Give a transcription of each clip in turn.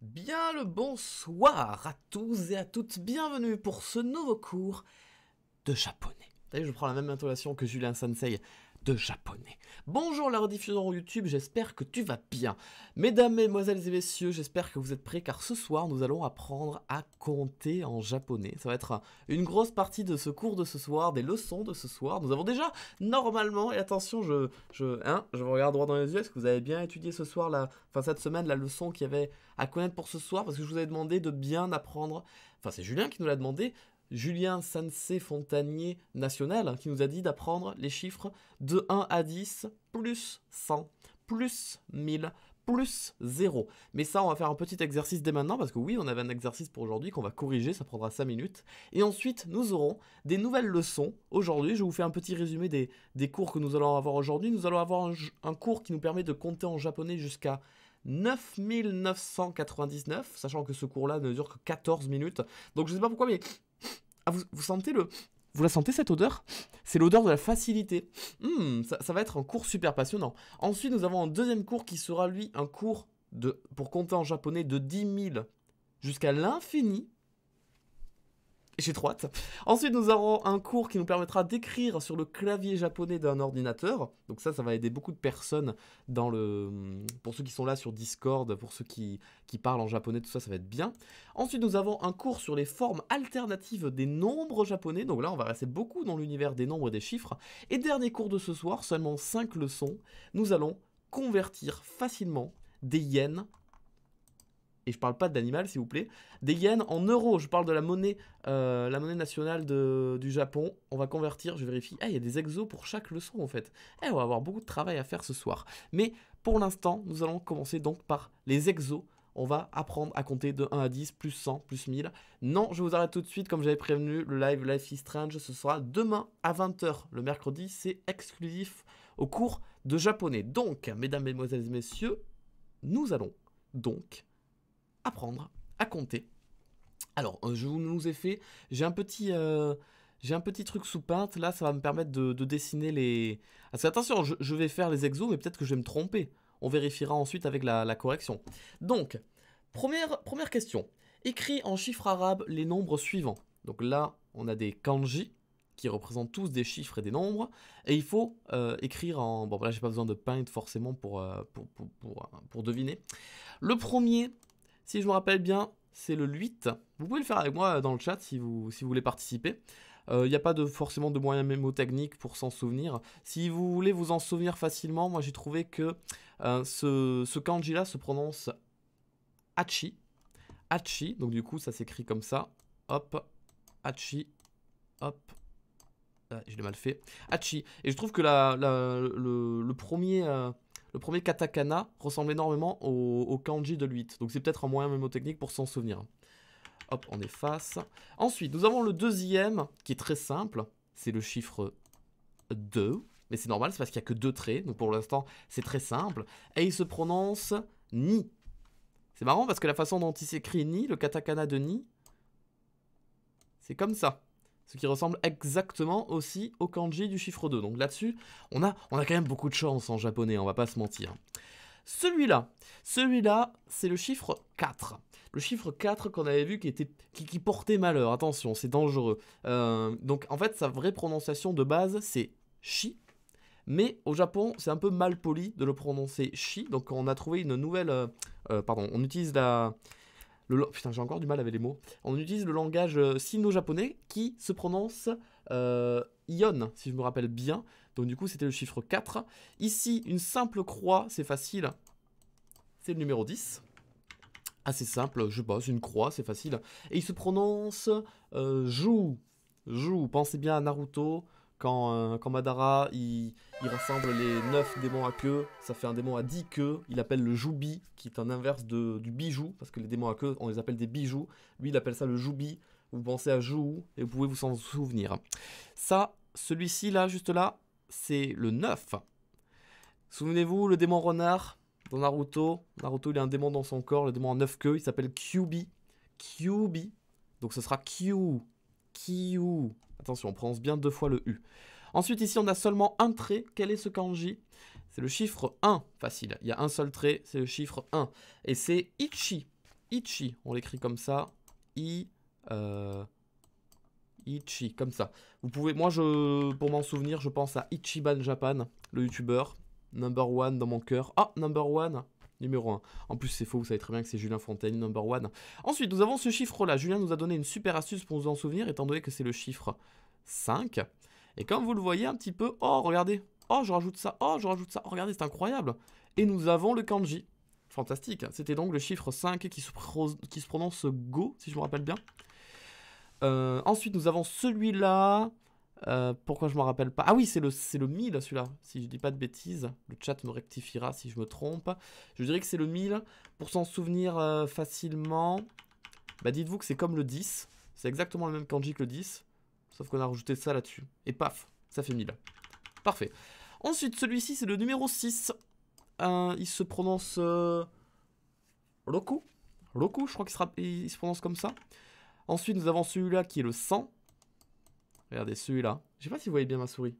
Bien le bonsoir à tous et à toutes, bienvenue pour ce nouveau cours de japonais. Vous je prends la même intonation que Julien Sensei de japonais. Bonjour la rediffusion YouTube, j'espère que tu vas bien. Mesdames, mesdemoiselles et messieurs, j'espère que vous êtes prêts car ce soir nous allons apprendre à compter en japonais. Ça va être une grosse partie de ce cours de ce soir, des leçons de ce soir. Nous avons déjà normalement, et attention, je, je, hein, je vous regarde droit dans les yeux, est-ce que vous avez bien étudié ce soir, la, enfin cette semaine, la leçon qu'il y avait à connaître pour ce soir Parce que je vous avais demandé de bien apprendre, enfin c'est Julien qui nous l'a demandé, Julien Sansé Fontanier National, qui nous a dit d'apprendre les chiffres de 1 à 10, plus 100, plus 1000, plus 0. Mais ça, on va faire un petit exercice dès maintenant, parce que oui, on avait un exercice pour aujourd'hui qu'on va corriger, ça prendra 5 minutes. Et ensuite, nous aurons des nouvelles leçons. Aujourd'hui, je vous fais un petit résumé des, cours que nous allons avoir aujourd'hui. Nous allons avoir un, cours qui nous permet de compter en japonais jusqu'à 9999, sachant que ce cours-là ne dure que 14 minutes. Donc je sais pas pourquoi, mais ah, vous, sentez le, vous la sentez cette odeur C'est l'odeur de la facilité. Hmm, ça, va être un cours super passionnant. Ensuite, nous avons un deuxième cours qui sera lui un cours de, pour compter en japonais de 10 000 jusqu'à l'infini. Ensuite, nous aurons un cours qui nous permettra d'écrire sur le clavier japonais d'un ordinateur. Donc ça, ça va aider beaucoup de personnes dans le... pour ceux qui sont là sur Discord, pour ceux qui, qui parlent en japonais, tout ça, ça va être bien. Ensuite, nous avons un cours sur les formes alternatives des nombres japonais. Donc là, on va rester beaucoup dans l'univers des nombres et des chiffres. Et dernier cours de ce soir, seulement 5 leçons, nous allons convertir facilement des yens et je parle pas d'animal s'il vous plaît, des yens en euros. Je parle de la monnaie, euh, la monnaie nationale de, du Japon. On va convertir, je vérifie. Ah, il y a des exos pour chaque leçon en fait. Eh, on va avoir beaucoup de travail à faire ce soir. Mais pour l'instant, nous allons commencer donc par les exos. On va apprendre à compter de 1 à 10, plus 100, plus 1000. Non, je vous arrête tout de suite, comme j'avais prévenu, le live Life is Strange, ce sera demain à 20h. Le mercredi, c'est exclusif au cours de japonais. Donc, mesdames, mesdemoiselles et messieurs, nous allons donc apprendre à compter. Alors, euh, je vous nous ai fait, j'ai un petit... Euh, j'ai un petit truc sous peinte, là ça va me permettre de, dessiner les... attention, je, vais faire les exos, mais peut-être que je vais me tromper. On vérifiera ensuite avec la, correction. Donc, première, première question. Écris en chiffres arabes les nombres suivants. Donc là, on a des kanji, qui représentent tous des chiffres et des nombres, et il faut euh, écrire en... Bon, là, j'ai pas besoin de peindre forcément pour, pour, pour, pour, pour, deviner. Le premier, si je me rappelle bien, c'est le 8. Vous pouvez le faire avec moi euh, dans le chat si vous, si vous voulez participer. Il euh, n'y a pas de, forcément de moyens mémotechniques pour s'en souvenir. Si vous voulez vous en souvenir facilement, moi j'ai trouvé que euh, ce, kanji-là se prononce Hachi. Hachi, donc du coup ça s'écrit comme ça. Hop, Hachi, hop. Ah, je l'ai mal fait. Hachi. Et je trouve que la, le, premier le premier katakana ressemble énormément au, kanji de l'8. Donc c'est peut-être un moyen mnémotechnique pour s'en souvenir. Hop, on efface. Ensuite, nous avons le deuxième, qui est très simple. C'est le chiffre 2. Mais c'est normal, c'est parce qu'il n'y a que deux traits. Donc pour l'instant, c'est très simple. Et il se prononce ni. C'est marrant parce que la façon dont il s'écrit ni, le katakana de ni, c'est comme ça ce qui ressemble exactement aussi au kanji du chiffre 2. Donc là-dessus, on a, on a quand même beaucoup de chance en japonais, on va pas se mentir. Celui-là, celui-là, c'est le chiffre 4. Le chiffre 4 qu'on avait vu qui, était, qui, portait malheur, attention, c'est dangereux. Euh, donc en fait, sa vraie prononciation de base, c'est chi, mais au Japon, c'est un peu mal poli de le prononcer chi. Donc on a trouvé une nouvelle... Euh, euh, pardon, on utilise la, putain, j'ai encore du mal avec les mots. On utilise le langage euh, sino-japonais qui se prononce euh, ion, si je me rappelle bien. Donc du coup, c'était le chiffre 4. Ici, une simple croix, c'est facile. C'est le numéro 10 assez simple, je bosse, une croix, c'est facile. Et il se prononce euh, Jou. Jou, pensez bien à Naruto, euh, quand, Madara, il, rassemble les 9 démons à queue, ça fait un démon à 10 queues. Il appelle le Joubi, qui est un inverse du bijou, parce que les démons à queue, on les appelle des bijoux. Lui, il appelle ça le Joubi. Vous pensez à Jou et vous pouvez vous en souvenir. Ça, celui-ci là, juste là, c'est le 9. Souvenez-vous, le démon renard dans Naruto. Naruto, il a un démon dans son corps, le démon à 9 queues, il s'appelle Kyubi. Kyubi. Donc ce sera Q. Q. Attention, on prononce bien deux fois le U. Ensuite, ici, on a seulement un trait. Quel est ce kanji C'est le chiffre 1, facile. Il y a un seul trait, c'est le chiffre 1. Et c'est Ichi. Ichi, on l'écrit comme ça. I... Euh, Ichi, comme ça. Vous pouvez, moi, je, pour m'en souvenir, je pense à Ichiban Japan, le youtubeur, number one dans mon cœur. Ah, number one, Numéro 1. En plus, c'est faux, vous savez très bien que c'est Julien Fontaine, number 1. Ensuite, nous avons ce chiffre-là. Julien nous a donné une super astuce pour nous en souvenir, étant donné que c'est le chiffre 5. Et comme vous le voyez un petit peu, oh, regardez. Oh, je rajoute ça. Oh, je rajoute ça. Oh, regardez, c'est incroyable. Et nous avons le kanji. Fantastique. C'était donc le chiffre 5 qui se, prononce Go, si je me rappelle bien. Euh, ensuite, nous avons celui-là. Euh, pourquoi je m'en rappelle pas Ah oui, c'est le, c'est le 1000 celui-là, si je dis pas de bêtises. Le chat me rectifiera si je me trompe. Je dirais que c'est le 1000. Pour s'en souvenir euh, facilement, bah dites-vous que c'est comme le 10. C'est exactement le même kanji que le 10. Sauf qu'on a rajouté ça là-dessus. Et paf, ça fait 1000. Parfait. Ensuite, celui-ci, c'est le numéro 6. Euh, il se prononce... Loku, Roku, je crois qu'il se prononce comme ça. Ensuite, nous avons celui-là qui est le 100. Regardez, celui-là. Je sais pas si vous voyez bien ma souris.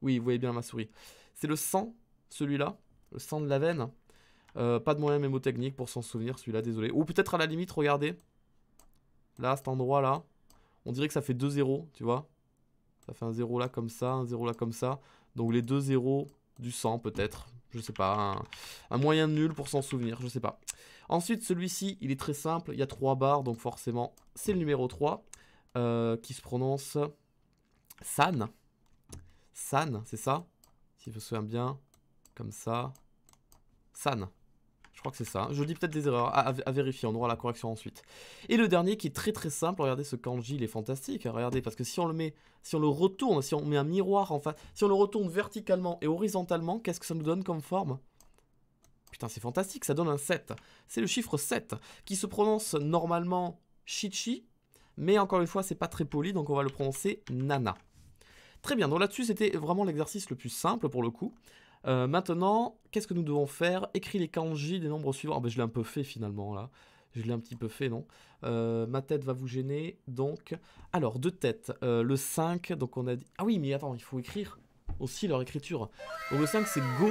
Oui, vous voyez bien ma souris. C'est le sang, celui-là. Le sang de la veine. Euh, pas de moyen mémotechnique pour s'en souvenir, celui-là, désolé. Ou peut-être à la limite, regardez. Là, cet endroit-là. On dirait que ça fait 2-0, tu vois. Ça fait un 0 là comme ça, un 0 là comme ça. Donc les deux 0 du sang, peut-être. Je sais pas, un, moyen nul pour s'en souvenir, je sais pas. Ensuite, celui-ci, il est très simple. Il y a 3 barres, donc forcément, c'est le numéro 3. Euh, qui se prononce San. San, c'est ça Si je me souviens bien, comme ça. San. Je crois que c'est ça. Je dis peut-être des erreurs à, vérifier, on aura la correction ensuite. Et le dernier qui est très très simple, regardez ce kanji, il est fantastique. Regardez, parce que si on le met, si on le retourne, si on met un miroir en face, si on le retourne verticalement et horizontalement, qu'est-ce que ça nous donne comme forme Putain, c'est fantastique, ça donne un 7. C'est le chiffre 7 qui se prononce normalement Shichi mais encore une fois, c'est pas très poli, donc on va le prononcer Nana. Très bien, donc là-dessus, c'était vraiment l'exercice le plus simple pour le coup. Euh, maintenant, qu'est-ce que nous devons faire Écris les kanji des nombres suivants. Ah ben, je l'ai un peu fait finalement là. Je l'ai un petit peu fait, non euh, Ma tête va vous gêner, donc... Alors, deux têtes. Euh, le 5, donc on a dit... Ah oui, mais attends, il faut écrire aussi leur écriture. Donc le 5, c'est Go.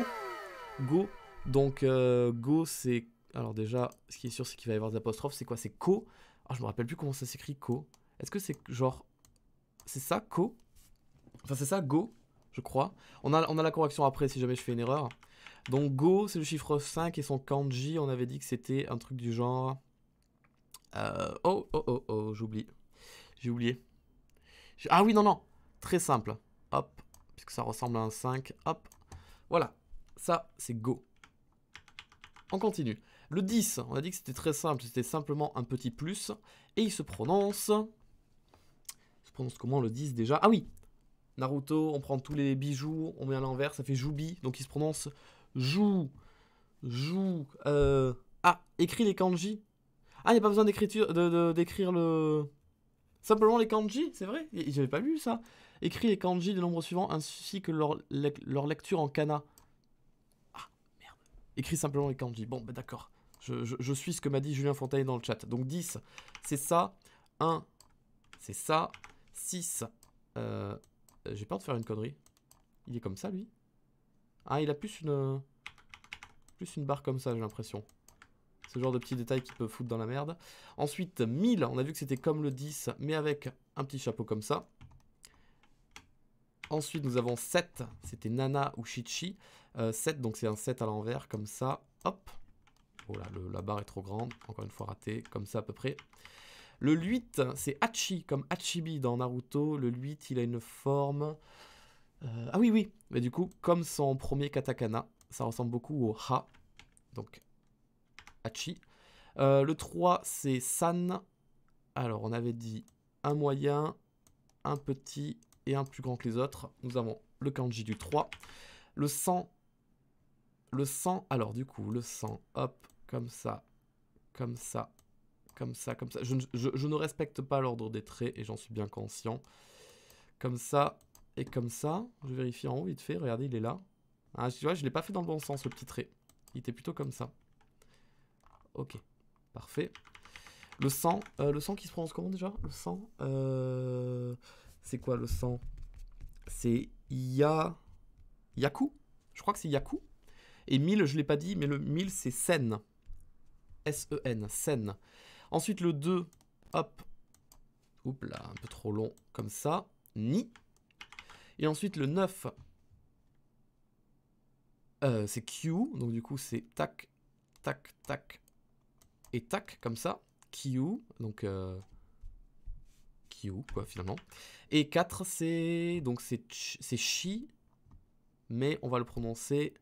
Go. Donc Go, c'est... Alors déjà, ce qui est sûr, c'est qu'il va y avoir des apostrophes. C'est quoi C'est Ko. Ah, je me rappelle plus comment ça s'écrit Ko. Est-ce que c'est genre. C'est ça Ko Enfin, c'est ça Go, je crois. On a, on a la correction après si jamais je fais une erreur. Donc Go, c'est le chiffre 5 et son kanji, on avait dit que c'était un truc du genre... Euh, oh, oh, oh, oh, j'oublie. J'ai oublié. Ah oui, non, non. Très simple. Hop, puisque ça ressemble à un 5. Hop, voilà. Ça, c'est Go. On continue. Le 10, on a dit que c'était très simple, c'était simplement un petit plus. Et il se prononce... Il se prononce comment le 10 déjà Ah oui Naruto, on prend tous les bijoux, on met à l'envers, ça fait Joubi. Donc il se prononce Jou. Jou. Euh, ah, écrit les kanji. Ah, il n'y a pas besoin d'écriture, d'écrire de, d'écrire le... Simplement les kanji, c'est vrai J'avais pas lu ça. Écrit les kanji de nombres suivants ainsi que leur, leur lecture en kana. Ah, merde. Écrit simplement les kanji. Bon, bah d'accord. Je, suis ce que m'a dit Julien Fontaine dans le chat. Donc 10, c'est ça. 1, c'est ça. 6, euh, j'ai peur de faire une connerie. Il est comme ça, lui Ah, il a plus une... Plus une barre comme ça, j'ai l'impression. Ce genre de petits détails qui peut foutre dans la merde. Ensuite, 1000. On a vu que c'était comme le 10, mais avec un petit chapeau comme ça. Ensuite, nous avons 7. C'était Nana ou Chichi. 7, euh, donc c'est un 7 à l'envers, comme ça. Hop. Oh le, la barre est trop grande. Encore une fois raté, comme ça à peu près. Le 8, c'est Hachi, comme Hachibi dans Naruto. Le 8, il a une forme... Euh, ah oui, oui. Mais du coup, comme son premier katakana, ça ressemble beaucoup au Ha. Donc, Hachi. Euh, le 3, c'est San. Alors, on avait dit un moyen, un petit et un plus grand que les autres. Nous avons le kanji du 3. Le 100. Le 100, alors du coup, le 100, hop, comme ça, comme ça, comme ça, comme ça. Je, ne respecte pas l'ordre des traits et j'en suis bien conscient. Comme ça et comme ça. Je vérifie en haut vite fait. Regardez, il est là. Ah, tu vois, je ne l'ai pas fait dans le bon sens, le petit trait. Il était plutôt comme ça. Ok, parfait. Le sang, euh, le sang qui se prononce comment déjà Le sang, euh, c'est quoi le sang C'est Ya... Yaku Je crois que c'est Yaku. Et mille, je ne l'ai pas dit, mais le mille, c'est Sen. S-E-N, sen. Ensuite, le 2, hop, oups là, un peu trop long, comme ça, ni. Et ensuite, le 9, euh, c'est Q, donc du coup, c'est tac, tac, tac, et tac, comme ça, Q, donc... Euh, Q, quoi, finalement. Et 4, c'est... Donc, c'est chi, mais on va le prononcer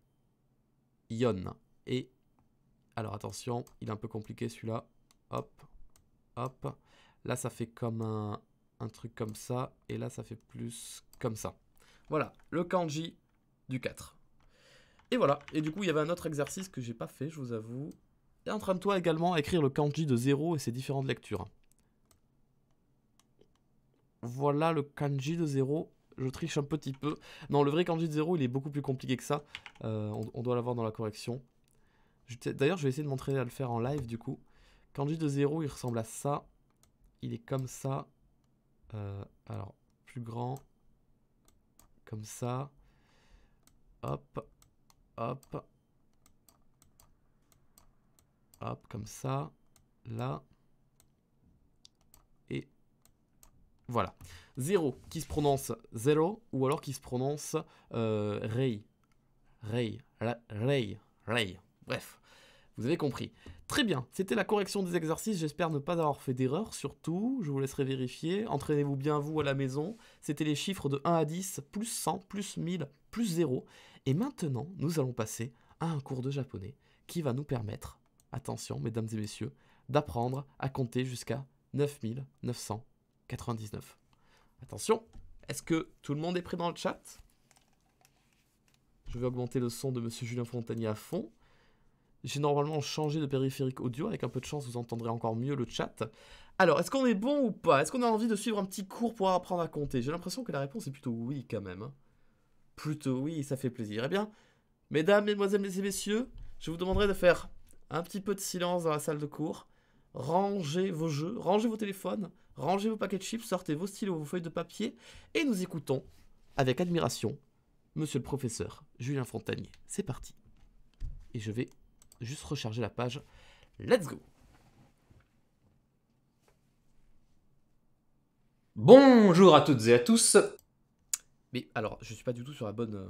Yon. Et alors attention, il est un peu compliqué celui-là. Hop, hop. Là, ça fait comme un, truc comme ça. Et là, ça fait plus comme ça. Voilà, le kanji du 4. Et voilà. Et du coup, il y avait un autre exercice que j'ai pas fait, je vous avoue. Et de toi également à écrire le kanji de 0 et ses différentes lectures. Voilà le kanji de 0. Je triche un petit peu. Non, le vrai kanji de 0, il est beaucoup plus compliqué que ça. Euh, on doit l'avoir dans la correction. D'ailleurs, je vais essayer de montrer à le faire en live du coup. Kanji de 0, il ressemble à ça. Il est comme ça. Euh, alors, plus grand. Comme ça. Hop. Hop. Hop, comme ça. Là. Et voilà. 0 qui se prononce 0 ou alors qui se prononce ray. Ray, ray, ray. Bref, vous avez compris. Très bien, c'était la correction des exercices, j'espère ne pas avoir fait d'erreur, surtout, je vous laisserai vérifier, entraînez-vous bien vous à la maison, c'était les chiffres de 1 à 10, plus 100, plus 1000, plus 0, et maintenant, nous allons passer à un cours de japonais qui va nous permettre, attention mesdames et messieurs, d'apprendre à compter jusqu'à 9999. Attention, est-ce que tout le monde est prêt dans le chat Je vais augmenter le son de Monsieur Julien Fontanier à fond. J'ai normalement changé de périphérique audio, avec un peu de chance vous entendrez encore mieux le chat. Alors, est-ce qu'on est bon ou pas Est-ce qu'on a envie de suivre un petit cours pour apprendre à compter J'ai l'impression que la réponse est plutôt oui quand même. Hein. Plutôt oui, ça fait plaisir. Eh bien, mesdames, mesdemoiselles et messieurs, je vous demanderai de faire un petit peu de silence dans la salle de cours. Rangez vos jeux, rangez vos téléphones, rangez vos paquets de chips, sortez vos stylos, vos feuilles de papier, et nous écoutons avec admiration Monsieur le professeur Julien Fontanier. C'est parti. Et je vais juste recharger la page. Let's go Bonjour à toutes et à tous Mais alors, je suis pas du tout sur la bonne... Euh,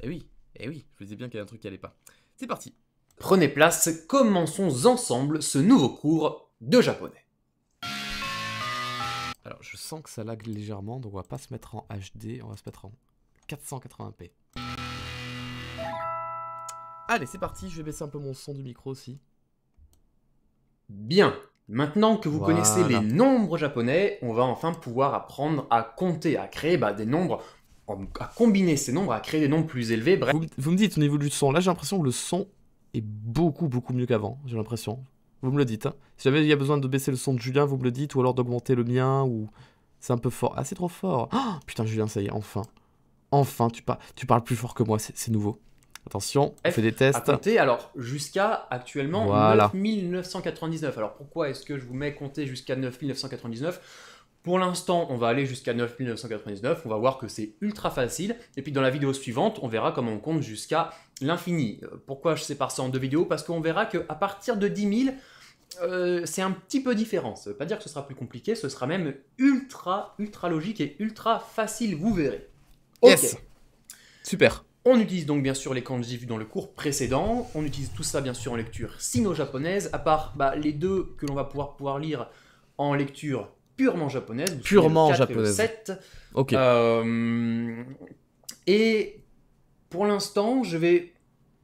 eh oui, eh oui, je vous disais bien qu'il y avait un truc qui allait pas. C'est parti Prenez place, commençons ensemble ce nouveau cours de japonais. Alors, je sens que ça lag légèrement, donc on va pas se mettre en HD, on va se mettre en 480p. Allez, c'est parti, je vais baisser un peu mon son du micro aussi. Bien, maintenant que vous connaissez les nombres japonais, on va enfin pouvoir apprendre à compter, à créer bah, des nombres, à combiner ces nombres, à créer des nombres plus élevés, bref. Vous, me dites au niveau du son, là j'ai l'impression que le son est beaucoup beaucoup mieux qu'avant, j'ai l'impression. Vous me le dites, hein. Si jamais il y a besoin de baisser le son de Julien, vous me le dites, ou alors d'augmenter le mien, ou... C'est un peu fort. Ah, c'est trop fort. Oh, putain, Julien, ça y est, enfin. Enfin, tu parles plus fort que moi, c'est nouveau. Attention, on fait des tests. À compter, alors jusqu'à actuellement 9999. Alors pourquoi est-ce que je vous mets compter jusqu'à 9999 pour l'instant, on va aller jusqu'à 9999, on va voir que c'est ultra facile, et puis dans la vidéo suivante, on verra comment on compte jusqu'à l'infini. Euh, pourquoi je sépare ça en deux vidéos Parce qu'on verra qu'à partir de 10 000, euh, c'est un petit peu différent. Ça ne veut pas dire que ce sera plus compliqué, ce sera même ultra, ultra logique et ultra facile, vous verrez. Yes. Super. On utilise donc bien sûr les kanji vus dans le cours précédent, on utilise tout ça bien sûr en lecture sino-japonaise, à part bah, les deux que l'on va pouvoir, pouvoir lire en lecture purement japonaise. Purement japonaise. 7. Ok. Euh, et pour l'instant, je vais,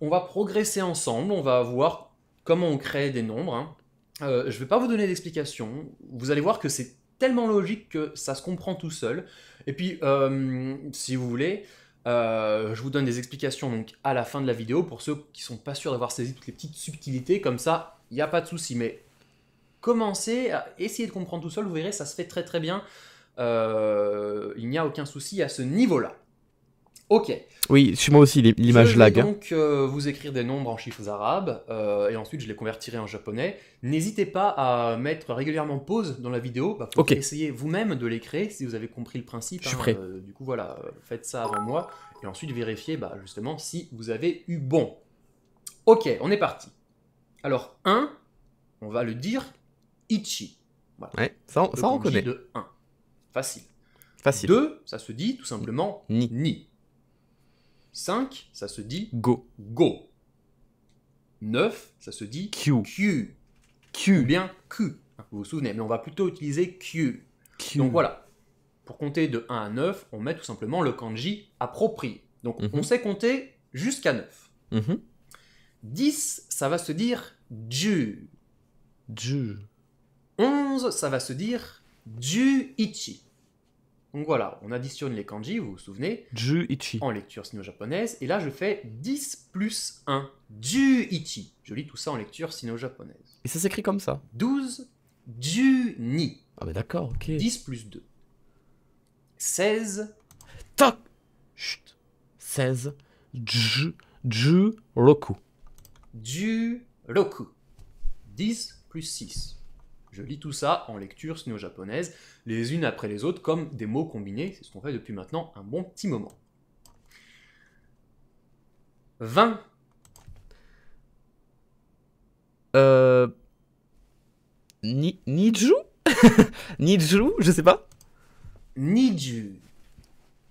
on va progresser ensemble, on va voir comment on crée des nombres. Hein. Euh, je ne vais pas vous donner d'explication, vous allez voir que c'est tellement logique que ça se comprend tout seul. Et puis, euh, si vous voulez, euh, je vous donne des explications donc à la fin de la vidéo pour ceux qui sont pas sûrs d'avoir saisi toutes les petites subtilités, comme ça, il n'y a pas de souci. Mais commencez à essayer de comprendre tout seul, vous verrez, ça se fait très très bien. Euh, il n'y a aucun souci à ce niveau-là. Ok. Oui, suis moi aussi l'image lag. Je vais hein. donc euh, vous écrire des nombres en chiffres arabes euh, et ensuite je les convertirai en japonais. N'hésitez pas à mettre régulièrement pause dans la vidéo. Bah, pour essayer Essayez vous-même de les créer si vous avez compris le principe. Je suis hein, prêt. Euh, du coup, voilà, faites ça avant moi et ensuite vérifiez bah, justement si vous avez eu bon. Ok, on est parti. Alors 1, on va le dire ichi. Voilà. Ouais, ça, on, connaît. De 1. Facile. Facile. 2, ça se dit tout simplement ni. ni. 5, ça se dit Go. Go. 9, ça se dit Q. Q. Q. Ou bien Q. Vous vous souvenez, mais on va plutôt utiliser Q. Donc voilà. Pour compter de 1 à 9, on met tout simplement le kanji approprié. Donc mhm. on sait compter jusqu'à 9. 10, mhm. ça va se dire Ju. Ju. 11, ça va se dire Ju Ichi. Donc voilà, on additionne les kanji, vous vous souvenez Ju-ichi. En lecture sino-japonaise. Et là, je fais 10 plus 1. Ju-ichi. Je lis tout ça en lecture sino-japonaise. Et ça s'écrit comme ça 12 ju-ni. Ah d'accord, ok. 10 plus 2. 16. 16. Ju. Ju-roku. Ju-roku. 10 plus 6. Je lis tout ça en lecture sino-japonaise, les unes après les autres, comme des mots combinés, c'est ce qu'on fait depuis maintenant un bon petit moment. 20. Euh... Niju Niju, je sais pas. Niju.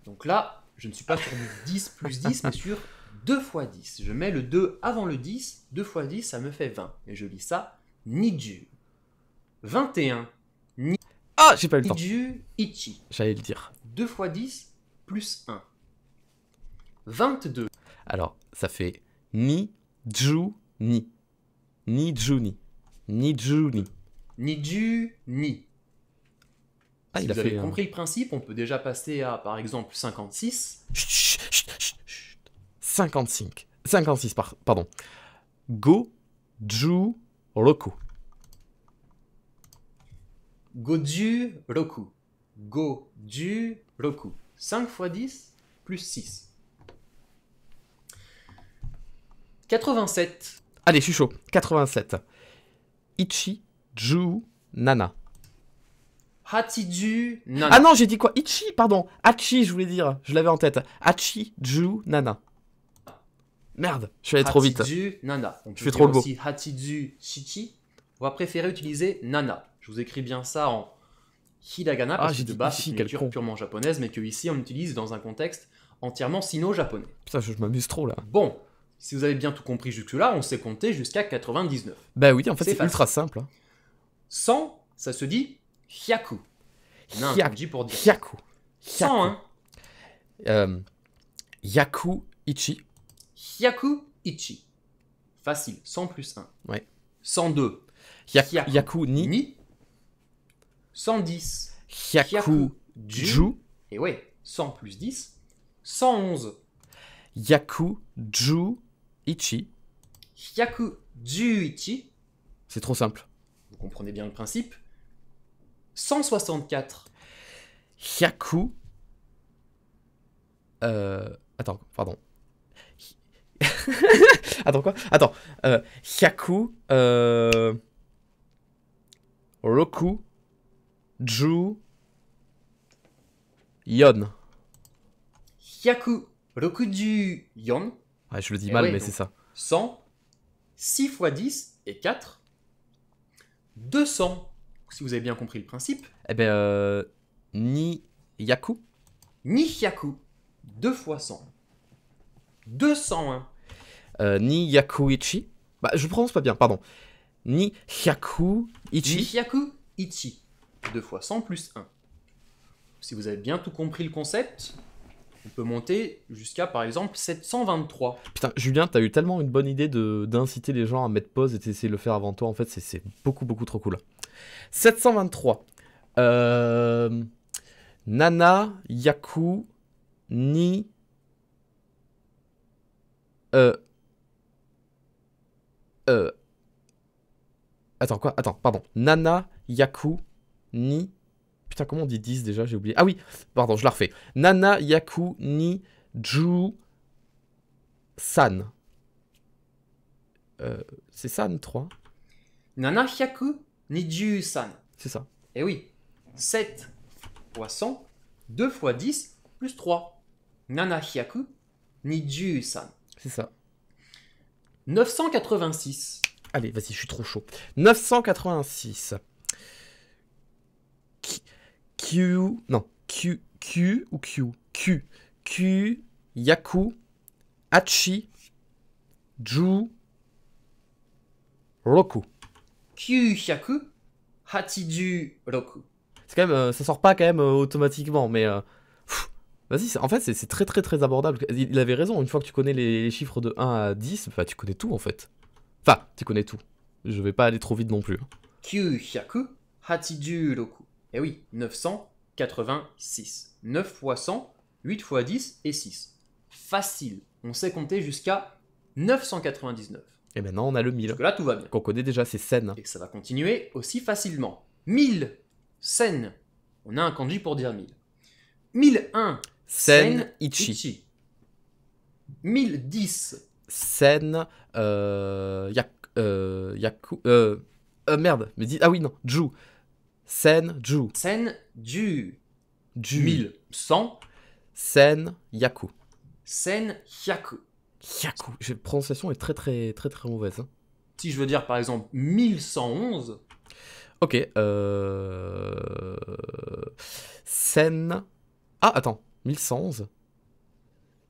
Donc là, je ne suis pas sur 10 plus 10, mais sur 2 fois 10. Je mets le 2 avant le 10, 2 fois 10, ça me fait 20. Et je lis ça, Niju. 21. Ni ah, j'ai pas eu le temps. Ichi. J'allais le dire. 2 x 10 plus 1. 22. Alors, ça fait ni, ju, ni. Ni, ju, ni. Ni, ju, ni. Ni, ju, ni. Ah, si il vous avez compris le principe, on peut déjà passer à, par exemple, 56. Chut, chut, chut, 55. 56, par, pardon. Go, ju, roku. Goju Roku. Goju Roku. 5 x 10 plus 6. 87. Allez, je suis chaud. 87. Ichi Ju Nana. Hatiju Nana. Ah non, j'ai dit quoi Ichi, pardon. Hachi, je voulais dire. Je l'avais en tête. Hachi Ju Nana. Merde, je suis allé trop vite. Nana. je fais trop le beau. Shichi. On va préférer utiliser Nana je vous écris bien ça en hiragana, ah, parce que de base, c'est une culture purement japonaise, mais que ici, on utilise dans un contexte entièrement sino-japonais. Putain, je, m'amuse trop là. Bon, si vous avez bien tout compris jusque-là, on s'est compté jusqu'à 99. Bah oui, en fait, c'est ultra simple. 100, hein. ça se dit hyaku. Non, dit pour dire. Hyaku. 100, hein. Euh, yaku ichi. Hyaku ichi. Facile, 100 plus 1. Ouais. 102. Hyaku, ni. 110. Hyaku-ju. Et ouais, 100 plus 10, 111. ju Ichi. ju Ichi. C'est trop simple. Vous comprenez bien le principe. 164. Hyaku. Euh, attends, pardon. attends quoi Attends. Euh, hyaku. Euh, Roku. Ju. Yon. Hyaku Jou Yon. Ouais, je le dis eh mal, mais c'est ça. 100, 6 x 10 et 4. 200, si vous avez bien compris le principe. Eh ben, euh, Ni Yaku. Ni yaku 2 x 100. 201. ni yaku Bah, je prononce pas bien, pardon. Ni yaku Ichi. Ni Hyaku Ichi. 2 fois 100 plus 1. Si vous avez bien tout compris le concept, on peut monter jusqu'à par exemple 723. Putain, Julien, t'as eu tellement une bonne idée d'inciter les gens à mettre pause et d'essayer de le faire avant toi. En fait, c'est beaucoup, beaucoup trop cool. 723. Euh, Nana, Yaku, Ni. Euh. Euh. Attends, quoi Attends, pardon. Nana, Yaku, ni... Putain, comment on dit 10 déjà J'ai oublié. Ah oui, pardon, je la refais. Nana Yaku ni Ju San. Euh, c'est San 3. Nana Yaku ni Ju San. C'est ça. Et eh oui, 7 fois 100, 2 fois 10, plus 3. Nana Hyaku ni Ju San. C'est ça. 986. Allez, vas-y, je suis trop chaud. 986. Q, non, Q, Q ou Q, Q, Q, Yaku, Hachi, Ju, Roku. Q, Yaku, Hachi, Ju, Roku. C'est quand même, euh, ça sort pas quand même euh, automatiquement, mais euh, Vas-y, en fait, c'est très très très abordable. Il avait raison, une fois que tu connais les, chiffres de 1 à 10, bah, tu connais tout en fait. Enfin, tu connais tout. Je vais pas aller trop vite non plus. Hein. Roku. Eh oui, 986. 9 fois 100, 8 fois 10 et 6. Facile. On sait compter jusqu'à 999. Et maintenant, on a le 1000. Parce que là, tout va bien. Qu'on connaît déjà, ces scènes. Et ça va continuer aussi facilement. 1000 scènes. On a un kanji pour dire 1000. 1001 Sen, Ichi. 1010 Sen euh, euh, yaku, euh, euh, merde, mais dis ah oui non, Ju. Senju. Senju. Ju. 1100. Sen Yaku. Sen Yaku. Yaku. La prononciation est très très très très mauvaise. Hein. Si je veux dire par exemple 1111. Ok. Euh, Sen. Ah attends. 1111.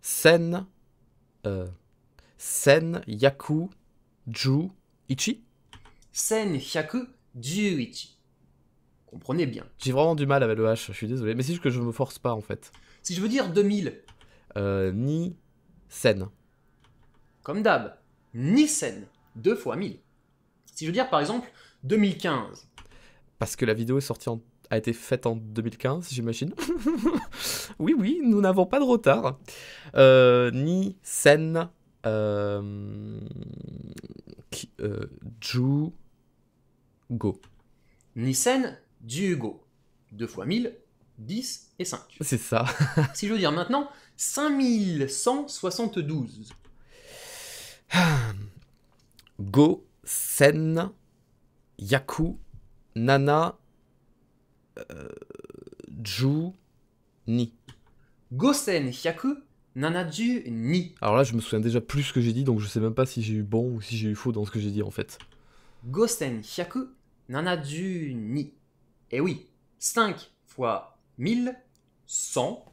Sen. Euh... Sen Yaku Ju Ichi. Sen Yaku Ju Ichi comprenez bien. J'ai vraiment du mal avec le H, je suis désolé. Mais c'est juste que je me force pas en fait. Si je veux dire 2000. Euh, ni scène. Comme d'hab, ni scène. Deux fois 1000. Si je veux dire par exemple 2015. Parce que la vidéo sortie a été faite en 2015, j'imagine. oui, oui, nous n'avons pas de retard. Euh, ni scène. Euh, euh... Ju... Go. Nissen, Diego. deux fois 1000, 10 et 5. C'est ça. si je veux dire maintenant, 5172. Go, Sen, Yaku, Nana, euh, Ju, Ni. Go, sen, Yaku, ju, Ni. Alors là, je me souviens déjà plus ce que j'ai dit, donc je sais même pas si j'ai eu bon ou si j'ai eu faux dans ce que j'ai dit en fait. Go, yaku, nana, ju, Ni. Eh et oui, 5 x 1000, 100.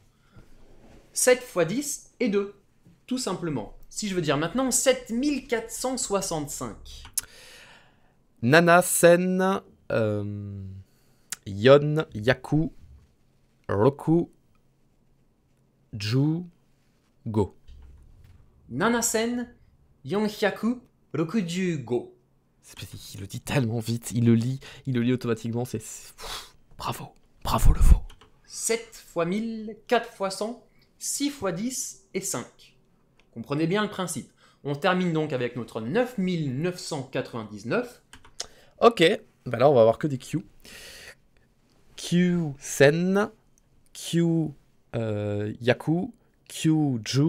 7 x 10 et 2, tout simplement. Si je veux dire maintenant 7465. Nana Sen, euh, Yon, Yaku, Roku, Ju, Go. Nana Sen, Yon, Yaku, Roku, Ju, Go. Il le dit tellement vite, il le lit, il le lit automatiquement, c'est. Bravo, bravo le faux. 7 x 1000, 4 x 100, 6 x 10 et 5. Comprenez bien le principe. On termine donc avec notre 9999. Ok, bah là on va avoir que des Q. Q Sen, Q euh, Yaku, Q Ju,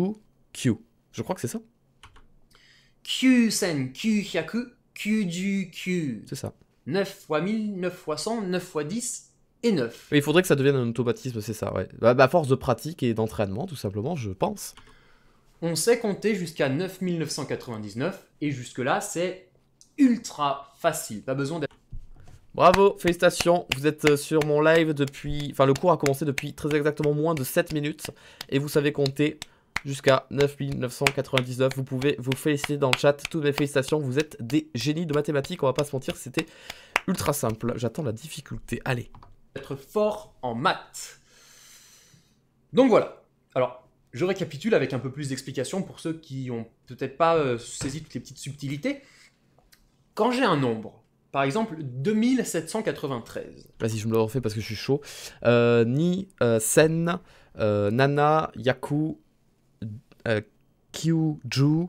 Q. Je crois que c'est ça. Q Sen, Q Yaku, Q du Q. C'est ça. 9 x 1000, 9 x 100, 9 x 10 et 9. Il faudrait que ça devienne un automatisme, c'est ça, ouais. Bah, force de pratique et d'entraînement, tout simplement, je pense. On sait compter jusqu'à 9999 et jusque-là, c'est ultra facile. Pas besoin d'être. Bravo, félicitations, vous êtes euh, sur mon live depuis... Enfin, le cours a commencé depuis très exactement moins de 7 minutes et vous savez compter jusqu'à 9999. Vous pouvez vous féliciter dans le chat. Toutes mes félicitations, vous êtes des génies de mathématiques, on va pas se mentir, c'était ultra simple. J'attends la difficulté. Allez. Être fort en maths. Donc voilà. Alors, je récapitule avec un peu plus d'explications pour ceux qui ont peut-être pas euh, saisi toutes les petites subtilités. Quand j'ai un nombre, par exemple 2793. Vas-y, je me le refais parce que je suis chaud. Euh, ni, euh, Sen, Nana, Yaku, euh, Ju,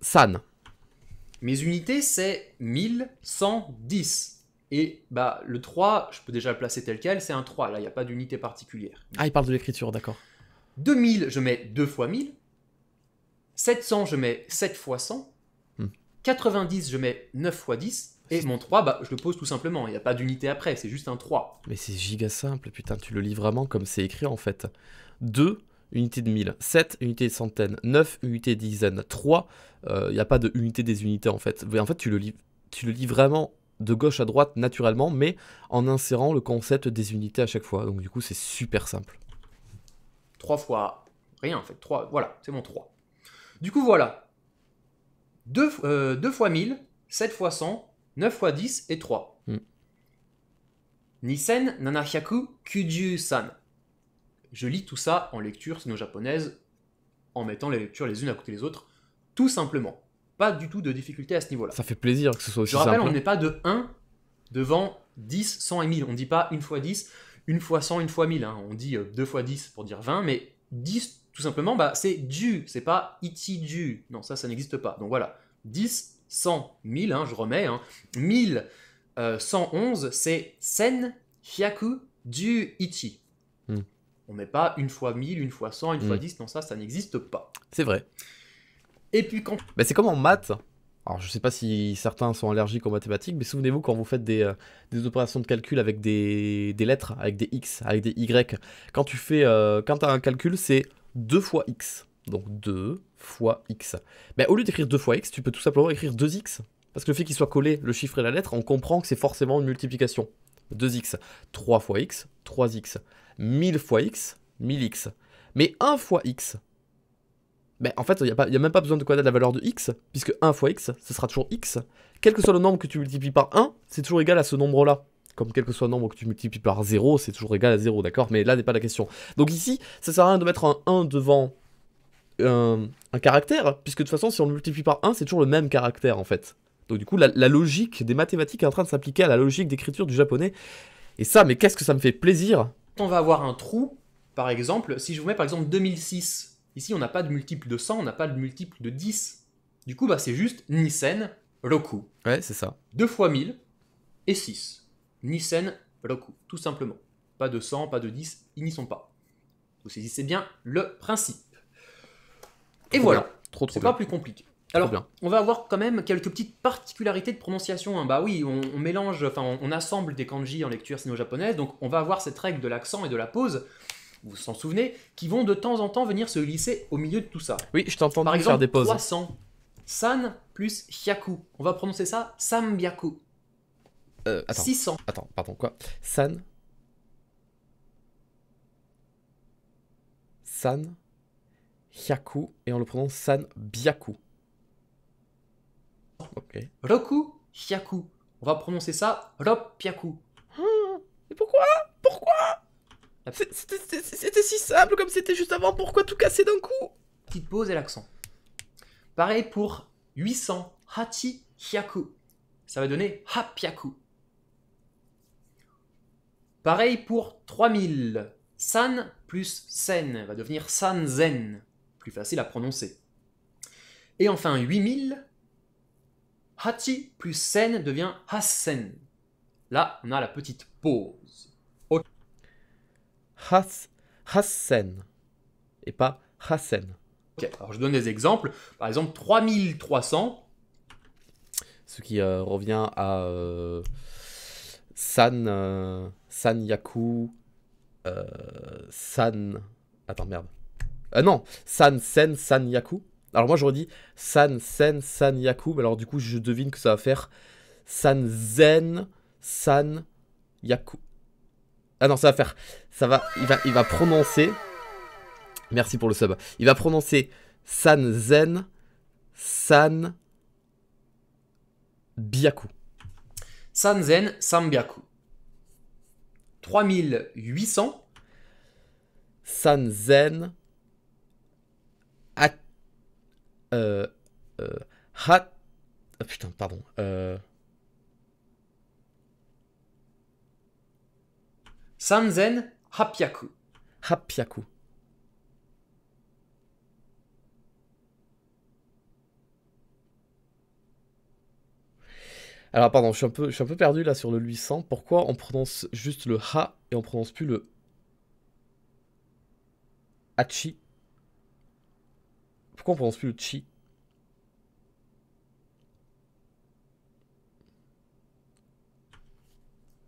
San. Mes unités, c'est 1110. Et bah, le 3, je peux déjà le placer tel quel, c'est un 3. Là, il n'y a pas d'unité particulière. Ah, il parle de l'écriture, d'accord. 2000, je mets 2 fois 1000. 700, je mets 7 fois 100. 90, hmm. je mets 9 fois 10. Et mon 3, bah, je le pose tout simplement. Il n'y a pas d'unité après, c'est juste un 3. Mais c'est giga simple, putain, tu le lis vraiment comme c'est écrit en fait. 2 unité de 1000, 7 unités de centaines, 9 unités de dizaines, 3. Il n'y a pas de unité des unités en fait. en fait, tu le, lis, tu le lis vraiment de gauche à droite naturellement, mais en insérant le concept des unités à chaque fois. Donc du coup, c'est super simple. 3 fois rien en fait. 3, voilà, c'est mon 3. Du coup, voilà. 2, euh, fois 1000, 7 fois 100, 9 fois 10 et 3. Hmm. Nissen, Nisen kuju san. Je lis tout ça en lecture sino-japonaise, en mettant les lectures les unes à côté des autres, tout simplement. Pas du tout de difficulté à ce niveau-là. Ça fait plaisir que ce soit aussi Je rappelle, on hein. n'est pas de 1 devant 10, 100 et 1000. On ne dit pas une fois 10, une fois 100, une fois 1000. Hein. On dit 2 euh, fois 10 pour dire 20, mais 10, tout simplement, bah, c'est du, c'est pas iti du. Non, ça, ça n'existe pas. Donc voilà, 10, 100, 1000, je remets. Hein. 1000, 111, euh, c'est sen, hyaku, du, iti. On met pas une fois 1000, une fois 100, une fois 10, mm. non, ça, ça n'existe pas. C'est vrai. Et puis quand. Ben c'est comme en maths. Alors, je sais pas si certains sont allergiques aux mathématiques, mais souvenez-vous quand vous faites des, euh, opérations de calcul avec des, lettres, avec des x, avec des y, quand tu fais, euh, quand as un calcul, c'est 2 fois x. Donc 2 fois x. Mais au lieu d'écrire 2 fois x, tu peux tout simplement écrire 2x. Parce que le fait qu'il soit collé le chiffre et la lettre, on comprend que c'est forcément une multiplication. 2x, 3 fois x, 3x. 1000 fois x, 1000x. Mais 1 fois x, ben, en fait, il n'y a, même pas besoin de connaître la valeur de x, puisque 1 fois x, ce sera toujours x. Quel que soit le nombre que tu multiplies par 1, c'est toujours égal à ce nombre-là. Comme quel que soit le nombre que tu multiplies par 0, c'est toujours égal à 0, d'accord Mais là n'est pas la question. Donc ici, ça sert à rien de mettre un 1 devant euh, un, caractère, puisque de toute façon, si on le multiplie par 1, c'est toujours le même caractère, en fait. Donc du coup, la logique des mathématiques est en train de s'appliquer à la logique d'écriture du japonais. Et ça, mais qu'est-ce que ça me fait plaisir on va avoir un trou, par exemple, si je vous mets par exemple 2006, ici on n'a pas de multiple de 100, on n'a pas de multiple de 10. Du coup, bah, c'est juste Nissen, Roku. Ouais, c'est ça. 2 fois 1000 et 6. Nissen, Roku, tout simplement. Pas de 100, pas de 10, ils n'y sont pas. Vous saisissez bien le principe. et voilà. Trop, trop C'est pas plus compliqué. Alors, on va avoir quand même quelques petites particularités de prononciation. Hein. Bah oui, on, mélange, enfin, on, assemble des kanji en lecture sino-japonaise, donc on va avoir cette règle de l'accent et de la pause, vous vous en souvenez, qui vont de temps en temps venir se glisser au milieu de tout ça. Oui, je t'entends faire des pauses. 300, san plus hyaku. On va prononcer ça sambyaku. Euh, attends, 600. Attends, pardon, quoi San. San. Hyaku. Et on le prononce san byaku. Okay. Roku Hyaku. On va prononcer ça Ropiaku. Et pourquoi Pourquoi C'était si simple comme c'était juste avant, pourquoi tout casser d'un coup Petite pause et l'accent. Pareil pour 800 Hachi Hyaku. Ça va donner Hapiaku. Pareil pour 3000. San plus sen va devenir Zen, Plus facile à prononcer. Et enfin 8000 Hachi plus sen devient hassen. Là, on a la petite pause. hassen. Et pas hassen. Ok, alors je donne des exemples. Par exemple, 3300. Ce qui euh, revient à euh, San, euh, San Yaku, San. Attends, merde. non, San Sen, San Yaku. Alors moi j'aurais dit San San yaku Alors du coup je devine que ça va faire San Zen San Yaku. Ah non ça va faire. Ça va. Il va, il va prononcer. Merci pour le sub. Il va prononcer San Zen San Biaku. San Zen San Biaku. 3800. San Zen euh, euh, Hat. Oh, ah, putain, pardon. Euh... Sanzen Hapyaku. Hapyaku. Alors pardon, je suis, un peu, je suis un peu perdu là sur le 800. Pourquoi on prononce juste le ha et on prononce plus le hachi pourquoi on prononce plus le chi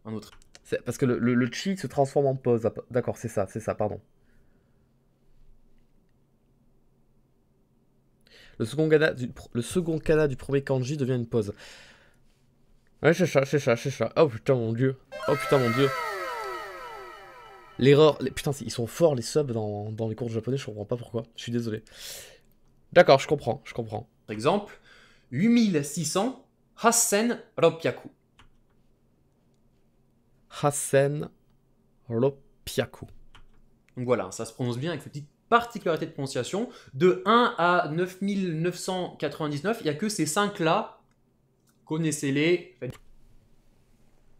Un autre. Parce que le, chi se transforme en pause. Ah, d'accord, c'est ça, c'est ça, pardon. Le second, kana du, le second du premier kanji devient une pause. Ouais, c'est ça, c'est ça, c'est ça. Oh putain, mon dieu. Oh putain, mon dieu. L'erreur. Putain, ils sont forts les subs dans, les cours japonais, je comprends pas pourquoi. Je suis désolé. D'accord, je comprends, je comprends. Par exemple, 8600 Hassen Ropiaku. Hassen Ropiaku. Donc voilà, ça se prononce bien avec cette petite particularité de prononciation. De 1 à 9999, il n'y a que ces 5-là. Connaissez-les.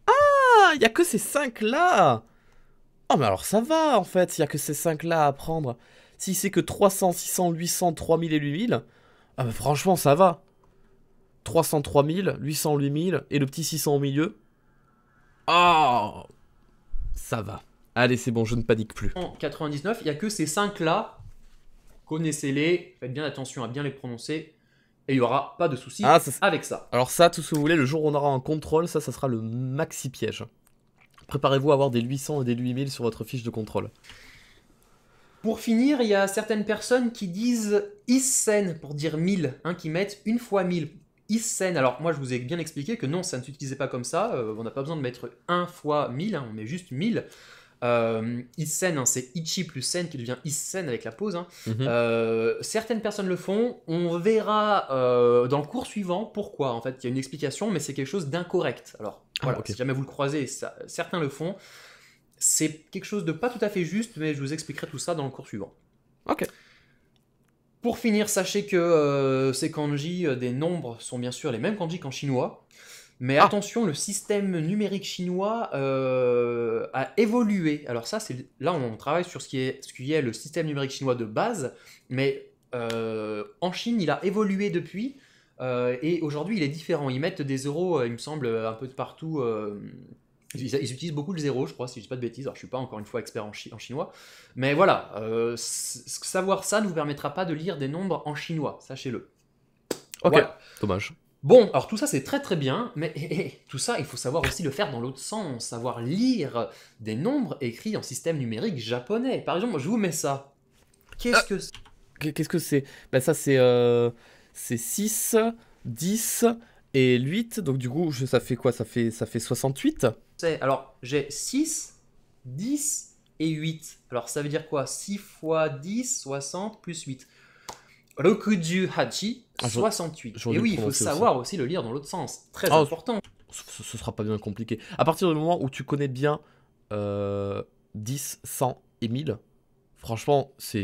Ah, il n'y a que ces 5-là Oh, ah, mais alors ça va en fait, il n'y a que ces 5-là à prendre si c'est que 300, 600, 800, 3000 et 8000, ah bah franchement, ça va. 300, 3000, 800, 8000 et le petit 600 au milieu. Ah Ça va. Allez, c'est bon, je ne panique plus. En 99, il n'y a que ces 5-là. Connaissez-les, faites bien attention à bien les prononcer. Et il n'y aura pas de soucis ah, avec ça. Alors ça, tout ce que vous voulez, le jour où on aura un contrôle, ça, ça sera le maxi piège. Préparez-vous à avoir des 800 et des 8000 sur votre fiche de contrôle. Pour finir, il y a certaines personnes qui disent Issen pour dire 1000, hein, qui mettent une fois 1000. Issen, alors moi je vous ai bien expliqué que non, ça ne s'utilisait pas comme ça, euh, on n'a pas besoin de mettre 1 fois 1000, hein, on met juste 1000. Euh, Issen, hein, c'est Ichi plus Sen qui devient Issen avec la pause. Mhm. Euh, certaines personnes le font. On verra euh, dans le cours suivant pourquoi. En fait, il y a une explication, mais c'est quelque chose d'incorrect. Alors, ah, si jamais vous le croisez, certains le font. C'est quelque chose de pas tout à fait juste, mais je vous expliquerai tout ça dans le cours suivant. Ok. Pour finir, sachez que euh, ces kanji euh, des nombres sont bien sûr les mêmes kanji qu'en chinois. Mais ah. attention, le système numérique chinois euh, a évolué. Alors ça, c'est là on travaille sur ce qui, est, ce qui est le système numérique chinois de base, mais en Chine, il a évolué depuis. et aujourd'hui, il est différent. Ils mettent des euros, il me semble, un peu de partout ils, utilisent beaucoup le zéro, je crois, si je ne dis pas de bêtises. Alors, je ne suis pas encore une fois expert en, chinois, mais voilà, euh, savoir ça ne vous permettra pas de lire des nombres en chinois, sachez-le. Ok, dommage. Bon, alors tout ça c'est très très bien, mais eh, eh, tout ça il faut savoir aussi le faire dans l'autre sens, savoir lire des nombres écrits en système numérique japonais. Par exemple, je vous mets ça. Qu'est-ce ah. que c'est Qu'est-ce que c'est Ben ça c'est 6, euh, 10 et 8, donc du coup ça fait quoi ça fait, ça fait 68 alors, j'ai 6, 10 et 8. Alors, ça veut dire quoi 6 fois 10, 60 plus 8. Rokuju Hachi, 68. Ah, et oui, il faut savoir aussi. le lire dans l'autre sens. Très oh, important. Ce, sera pas bien compliqué. À partir du moment où tu connais bien 10, euh, 100 et 1000, franchement, c'est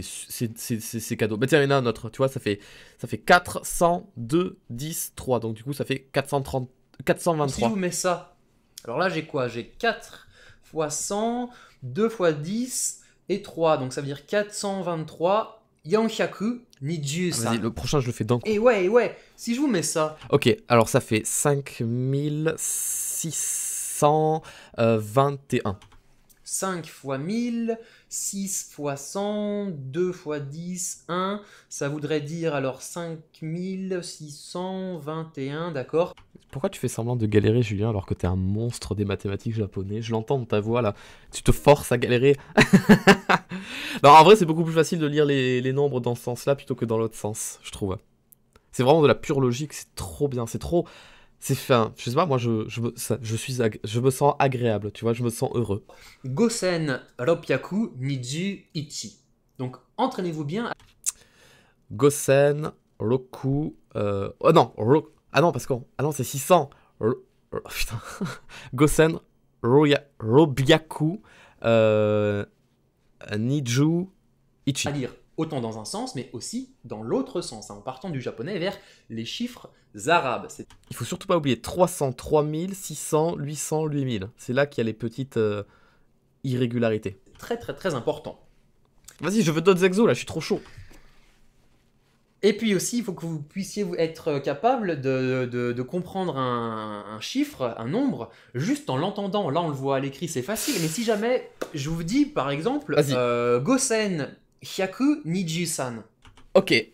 cadeau. Bah tiens, il y en a un autre, tu vois, ça fait, ça fait 402, 10, 3. Donc du coup, ça fait 430, 423. Si je vous mets ça alors là, j'ai quoi J'ai 4 x 100, 2 x 10 et 3. Donc ça veut dire 423 Yanshaku Niju ah, Vas-y, le prochain, je le fais d'un Et ouais, ouais, si je vous mets ça. Ok, alors ça fait 5621. 5 x 1000, 6 x 100, 2 x 10, 1, ça voudrait dire alors 5621, d'accord Pourquoi tu fais semblant de galérer Julien alors que t'es un monstre des mathématiques japonais Je l'entends dans ta voix là, tu te forces à galérer. non en vrai c'est beaucoup plus facile de lire les, les nombres dans ce sens là plutôt que dans l'autre sens, je trouve. C'est vraiment de la pure logique, c'est trop bien, c'est trop c'est fin. Je sais pas, moi, je, je, me, suis je me sens agréable, tu vois, je me sens heureux. Gosen ropyaku niju ichi. Donc, entraînez-vous bien. Gosen roku. Euh, oh non, ah non, parce que ah non, c'est 600. putain. Gosen roya, euh, niju ichi. À lire autant dans un sens, mais aussi dans l'autre sens, hein, en partant du japonais vers les chiffres arabes. Il faut surtout pas oublier 300, 600, 800, 8000. C'est là qu'il y a les petites euh, irrégularités. Très très très important. Vas-y, je veux d'autres exos là, je suis trop chaud. Et puis aussi, il faut que vous puissiez être capable de, comprendre un, chiffre, un nombre, juste en l'entendant. Là, on le voit à l'écrit, c'est facile. Mais si jamais, je vous dis, par exemple, euh, Gosen Hyaku Nijisan Ok.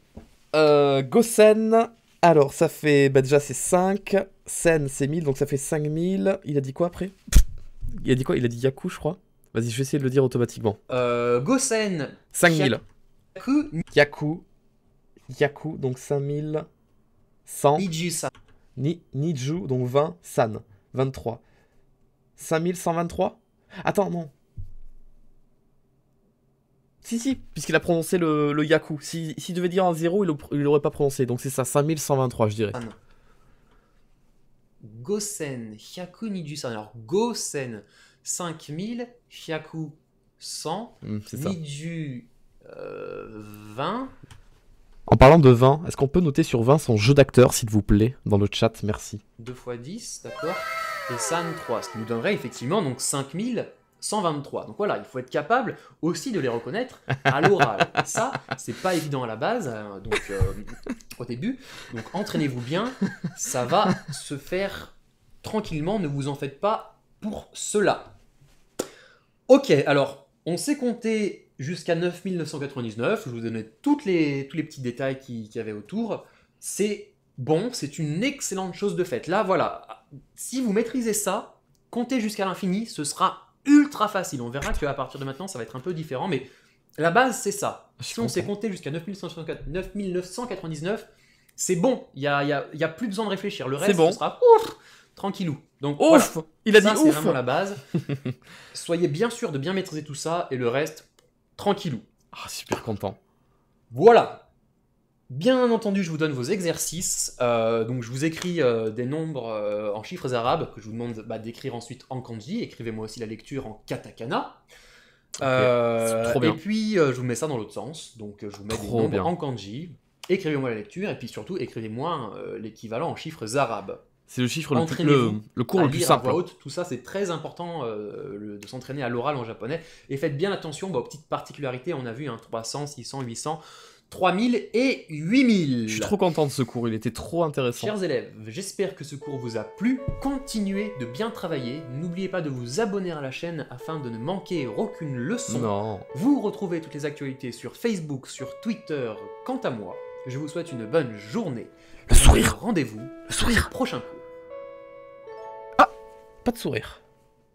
Euh, Gosen alors, ça fait. Bah, déjà, c'est 5. Sen, c'est 1000, donc ça fait 5000. Il a dit quoi après Il a dit quoi Il a dit Yaku, je crois. Vas-y, je vais essayer de le dire automatiquement. Euh, Gosen 5000. Yaku. Yaku. Yaku, donc 5000. 100. Ni, Niju, donc 20. San. 23. 5123 Attends, non. Si, si, puisqu'il a prononcé le, Yaku. S'il devait dire un 0, il l'aurait pas prononcé. Donc c'est ça, 5123, je dirais. Ah non. Gosen, Hyaku Alors Gosen, 5000, Hyaku, 100, mmh, 20. En parlant de 20, est-ce qu'on peut noter sur 20 son jeu d'acteur, s'il vous plaît, dans le chat Merci. 2 x 10, d'accord. Et San, 3. Ce qui nous donnerait effectivement donc 5000. 123. Donc voilà, il faut être capable aussi de les reconnaître à l'oral. Ça, c'est pas évident à la base, hein, donc euh, au début. Donc entraînez-vous bien, ça va se faire tranquillement, ne vous en faites pas pour cela. Ok, alors on s'est compté jusqu'à 9999, je vous donnais toutes les, tous les petits détails qu'il qui y avait autour. C'est bon, c'est une excellente chose de faite. Là, voilà, si vous maîtrisez ça, comptez jusqu'à l'infini, ce sera ultra facile. On verra qu'à partir de maintenant, ça va être un peu différent, mais la base, c'est ça. Si on s'est compté jusqu'à 9999, c'est bon. Il n'y a, y a, y a, plus besoin de réfléchir. Le reste, bon. sera ouf, tranquillou. Donc, ouf Il a ça, dit ouf C'est vraiment la base. Soyez bien sûr de bien maîtriser tout ça et le reste, tranquillou. Ah, super content. Voilà. Bien entendu, je vous donne vos exercices. Euh, donc, je vous écris euh, des nombres euh, en chiffres arabes que je vous demande bah, d'écrire ensuite en kanji. Écrivez-moi aussi la lecture en katakana. Et puis, je vous mets ça dans l'autre sens. Donc, je vous mets des nombres en kanji. Écrivez-moi la lecture et puis surtout, écrivez-moi l'équivalent en chiffres arabes. C'est le chiffre le, plus, le, le cours le plus simple. Hein. tout ça, c'est très important de s'entraîner à l'oral en japonais. Et faites bien attention bah, aux petites particularités. On a vu un 300, 600, 800. 3000 et 8000. Je suis trop content de ce cours, il était trop intéressant. Chers élèves, j'espère que ce cours vous a plu. Continuez de bien travailler. N'oubliez pas de vous abonner à la chaîne afin de ne manquer aucune leçon. Vous retrouvez toutes les actualités sur Facebook, sur Twitter. Quant à moi, je vous souhaite une bonne journée. Le sourire. Rendez-vous. Le sourire. Prochain cours. Ah, pas de sourire.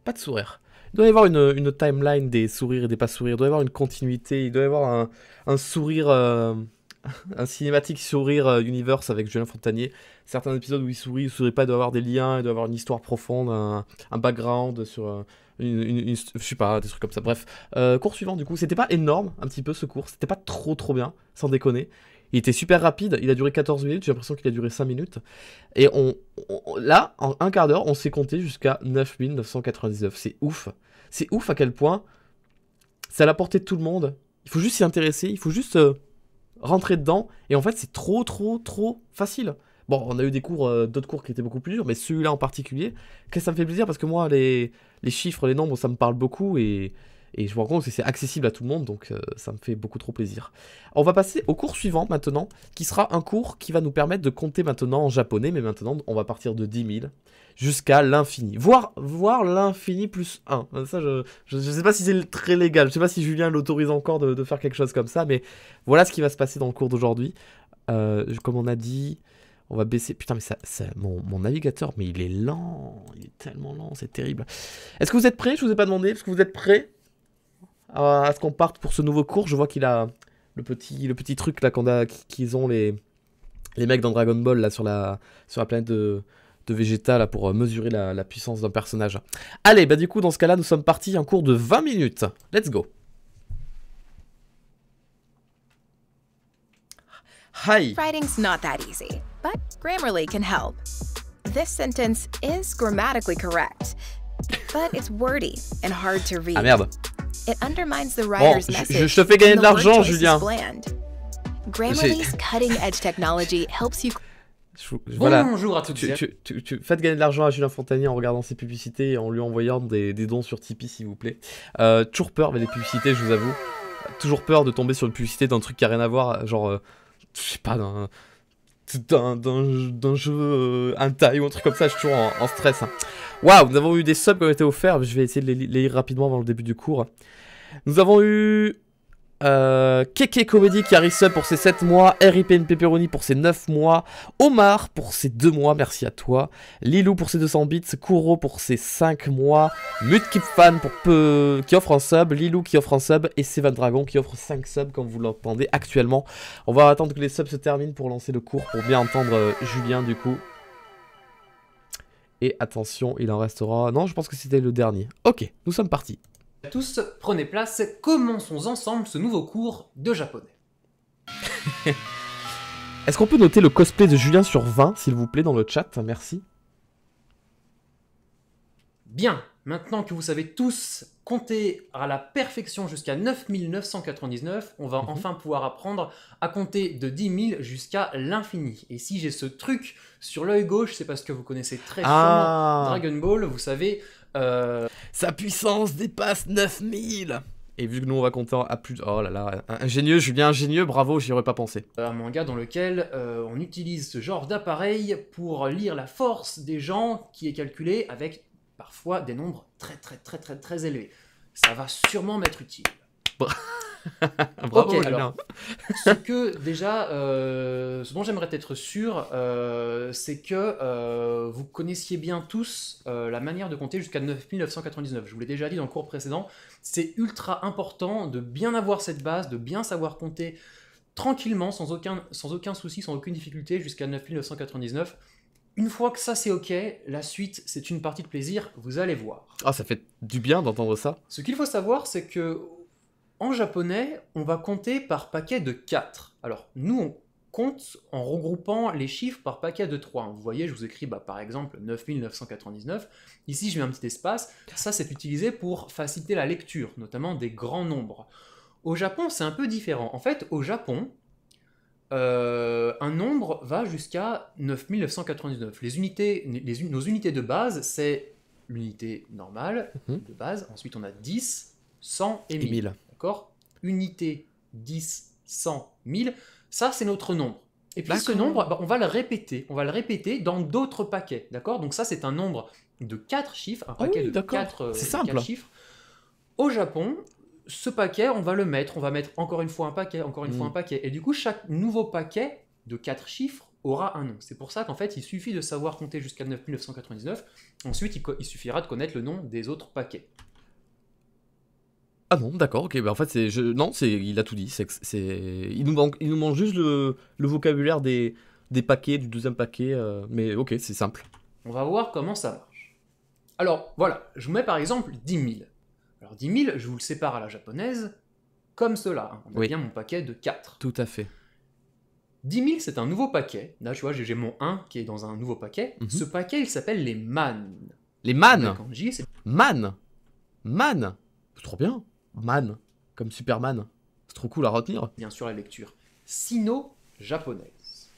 Pas de sourire. Il doit y avoir une, timeline des sourires et des pas sourires. Il doit y avoir une continuité. Il doit y avoir un, sourire. Euh, un cinématique sourire euh, universe avec Julien Fontanier. Certains épisodes où il sourit, il sourit pas, il doit avoir des liens, il doit avoir une histoire profonde, un, background sur. Euh, une, je sais pas, des trucs comme ça. Bref, cours suivant du coup, c'était pas énorme un petit peu ce cours, c'était pas trop trop bien, sans déconner. Il était super rapide, il a duré 14 minutes, j'ai l'impression qu'il a duré 5 minutes. Et on, là, en un quart d'heure, on s'est compté jusqu'à 9999. C'est ouf. C'est ouf à quel point c'est à la portée de tout le monde. Il faut juste s'y intéresser, il faut juste euh, rentrer dedans. Et en fait, c'est trop, trop, trop facile. Bon, on a eu des cours, euh, d'autres cours qui étaient beaucoup plus durs, mais celui-là en particulier, que ça me fait plaisir parce que moi, les, les chiffres, les nombres, ça me parle beaucoup et, et je me rends compte que c'est accessible à tout le monde, donc euh, ça me fait beaucoup trop plaisir. On va passer au cours suivant maintenant, qui sera un cours qui va nous permettre de compter maintenant en japonais, mais maintenant on va partir de 10 000 jusqu'à l'infini. Voir, voir l'infini plus 1. Euh, ça, je, ne sais pas si c'est très légal, je sais pas si Julien l'autorise encore de, faire quelque chose comme ça, mais voilà ce qui va se passer dans le cours d'aujourd'hui. Euh, comme on a dit, on va baisser. Putain, mais ça, mon, mon, navigateur, mais il est lent. Il est tellement lent, c'est terrible. Est-ce que vous êtes prêts Je vous ai pas demandé. Est-ce que vous êtes prêts à ce qu'on parte pour ce nouveau cours. Je vois qu'il a le petit, le petit truc là qu'ils ont les, les mecs dans Dragon Ball là sur la, sur la planète de, de Vegeta pour euh, mesurer la, puissance d'un personnage. Allez, bah du coup dans ce cas-là, nous sommes partis en cours de 20 minutes. Let's go. Hi. not that easy, but Grammarly can help. This sentence is grammatically correct wordy Ah merde. bon, je, te fais gagner de l'argent, Julien. voilà. Bonjour à toutes tu, tu, tu, faites gagner de l'argent à Julien Fontanier en regardant ses publicités et en lui envoyant des, dons sur Tipeee, s'il vous plaît. Euh, toujours peur mais les publicités, je vous avoue. Toujours peur de tomber sur une publicité d'un truc qui a rien à voir, genre, euh, je sais pas, d'un d'un jeu, euh, un taille ou un truc comme ça, je suis toujours en, stress. Hein. Waouh, nous avons eu des subs qui ont été offerts. Je vais essayer de les, lire rapidement avant le début du cours. Nous avons eu euh, Keke Comedy qui a re-sub pour ses 7 mois, RIPN Pepperoni pour ses 9 mois, Omar pour ses 2 mois, merci à toi, Lilou pour ses 200 bits, Kuro pour ses 5 mois, Mutkipfan pour qui offre un sub, Lilou qui offre un sub et Seven Dragon qui offre 5 subs comme vous l'entendez actuellement. On va attendre que les subs se terminent pour lancer le cours pour bien entendre euh, Julien du coup. Et attention, il en restera... Non, je pense que c'était le dernier. Ok, nous sommes partis. tous, prenez place, commençons ensemble ce nouveau cours de japonais. Est-ce qu'on peut noter le cosplay de Julien sur 20, s'il vous plaît, dans le chat Merci. Bien, maintenant que vous savez tous compter à la perfection jusqu'à 9999, on va mhm. enfin pouvoir apprendre à compter de 10 000 jusqu'à l'infini. Et si j'ai ce truc sur l'œil gauche, c'est parce que vous connaissez très ah. Dragon Ball, vous savez... Euh, Sa puissance dépasse 9000 et vu que nous on va compter à plus... Oh là là, ingénieux, Julien, ingénieux, bravo, j'y aurais pas pensé. Euh, un manga dans lequel euh, on utilise ce genre d'appareil pour lire la force des gens qui est calculée avec parfois des nombres très très très très très élevés. Ça va sûrement m'être utile. Bravo, alors, ce que déjà, euh, ce dont j'aimerais être sûr, euh, c'est que euh, vous connaissiez bien tous la manière de compter jusqu'à 9999. Je vous l'ai déjà dit dans le cours précédent, c'est ultra important de bien avoir cette base, de bien savoir compter tranquillement, sans aucun, sans aucun souci, sans aucune difficulté, jusqu'à 9999 une fois que ça c'est ok, la suite c'est une partie de plaisir, vous allez voir. Ah, ça fait du bien d'entendre ça. Ce qu'il faut savoir, c'est que en japonais, on va compter par paquet de 4. Alors, nous, on compte en regroupant les chiffres par paquet de 3. Vous voyez, je vous écris bah, par exemple 9999. Ici, je mets un petit espace. Ça, c'est utilisé pour faciliter la lecture, notamment des grands nombres. Au Japon, c'est un peu différent. En fait, au Japon, euh, un nombre va jusqu'à 9999. Les unités, les, nos unités de base, c'est l'unité normale mhm. de base, ensuite on a 10, 100 et 1000. Unité 10, 100, 1000, ça c'est notre nombre. Et puis ce nombre, bah, on va le répéter, on va le répéter dans d'autres paquets, d'accord Donc ça c'est un nombre de 4 chiffres, un ah paquet de 4, 4 euh, chiffres. Au Japon, ce paquet, on va le mettre, on va mettre encore une fois un paquet, encore une mm. fois un paquet. Et du coup, chaque nouveau paquet de quatre chiffres aura un nom. C'est pour ça qu'en fait, il suffit de savoir compter jusqu'à 9999. Ensuite, il, suffira de connaître le nom des autres paquets. Ah non, d'accord, ok, bah, en fait, c'est, non, c'est, il a tout dit, c'est, il, nous manque, il nous juste le, vocabulaire des, paquets, du deuxième paquet, euh, mais ok, c'est simple. On va voir comment ça marche. Alors voilà, je vous mets par exemple 10 000. Alors 10 000, je vous le sépare à la japonaise, comme cela. Hein. On a bien mon paquet de 4. Tout à fait. 10 000, c'est un nouveau paquet. Là, tu vois, j'ai mon 1 qui est dans un nouveau paquet. Mhm. Ce paquet, il s'appelle les man. Les man kanji, Man Man C'est trop bien. Man. Comme Superman. C'est trop cool à retenir. Bien sûr, la lecture. Sino-japonaise.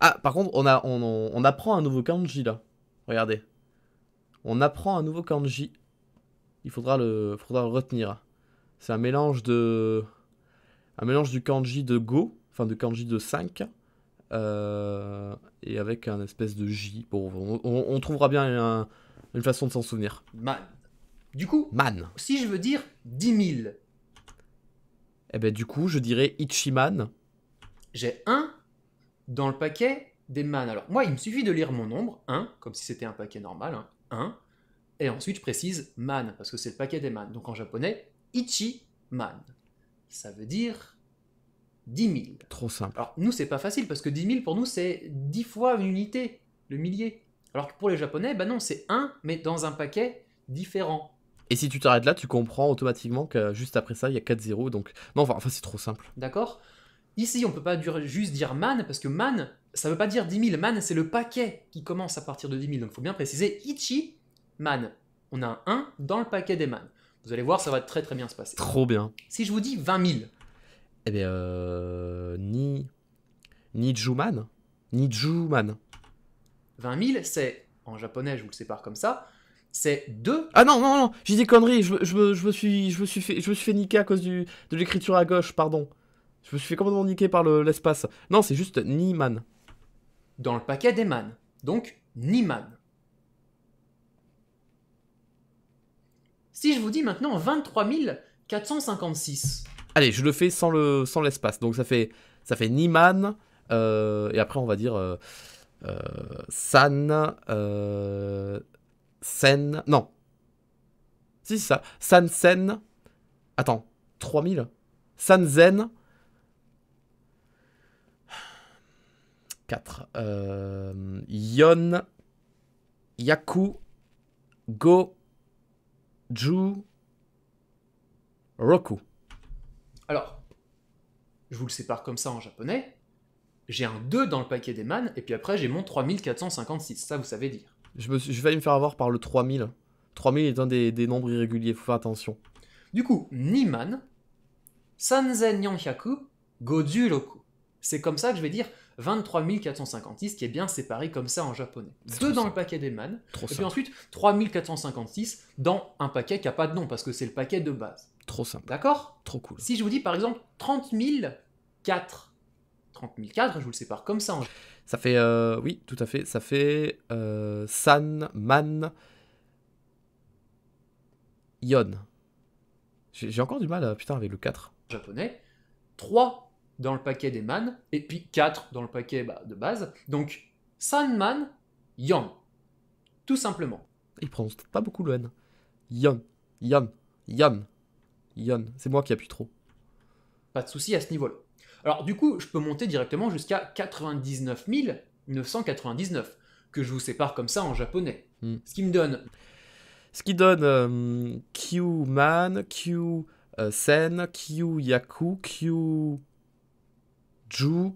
Ah, par contre, on, a, on apprend un nouveau kanji, là. Regardez. On apprend un nouveau kanji il faudra le, faudra retenir. C'est un mélange de. Un mélange du kanji de Go, enfin du kanji de 5, euh, et avec un espèce de J. Bon, on, trouvera bien une façon de s'en souvenir. Man. Du coup, man. Si je veux dire 10 000. Eh ben du coup, je dirais Ichiman. J'ai un dans le paquet des man. Alors moi, il me suffit de lire mon nombre, 1, comme si c'était un paquet normal, 1, hein. Et ensuite, je précise man, parce que c'est le paquet des man. Donc en japonais, ichi man. Ça veut dire 10 000. Trop simple. Alors nous, c'est pas facile, parce que 10 000 pour nous, c'est 10 fois une unité, le millier. Alors que pour les japonais, bah non, c'est un, mais dans un paquet différent. Et si tu t'arrêtes là, tu comprends automatiquement que juste après ça, il y a 4 zéros, Donc, non, enfin, c'est trop simple. D'accord Ici, on peut pas juste dire man, parce que man, ça veut pas dire 10 000. Man, c'est le paquet qui commence à partir de 10 000. Donc, il faut bien préciser ichi, man. On a un 1 dans le paquet des man. Vous allez voir, ça va très très bien se passer. Trop bien. Si je vous dis 20 000. Eh bien, euh, ni. Ni Juman. Ni Juman. 20 000, c'est. En japonais, je vous le sépare comme ça. C'est 2. Ah non, non, non, j'ai dit conneries. Je, me, suis, je, me suis fait, je suis fait niquer à cause du, de l'écriture à gauche, pardon. Je me suis fait complètement niquer par l'espace. non, c'est juste Ni-Man. Dans le paquet des man. Donc, Ni-Man. Si je vous dis maintenant 23 456. Allez, je le fais sans le sans l'espace. Donc ça fait ça fait Niman euh, et après on va dire euh, euh, San Sen non. Si ça San Sen Attends, 3000 San Zen 4 Yon Yaku Go Ju Roku. Alors, je vous le sépare comme ça en japonais. J'ai un 2 dans le paquet des man, et puis après j'ai mon 3456, ça vous savez dire. Je, me suis, vais me faire avoir par le 3000. 3000 est un des, nombres irréguliers, faut faire attention. Du coup, ni man, Sanzen goju roku. C'est comme ça que je vais dire 23 456 qui est bien séparé comme ça en japonais. Deux dans le paquet des mannes. et simple. puis ensuite 3456 dans un paquet qui n'a pas de nom parce que c'est le paquet de base. Trop simple. D'accord Trop cool. Si je vous dis par exemple 30 004, 30 004, je vous le sépare comme ça en Ça fait, euh, oui, tout à fait, ça fait euh, San, Man, Yon. J'ai encore du mal, euh, putain, avec le 4. Japonais. 3 dans le paquet des man, et puis 4 dans le paquet bah, de base. Donc Sanman, Yan. Tout simplement. Il prononce pas beaucoup le N. Yan, Yan, Yan, Yan. C'est moi qui appuie trop. Pas de souci à ce niveau-là. Alors du coup, je peux monter directement jusqu'à 99 999, que je vous sépare comme ça en japonais. Hmm. Ce qui me donne... Ce qui donne euh, -man, euh, -sen, q q Q.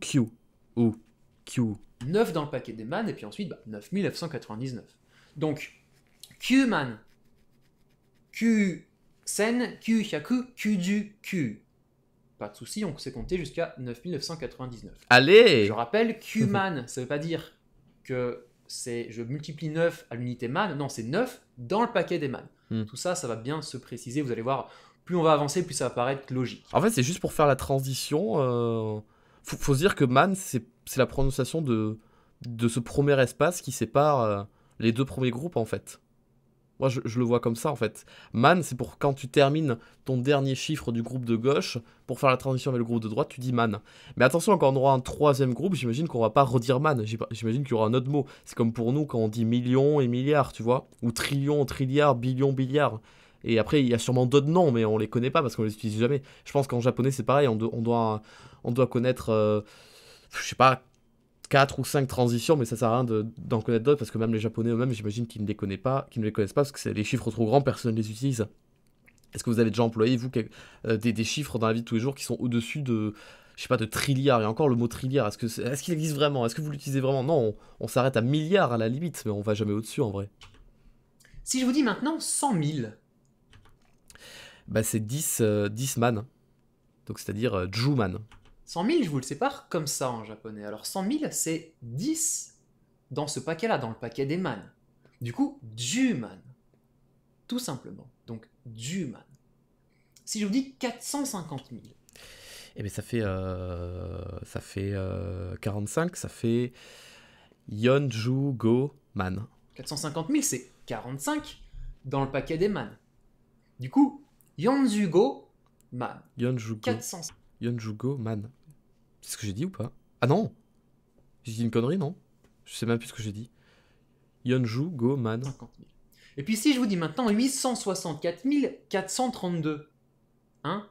Q. 9 dans le paquet des man, et puis ensuite bah, 9999. Donc, Q-man, Q-sen, Q-hyaku, Q-du, Q. Pas de souci, on sait compter jusqu'à 9999. Allez Je rappelle, Q-man, ça veut pas dire que c'est je multiplie 9 à l'unité man, non, c'est 9 dans le paquet des man. Hmm. Tout ça, ça va bien se préciser, vous allez voir, plus on va avancer, plus ça va paraître logique. En fait, c'est juste pour faire la transition. Euh, faut, se dire que man, c'est la prononciation de, de ce premier espace qui sépare euh, les deux premiers groupes en fait. Moi, je, le vois comme ça en fait. Man, c'est pour quand tu termines ton dernier chiffre du groupe de gauche, pour faire la transition vers le groupe de droite, tu dis man. Mais attention, quand on aura un troisième groupe, j'imagine qu'on va pas redire man. J'imagine qu'il y aura un autre mot. C'est comme pour nous quand on dit millions et milliards, tu vois, ou trillion trilliards, billion billiards. Et après, il y a sûrement d'autres noms, mais on les connaît pas parce qu'on les utilise jamais. Je pense qu'en japonais, c'est pareil, on, on doit on doit connaître, euh, je sais pas, 4 ou 5 transitions, mais ça sert à rien d'en connaître d'autres parce que même les Japonais eux-mêmes, j'imagine qu'ils ne les connaissent pas, qu'ils ne les connaissent pas parce que c'est des chiffres trop grands, personne ne les utilise. Est-ce que vous avez déjà employé, vous, euh, des, des, chiffres dans la vie de tous les jours qui sont au-dessus de, je sais pas, de trilliards Et encore le mot trilliard, est-ce qu'il existe vraiment Est-ce que vous l'utilisez vraiment Non, on, s'arrête à milliards à la limite, mais on va jamais au-dessus en vrai. Si je vous dis maintenant 100 000 Bah c'est 10, euh, man. Donc c'est-à-dire Juman. 100 000, je vous le sépare comme ça en japonais. Alors 100 000, c'est 10 dans ce paquet-là, dans le paquet des man. Du coup, Juman. Tout simplement. Donc, man. Si je vous dis 450 000. Eh bien, ça fait, euh, ça fait euh, 45, ça fait Yonju Go Man. 450 000, c'est 45 dans le paquet des man. Du coup, Yonju Go Man. Yonju Go. Yonjugo Man. C'est ce que j'ai dit ou pas Ah non J'ai dit une connerie, non Je sais même plus ce que j'ai dit. Yonju, Go, Man. Et puis si je vous dis maintenant 864 432, hein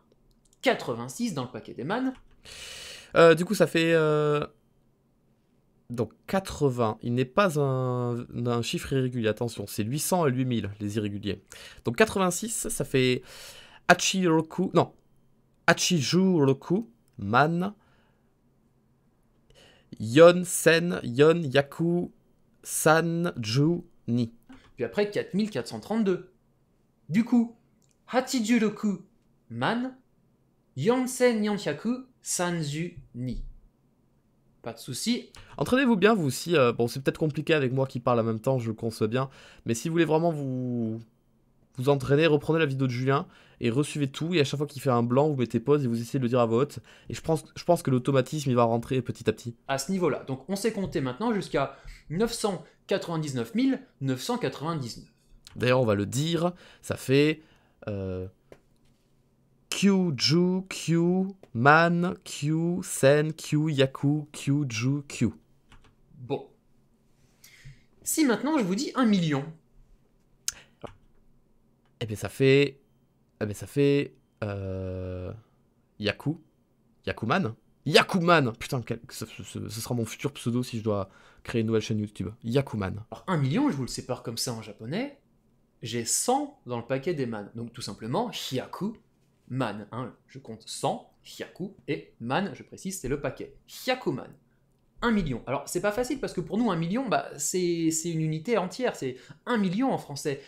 86 dans le paquet des man. Euh, du coup, ça fait. Euh, donc 80, il n'est pas un, chiffre irrégulier, attention, c'est 800 et 8000 les irréguliers. Donc 86, ça fait Roku... non, Roku. Man, Yon Sen Yon Yaku San Ju Ni. Puis après 4432. Du coup, Hachijuroku Man YON SEN YAKU SAN JU Ni. Pas de souci. Entraînez-vous bien, vous aussi. Euh, bon, c'est peut-être compliqué avec moi qui parle en même temps, je le conçois bien. Mais si vous voulez vraiment vous, vous entraîner, reprenez la vidéo de Julien et recevez tout et à chaque fois qu'il fait un blanc, vous mettez pause et vous essayez de le dire à votre hôte. Et je pense, je pense que l'automatisme, il va rentrer petit à petit. À ce niveau-là, donc on s'est compté maintenant jusqu'à 999 999. D'ailleurs, on va le dire, ça fait euh, Q, Ju, Q, Man, Q, Sen, Q, Yaku, Q, Ju, Q. Bon. Si maintenant je vous dis un million. Eh bien, ça fait eh ben, ça fait euh, Yaku, Yakuman. Yakuman Putain, quel, ce, sera mon futur pseudo si je dois créer une nouvelle chaîne YouTube. Yakuman. Alors, un million, je vous le sépare comme ça en japonais. J'ai 100 dans le paquet des man. Donc tout simplement, Hyaku, man. Hein. je compte 100, Yaku, et man, je précise, c'est le paquet. Man, 1 million. Alors c'est pas facile parce que pour nous, 1 million, bah, c'est une unité entière. C'est 1 million en français.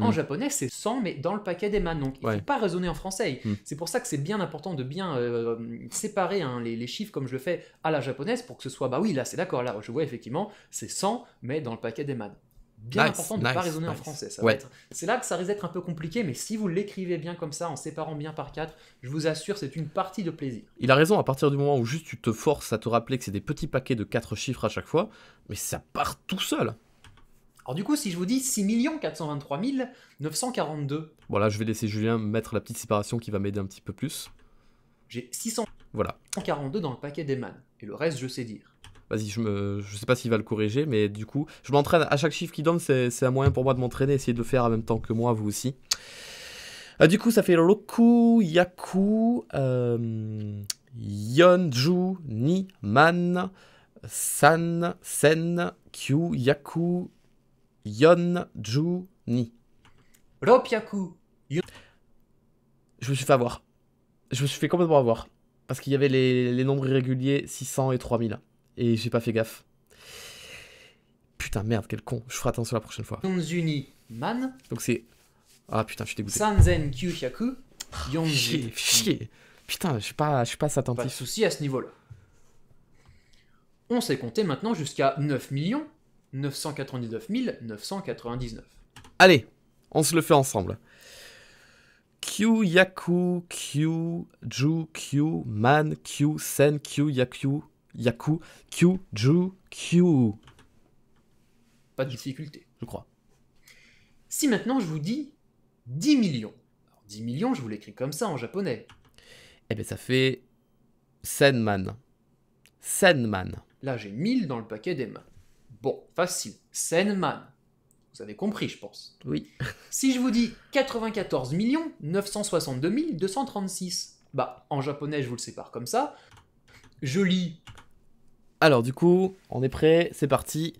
En mm. japonais, c'est 100, mais dans le paquet des Donc, Il ne faut pas raisonner en français. Mm. C'est pour ça que c'est bien important de bien euh, séparer hein, les, chiffres comme je le fais à la japonaise pour que ce soit, bah oui, là c'est d'accord, là je vois effectivement, c'est 100, mais dans le paquet des man Bien important de ne pas raisonner en français. Ouais. C'est là que ça risque d'être un peu compliqué, mais si vous l'écrivez bien comme ça, en séparant bien par quatre, je vous assure, c'est une partie de plaisir. Il a raison, à partir du moment où juste tu te forces à te rappeler que c'est des petits paquets de quatre chiffres à chaque fois, mais ça part tout seul. Alors du coup, si je vous dis 6 423 942. Voilà, je vais laisser Julien mettre la petite séparation qui va m'aider un petit peu plus. J'ai 600. Voilà. dans le paquet des man. Et le reste, je sais dire. Vas-y, je me, sais pas s'il va le corriger, mais du coup, je m'entraîne à chaque chiffre qu'il donne, c'est un moyen pour moi de m'entraîner, essayer de le faire en même temps que moi, vous aussi. Ah, du coup, ça fait Roku, Yaku, euh, Yonju, Ni, Man, San, Sen, Kyu, Yaku, Yon-Ju-Ni Ropyaku. yaku Je me suis fait avoir. Je me suis fait complètement avoir. Parce qu'il y avait les, nombres irréguliers 600 et 3000. Et j'ai pas fait gaffe. Putain, merde, quel con. Je ferai attention la prochaine fois. Yonjuni man. Donc c'est. Ah putain, je suis dégoûté. Sanzen kyushaku. Ah, Yonjuni. Chier. Putain, je suis pas, je suis pas attentif. Pas de soucis à ce niveau-là. On s'est compté maintenant jusqu'à 9 millions 999 999. Allez, on se le fait ensemble. Kyu, Yaku, Q Ju, Q Man, Q Sen, Q Yaku, Yaku, Q Ju, Q. Pas de difficulté. Je crois. Si maintenant je vous dis 10 millions. Alors 10 millions, je vous l'écris comme ça en japonais. Eh bien, ça fait Senman. Senman. Là, j'ai 1000 dans le paquet des mains. Bon, facile. Senman. Vous avez compris, je pense. Oui. si je vous dis 94 962 236, bah en japonais je vous le sépare comme ça. Je lis. Alors du coup, on est prêt, c'est parti.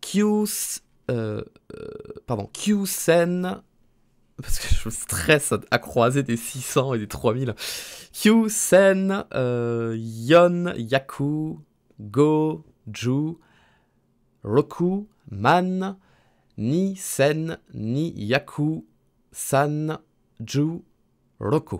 Kyus... Euh, euh pardon, Parce que je me stresse à croiser des 600 et des 3000. Kyusen, sen euh, Yon, Yaku, Go, Ju, Roku, Man, Ni Sen, Ni Yaku, San, Ju, Roku.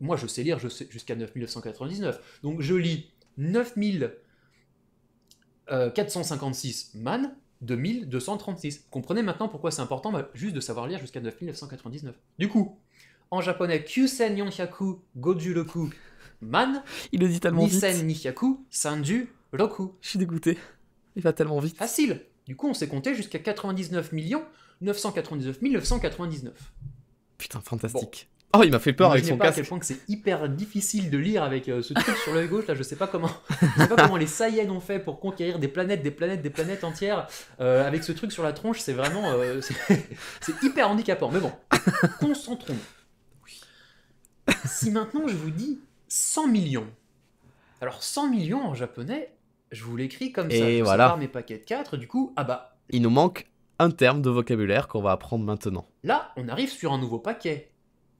Moi, je sais lire jusqu'à 9999. Donc, je lis 9456 euh, Man, 2236. Comprenez maintenant pourquoi c'est important juste de savoir lire jusqu'à 9999. Du coup, en japonais, Kyusen yonhyaku Goju Roku Man, il le dit tellement Nisen Nihyaku Sanju Roku. Je suis dégoûté. Il va tellement vite. Facile. Du coup, on s'est compté jusqu'à 99 999 999. Putain, fantastique. Oh, il m'a fait peur avec son pas casque. À quel point que c'est hyper difficile de lire avec euh, ce truc sur l'œil gauche là. Je sais pas comment, je sais pas comment les Saiyans ont fait pour conquérir des planètes, des planètes, des planètes entières euh, avec ce truc sur la tronche. C'est vraiment, euh, c'est hyper handicapant. Mais bon, concentrons-nous. Si maintenant je vous dis 100 millions, alors 100 millions en japonais, je vous l'écris comme ça. Et voilà. mes paquets de 4, du coup, ah bah. Il nous manque un terme de vocabulaire qu'on va apprendre maintenant. Là, on arrive sur un nouveau paquet.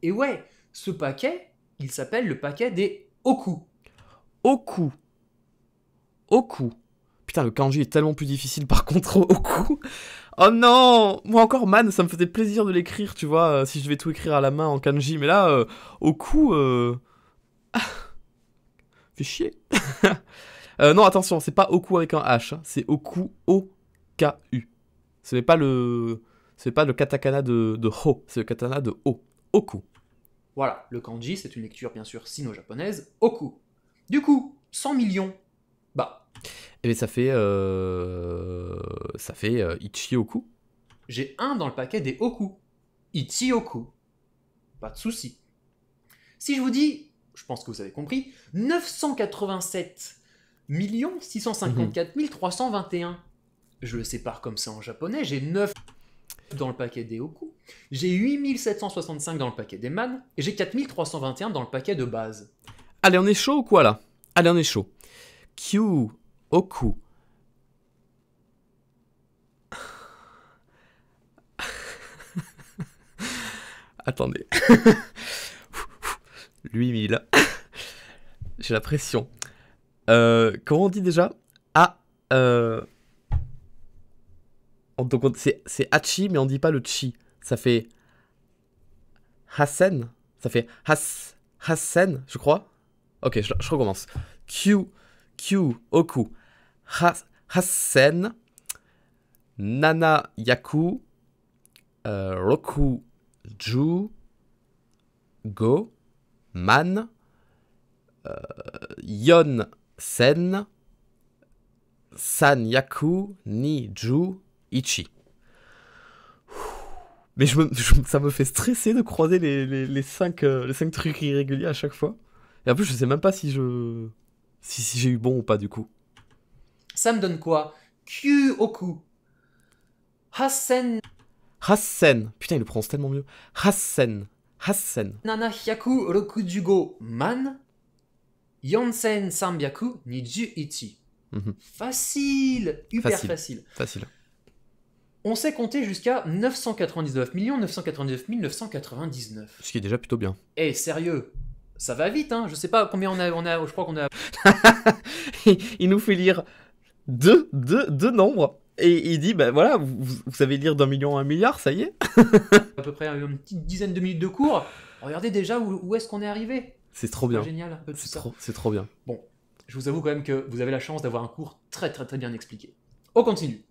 Et ouais, ce paquet, il s'appelle le paquet des oku. Oku. Oku. Putain, le kanji est tellement plus difficile par contre Oku. Oh non Moi encore, man, ça me faisait plaisir de l'écrire, tu vois, euh, si je devais tout écrire à la main en kanji. Mais là, euh, Oku... Euh, au chier Euh, non, attention, c'est pas Oku avec un H, hein. c'est Oku O-K-U. Ce n'est pas le, c'est pas le katakana de, Ho, c'est le katakana de O, Oku. Voilà, le kanji, c'est une lecture bien sûr sino-japonaise, Oku. Du coup, 100 millions, bah. Eh bien, ça fait, euh, ça fait euh, Ichioku. J'ai un dans le paquet des Oku. Ichioku. Pas de souci. Si je vous dis, je pense que vous avez compris, 987 654 321. Je le sépare comme ça en japonais, j'ai 9 dans le paquet des Oku, j'ai 8765 dans le paquet des Man, et j'ai 4321 dans le paquet de base. Allez, on est chaud ou quoi là Allez, on est chaud. Q, Oku. Attendez. 8000. J'ai la pression. Euh, comment on dit déjà Ah, euh, Donc c'est Hachi, mais on dit pas le Chi. Ça fait Hassen. Ça fait Has, Hassen, je crois. Ok, je, recommence. Q, Q, Oku, has, Hassen, Nana Yaku, euh, Roku, Ju, Go, Man, Yon, Sen San ni ju Ichi. Mais je ça me fait stresser de croiser les, les, cinq, euh, les cinq trucs irréguliers à chaque fois. Et en plus, je sais même pas si je si, j'ai eu bon ou pas du coup. Ça me donne quoi Oku, Hasen. Hasen. Putain, il le prononce tellement mieux. Hassen. Hassen. Nana Hyaku Rokujugo Man Yonsen Sambyaku Niju mhm. Facile, hyper facile. facile. On sait compter jusqu'à 999 999 999. Ce qui est déjà plutôt bien. Eh, sérieux, ça va vite, hein Je sais pas combien on a, on a je crois qu'on a... il nous fait lire deux, nombres, et il dit, ben voilà, vous, savez lire d'un million à un milliard, ça y est À peu près une petite dizaine de minutes de cours, regardez déjà où est-ce qu'on est arrivé c'est trop bien. Génial, C'est trop bien. Bon, je vous avoue quand même que vous avez la chance d'avoir un cours très très très bien expliqué. On continue.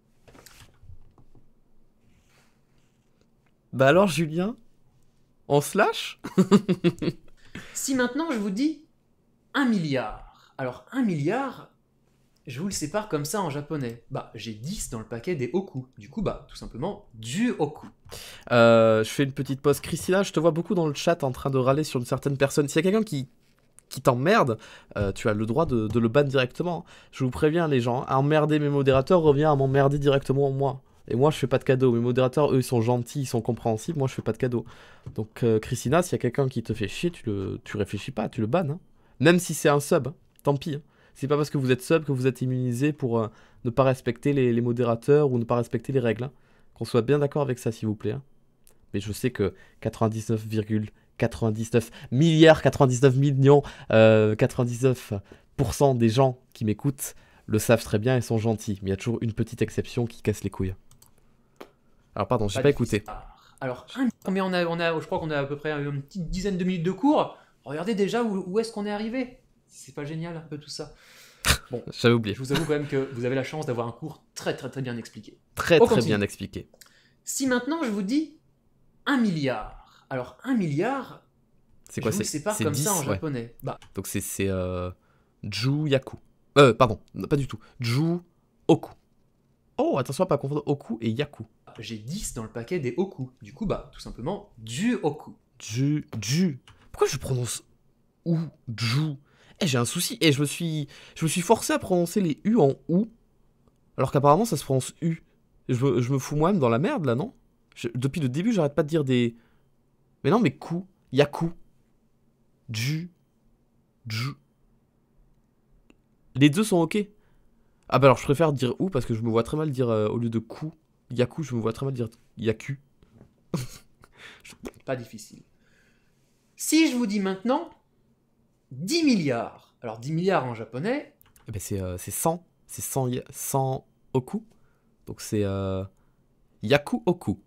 Bah alors, Julien, on se lâche Si maintenant je vous dis un milliard. Alors, un milliard, je vous le sépare comme ça en japonais. Bah, j'ai 10 dans le paquet des oku. Du coup, bah, tout simplement, du oku. Euh, je fais une petite pause. Christina, je te vois beaucoup dans le chat en train de râler sur une certaine personne. S'il y a quelqu'un qui, qui t'emmerde, euh, tu as le droit de, le ban directement. Je vous préviens, les gens, emmerder mes modérateurs revient à m'emmerder directement moi. Et moi, je fais pas de cadeaux. Mes modérateurs, eux, ils sont gentils, ils sont compréhensibles. Moi, je fais pas de cadeaux. Donc, euh, Christina, s'il y a quelqu'un qui te fait chier, tu, le, tu réfléchis pas, tu le bannes. Hein. Même si c'est un sub, tant pis. Hein. C'est pas parce que vous êtes sub que vous êtes immunisé pour euh, ne pas respecter les, modérateurs ou ne pas respecter les règles. Hein. Qu'on soit bien d'accord avec ça, s'il vous plaît. Hein. Mais je sais que 99,99 milliards, 99 millions, euh, 99% des gens qui m'écoutent le savent très bien et sont gentils. Mais il y a toujours une petite exception qui casse les couilles. Hein. Alors pardon, j'ai pas, pas écouté. Alors, combien on a, on a, je crois qu'on a à peu près une petite dizaine de minutes de cours. Regardez déjà où est-ce qu'on est arrivé c'est pas génial un peu tout ça Bon, j'avais oublié. Je vous avoue quand même que vous avez la chance d'avoir un cours très très très bien expliqué. Très très bien expliqué. Si maintenant je vous dis un milliard, alors un milliard, c'est quoi C'est pas comme ça en japonais. Bah. Donc c'est c'est euh, Yaku. Euh, pardon, pas du tout. Ju Oku. Oh, attention à pas confondre Oku et Yaku. J'ai 10 dans le paquet des Oku. Du coup, bah, tout simplement, du Oku. jou du. Pourquoi je prononce ou, Ju eh, j'ai un souci. Et eh, je me suis, je me suis forcé à prononcer les U en OU. Alors qu'apparemment, ça se prononce U. Je me, fous moi-même dans la merde, là, non Depuis le début, j'arrête pas de dire des... Mais non, mais coup. Yaku. Ju. Ju. Les deux sont OK. Ah bah alors, je préfère dire OU parce que je me vois très mal dire, euh, au lieu de coup, Yaku, je me vois très mal dire Yaku. pas difficile. Si je vous dis maintenant 10 milliards. Alors 10 milliards en japonais. Eh ben, c'est, euh, c'est 100. C'est 100, oku. Donc c'est euh, yaku oku.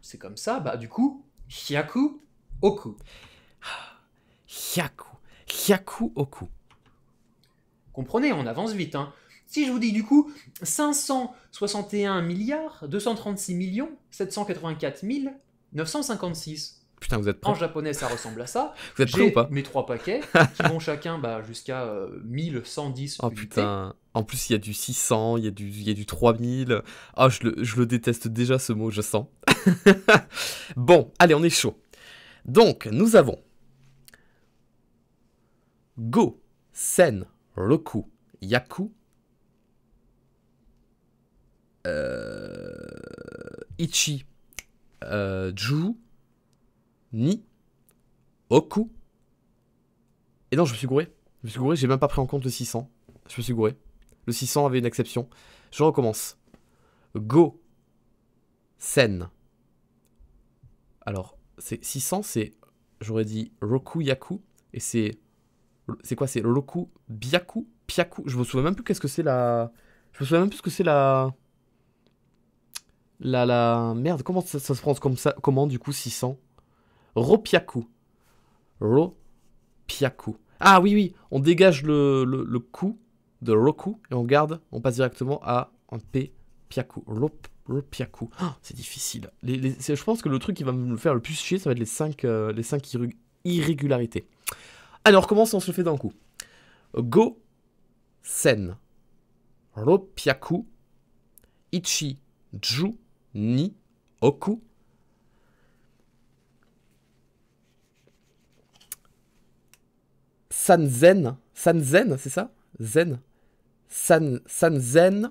C'est comme ça, bah du coup, hyaku oku. Hyaku. Hyaku oku. Comprenez, on avance vite. Hein. Si je vous dis du coup 561 milliards 236 millions 784 956. Putain, vous êtes prêts En japonais, ça ressemble à ça. Vous êtes prêts ou pas Mes trois paquets qui vont chacun bah, jusqu'à euh, 1110 Oh putain. En plus, il y a du 600, il y a du, 3000. Ah, je, le, déteste déjà ce mot, je sens. bon, allez, on est chaud. Donc, nous avons Go, Sen, Roku, Yaku, euh, Ichi, euh, Ju, ni Oku. Et non, je me suis gouré. Je me suis gouré, j'ai même pas pris en compte le 600. Je me suis gouré. Le 600 avait une exception. Je recommence. Go. Sen. Alors, c'est 600, c'est. J'aurais dit Roku Yaku. Et c'est. C'est quoi C'est Roku Biaku Piaku Je me souviens même plus qu'est-ce que c'est la. Je me souviens même plus ce que c'est la. La la. Merde, comment ça, ça se prononce comme ça Comment du coup 600 Ropiaku. Ropiaku. Ah oui, oui, on dégage le, le, coup de Roku et on garde, on passe directement à un P Piaku. Rop, Ropiaku. Oh, c'est difficile. je pense que le truc qui va me faire le plus chier, ça va être les 5 euh, les cinq irrégularités. Alors, comment on se fait d'un coup Go, Sen, Ropiaku, Ichi, Ju, Ni, Oku, Sanzen. Sanzen, c'est ça Zen. San, Sanzen.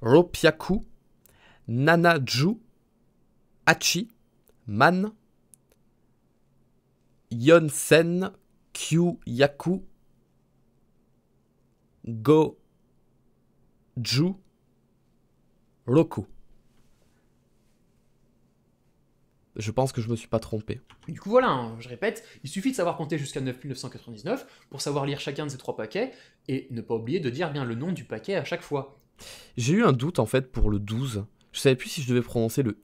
Ropiaku. Nanaju. Hachi. Man. Yonsen. Go Goju. Roku. je pense que je me suis pas trompé. Du coup voilà, hein, je répète, il suffit de savoir compter jusqu'à 9999 pour savoir lire chacun de ces trois paquets et ne pas oublier de dire bien le nom du paquet à chaque fois. J'ai eu un doute en fait pour le 12. Je savais plus si je devais prononcer le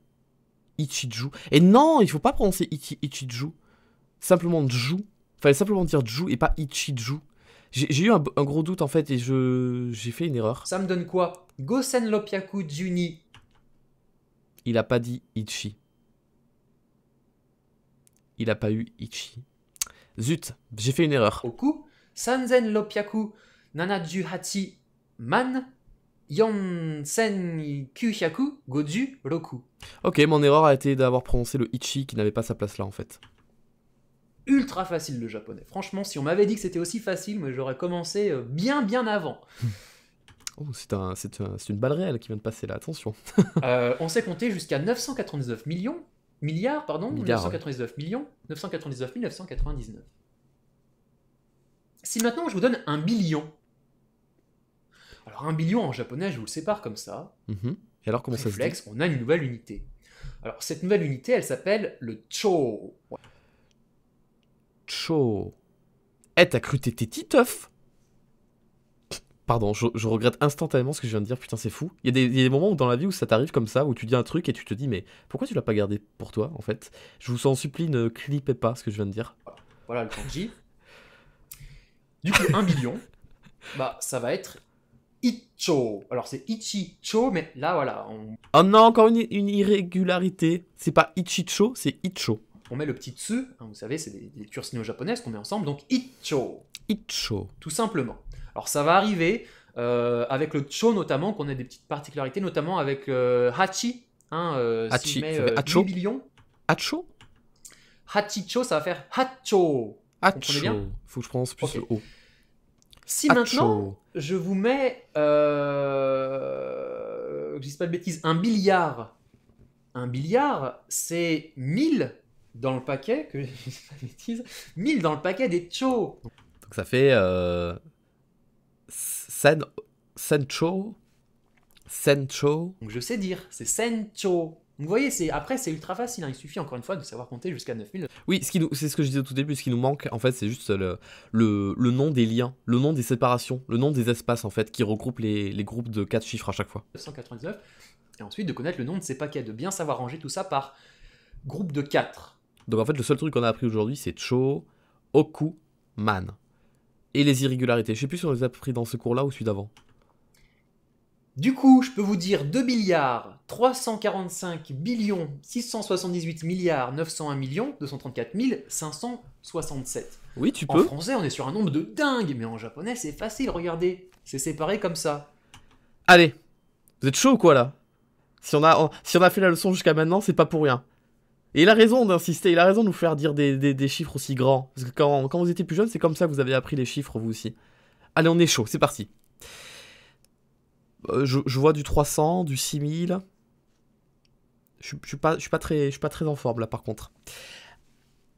Ichiju. Et non, il faut pas prononcer ichi, Ichiju. Simplement Ju. Fallait simplement dire Ju et pas Ichiju. J'ai eu un, gros doute en fait et je j'ai fait une erreur. Ça me donne quoi Gosen Juni. Il a pas dit Ichi. Il n'a pas eu Ichi. Zut, j'ai fait une erreur. Ok, mon erreur a été d'avoir prononcé le Ichi qui n'avait pas sa place là en fait. Ultra facile le japonais. Franchement, si on m'avait dit que c'était aussi facile, mais j'aurais commencé euh, bien bien avant. Oh, c'est une balle réelle qui vient de passer là, attention. Euh, on s'est compté jusqu'à 999 millions milliards, pardon, milliards, 999 millions, 999 999. Si maintenant je vous donne un billion, alors un billion en japonais, je vous le sépare comme ça. Mhm. Et alors comment ça se dit On a une nouvelle unité. Alors cette nouvelle unité, elle s'appelle le cho. Cho. Eh, t'as cru t'étais Pardon, je, regrette instantanément ce que je viens de dire, putain c'est fou. Il y, a des, moments dans la vie où ça t'arrive comme ça, où tu dis un truc et tu te dis mais pourquoi tu l'as pas gardé pour toi en fait Je vous en supplie, ne clipez pas ce que je viens de dire. Voilà le kanji Du coup, 1 million, bah ça va être Icho. Alors c'est Ichi-cho mais là voilà. On... a oh encore une, irrégularité. C'est pas Ichicho, c'est Icho. On met le petit tsu, hein, vous savez, c'est des, sino japonaises qu'on met ensemble, donc Icho. Icho. Tout simplement. Alors ça va arriver, euh, avec le Cho notamment, qu'on a des petites particularités, notamment avec euh, Hachi. Hein, euh, Hachi, si euh, Hacho. Hacho Hachicho, ça va faire Hacho. Hacho. Bien Faut que je prononce plus le O. Si maintenant je vous mets, euh, je dis pas de bêtises, un billard. Un billard, c'est 1000 dans le paquet, que je dis pas de bêtises, 1000 dans le paquet des Cho. Donc ça fait. Sencho. Sencho. Donc je sais dire, c'est Sencho. vous voyez, c'est après c'est ultra facile, hein. il suffit encore une fois de savoir compter jusqu'à 9000. Oui, c'est ce que je disais au tout début, ce qui nous manque en fait, c'est juste le... nom des liens, le nom des séparations, le nom des espaces en fait qui regroupent les, groupes de 4 chiffres à chaque fois. 199 et ensuite de connaître le nom de ces paquets, de bien savoir ranger tout ça par groupe de 4. Donc en fait, le seul truc qu'on a appris aujourd'hui, c'est Cho, Oku, Man et les irrégularités. Je sais plus si on les a pris dans ce cours-là ou celui d'avant. Du coup, je peux vous dire 2 milliards 345 billions 678 milliards 901 millions 234 567. Oui, tu peux. En français, on est sur un nombre de dingue, mais en japonais, c'est facile, regardez. C'est séparé comme ça. Allez, vous êtes chaud ou quoi là si on, a, si on a fait la leçon jusqu'à maintenant, c'est pas pour rien. Et il a raison d'insister, il a raison de nous faire dire des, des, chiffres aussi grands. Parce que quand, quand vous étiez plus jeune, c'est comme ça que vous avez appris les chiffres, vous aussi. Allez, on est chaud, c'est parti. Euh, je, vois du 300, du 6000. Je, suis pas, très, je suis pas très en forme là par contre.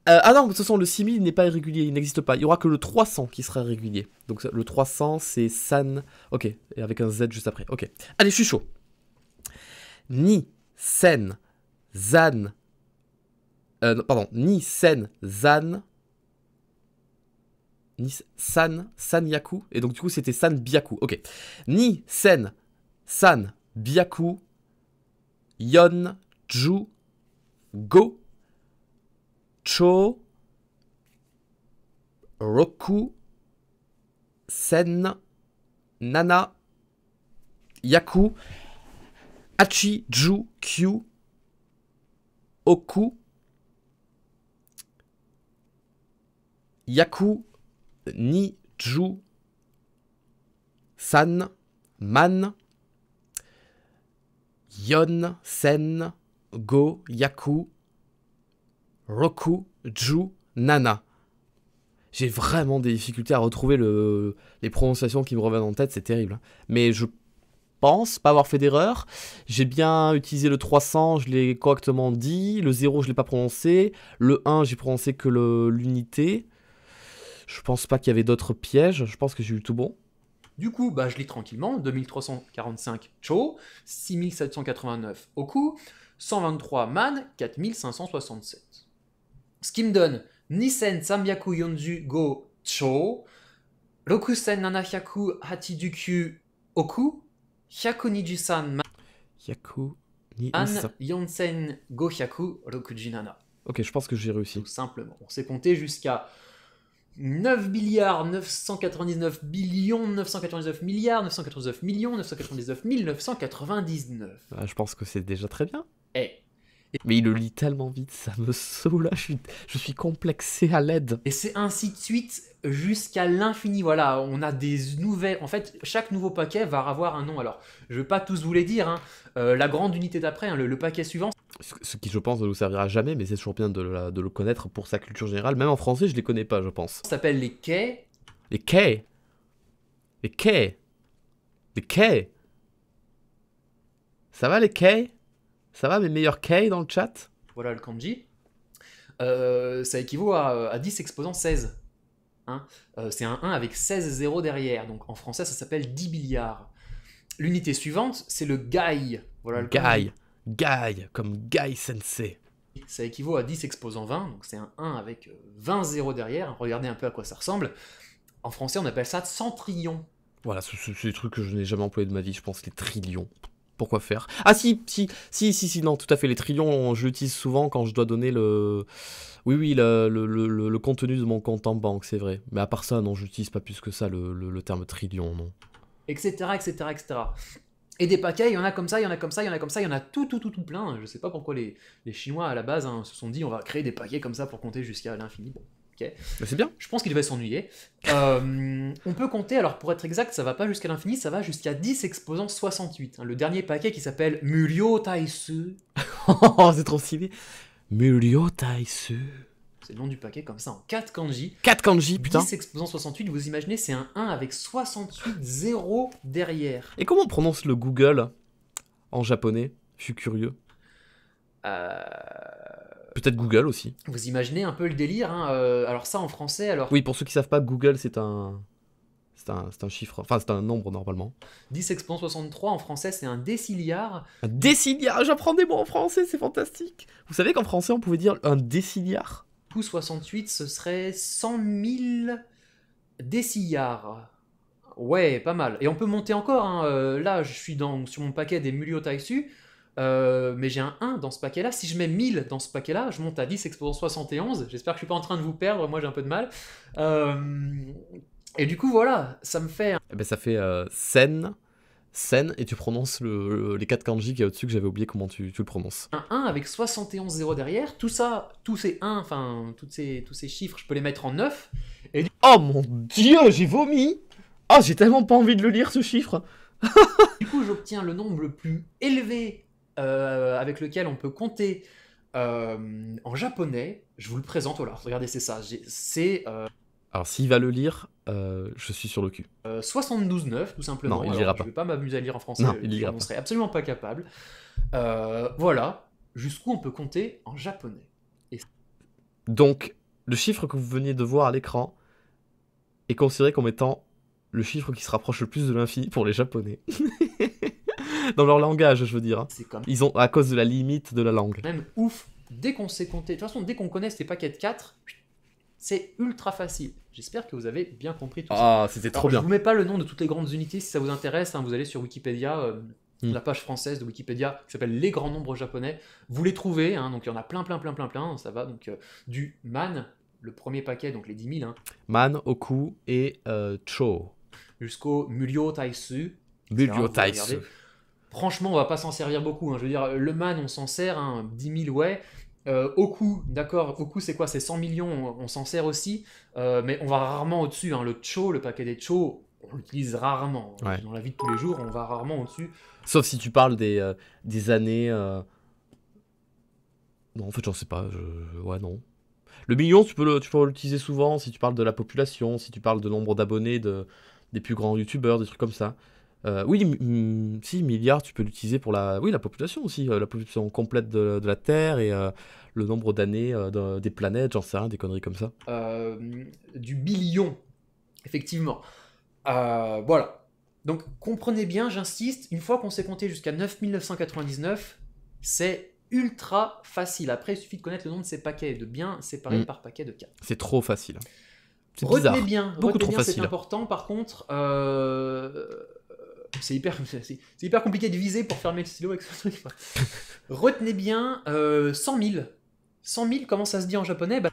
Euh, ah non, de toute façon, le 6000 n'est pas irrégulier, il n'existe pas. Il n'y aura que le 300 qui sera régulier. Donc le 300, c'est San. Ok, et avec un Z juste après. Ok. Allez, je suis chaud. Ni, Sen, Zan, euh, pardon, Sen, Zan. ni San, San Yaku. Et donc, du coup, c'était San Byaku. Ok. Ni Sen, San biaku Yon, Ju, Go, Cho, Roku, Sen, Nana, Yaku, achi Ju, Kyu, Oku, Yaku, Ni, Ju, San, Man, Yon, Sen, Go, Yaku, Roku, Ju, Nana. J'ai vraiment des difficultés à retrouver les prononciations qui me reviennent en tête, c'est terrible. Hein. Mais je pense pas avoir fait d'erreur. J'ai bien utilisé le 300, je l'ai correctement dit. Le 0, je l'ai pas prononcé. Le 1, j'ai prononcé que l'unité. Je pense pas qu'il y avait d'autres pièges. Je pense que j'ai eu tout bon. Du coup, bah, je lis tranquillement 2345 Cho, 6789 Oku, 123 Man, 4567. Ce qui me donne Nisen Sambyaku Yonju Go Cho, Rokusen Nanahyaku Hatiduku Oku, Hyaku san Man, Yaku ni An Yonsen Roku Rokujinana. Ok, je pense que j'ai réussi. Tout simplement. On s'est compté jusqu'à 9 milliards 999 billions 999 milliards 999 millions 999 999. Ah, je pense que c'est déjà très bien. Eh. Mais il le lit tellement vite, ça me saoule. Je suis, je suis complexé à l'aide. Et c'est ainsi de suite jusqu'à l'infini. Voilà, on a des nouvelles. En fait, chaque nouveau paquet va avoir un nom. Alors, je ne vais pas tous vous les dire. Hein. Euh, la grande unité d'après, hein, le, paquet suivant, ce qui je pense ne nous servira jamais, mais c'est toujours bien de, le connaître pour sa culture générale. Même en français, je les connais pas, je pense. Ça s'appelle les K. Les K Les K Les K Ça va les K Ça va mes meilleurs K dans le chat Voilà le kanji. Euh, ça équivaut à, 10 exposant 16. c'est un 1 avec 16 zéros derrière. Donc en français, ça s'appelle 10 milliards. L'unité suivante, c'est le gaï. Voilà le gaille. Gaï, comme gaï Sensei. Ça équivaut à 10 exposants 20, donc c'est un 1 avec 20 euh, zéros derrière. Regardez un peu à quoi ça ressemble. En français, on appelle ça trillions. Voilà, c'est des trucs que je n'ai jamais employé de ma vie, je pense, les trillions. Pourquoi faire Ah si, si, si, si, non, tout à fait, les trillions, je l'utilise souvent quand je dois donner le... Oui, oui, le, le, le, le contenu de mon compte en banque, c'est vrai. Mais à part ça, non, j'utilise pas plus que ça le, terme trillion, non. Etc, etc, etc. Et des paquets, il y en a comme ça, il y en a comme ça, il y en a comme ça, il y en a tout, tout, tout, plein. Je sais pas pourquoi les, Chinois à la base hein, se sont dit on va créer des paquets comme ça pour compter jusqu'à l'infini. Bon, ok. mais c'est bien. Je pense qu'ils devaient s'ennuyer. Euh, on peut compter, alors pour être exact, ça va pas jusqu'à l'infini, ça va jusqu'à 10 exposants 68. Hein, le dernier paquet qui s'appelle Mulio Taisu. oh, c'est trop stylé. Mulio c'est le nom du paquet, comme ça, en 4 kanji. 4 kanji, putain. 10 exposant 68, vous imaginez, c'est un 1 avec 68 zéros derrière. Et comment on prononce le Google en japonais Je suis curieux. Euh, Peut-être Google aussi. Vous imaginez un peu le délire, hein euh, alors ça en français, alors... Oui, pour ceux qui savent pas, Google c'est un... C'est un, un, chiffre, enfin c'est un nombre normalement. 10 exposant 63 en français c'est un déciliard. Un déciliard, j'apprends des mots en français, c'est fantastique. Vous savez qu'en français on pouvait dire un déciliard 68, ce serait 100 000 décillards. Ouais, pas mal. Et on peut monter encore. Hein. Euh, là, je suis dans, sur mon paquet des Mulio Taisu. Euh, mais j'ai un 1 dans ce paquet-là. Si je mets 1000 dans ce paquet-là, je monte à 10 exposant 71. J'espère que je suis pas en train de vous perdre. Moi, j'ai un peu de mal. Euh, et du coup, voilà, ça me fait. Eh ben, ça fait scène. Sen, et tu prononces les 4 kanji qu'il y a au-dessus que j'avais oublié comment tu, tu, le prononces. Un 1 avec 71 0 derrière, tout ça, tous ces 1, enfin, ces, tous ces chiffres, je peux les mettre en 9. Et... Oh mon dieu, j'ai vomi Oh, j'ai tellement pas envie de le lire ce chiffre Du coup, j'obtiens le nombre le plus élevé euh, avec lequel on peut compter euh, en japonais. Je vous le présente, voilà, regardez, c'est ça. C'est euh, alors s'il va le lire, euh, je suis sur le cul. 72,9, euh, tout simplement. Non, il lira pas. Je vais pas m'amuser à lire en français. Non, il lira. On serait absolument pas capable. Euh, voilà, jusqu'où on peut compter en japonais. Donc le chiffre que vous veniez de voir à l'écran est considéré comme étant le chiffre qui se rapproche le plus de l'infini pour les japonais. Dans leur langage, je veux dire. Hein. C'est comme... Ils ont à cause de la limite de la langue. Même ouf. Dès qu'on sait compter, de toute façon, dès qu'on connaît ces paquets de 4, c'est ultra facile. J'espère que vous avez bien compris tout ça. Ah, c'était trop bien. Je vous mets pas le nom de toutes les grandes unités si ça vous intéresse. Hein, vous allez sur Wikipédia, euh, hmm. la page française de Wikipédia qui s'appelle Les grands nombres japonais. Vous les trouvez. Hein, donc il y en a plein, plein, plein, plein, plein. Ça va donc euh, du man, le premier paquet, donc les 10 000. Hein, man, oku et euh, cho. Jusqu'au mulyo taisu. Mulyo taisu. Franchement, on va pas s'en servir beaucoup. Je veux dire, le man, on s'en sert, hein, 10 000 ouais. Au euh, coup d'accord, coup c'est quoi C'est 100 millions, on, s'en sert aussi, euh, mais on va rarement au-dessus. Hein. Le Cho, le paquet des Cho, on l'utilise rarement. Hein. Dans la vie de tous les jours, on va rarement au-dessus. Sauf si tu parles des, euh, années. Non, en fait, j'en sais pas. Ouais, non. Le million, tu peux l'utiliser souvent si tu parles de la population, si tu parles de nombre d'abonnés, de... des plus grands youtubeurs, des trucs comme ça. Euh, oui, 6 milliards, tu peux l'utiliser pour la, oui, la population aussi, euh, la population complète de, la Terre et euh, le nombre d'années des planètes, j'en sais rien, des conneries comme ça. du billion, effectivement. voilà. Donc comprenez bien, j'insiste, une fois qu'on s'est compté jusqu'à 9999, c'est ultra facile. Après, il suffit de connaître le nombre de ces paquets, de bien séparer mm. par paquet de 4. C'est trop facile. C'est bizarre. bien, beaucoup trop facile. C'est important. Par contre, c'est hyper, hyper compliqué de viser pour fermer le stylo avec ce truc. Retenez bien 100 000. 100 000, comment ça se dit en japonais bah,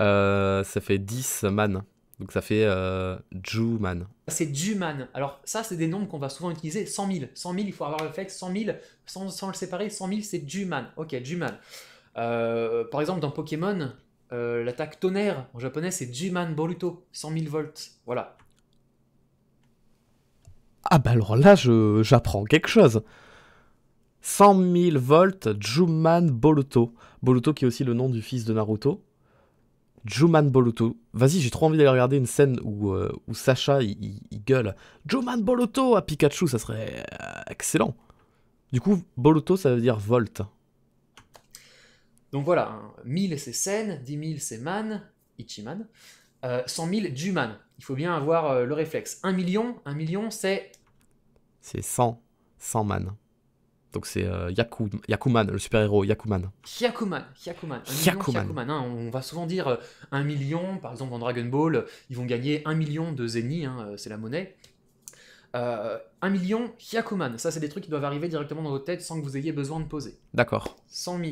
euh, Ça fait 10 man. Donc ça fait euh, Juman. C'est Juman. Alors ça, c'est des nombres qu'on va souvent utiliser. 100 000. 100 000, il faut avoir le fait 100 000, sans, le séparer, 100 000, c'est Juman. Ok, Juman. Euh, par exemple, dans Pokémon, l'attaque tonnerre, en japonais, c'est Juman Boruto, 100 000 volts. Voilà. Ah bah alors là, j'apprends quelque chose. 100 000 volts, Juman Boloto. Boluto qui est aussi le nom du fils de Naruto. Juman Boloto. Vas-y, j'ai trop envie d'aller regarder une scène où, euh, où Sacha il, gueule Juman Boloto à Pikachu, ça serait euh, excellent. Du coup, Boloto ça veut dire volt. Donc voilà, 1000 hein. c'est scène, 10 000 c'est Man, Ichiman, 100 euh, 000 Juman il faut bien avoir euh, le réflexe. Un million, un million, c'est. C'est 100, 100 man. Donc c'est euh, Yaku, Yakuman, le super-héros, Yakuman. Yakuman, Yakuman. Yakuman. Hein. on va souvent dire euh, un million, par exemple dans Dragon Ball, ils vont gagner un million de Zeni, hein, c'est la monnaie. Un million, Yakuman. Ça, c'est des trucs qui doivent arriver directement dans votre tête sans que vous ayez besoin de poser. D'accord. 100 000,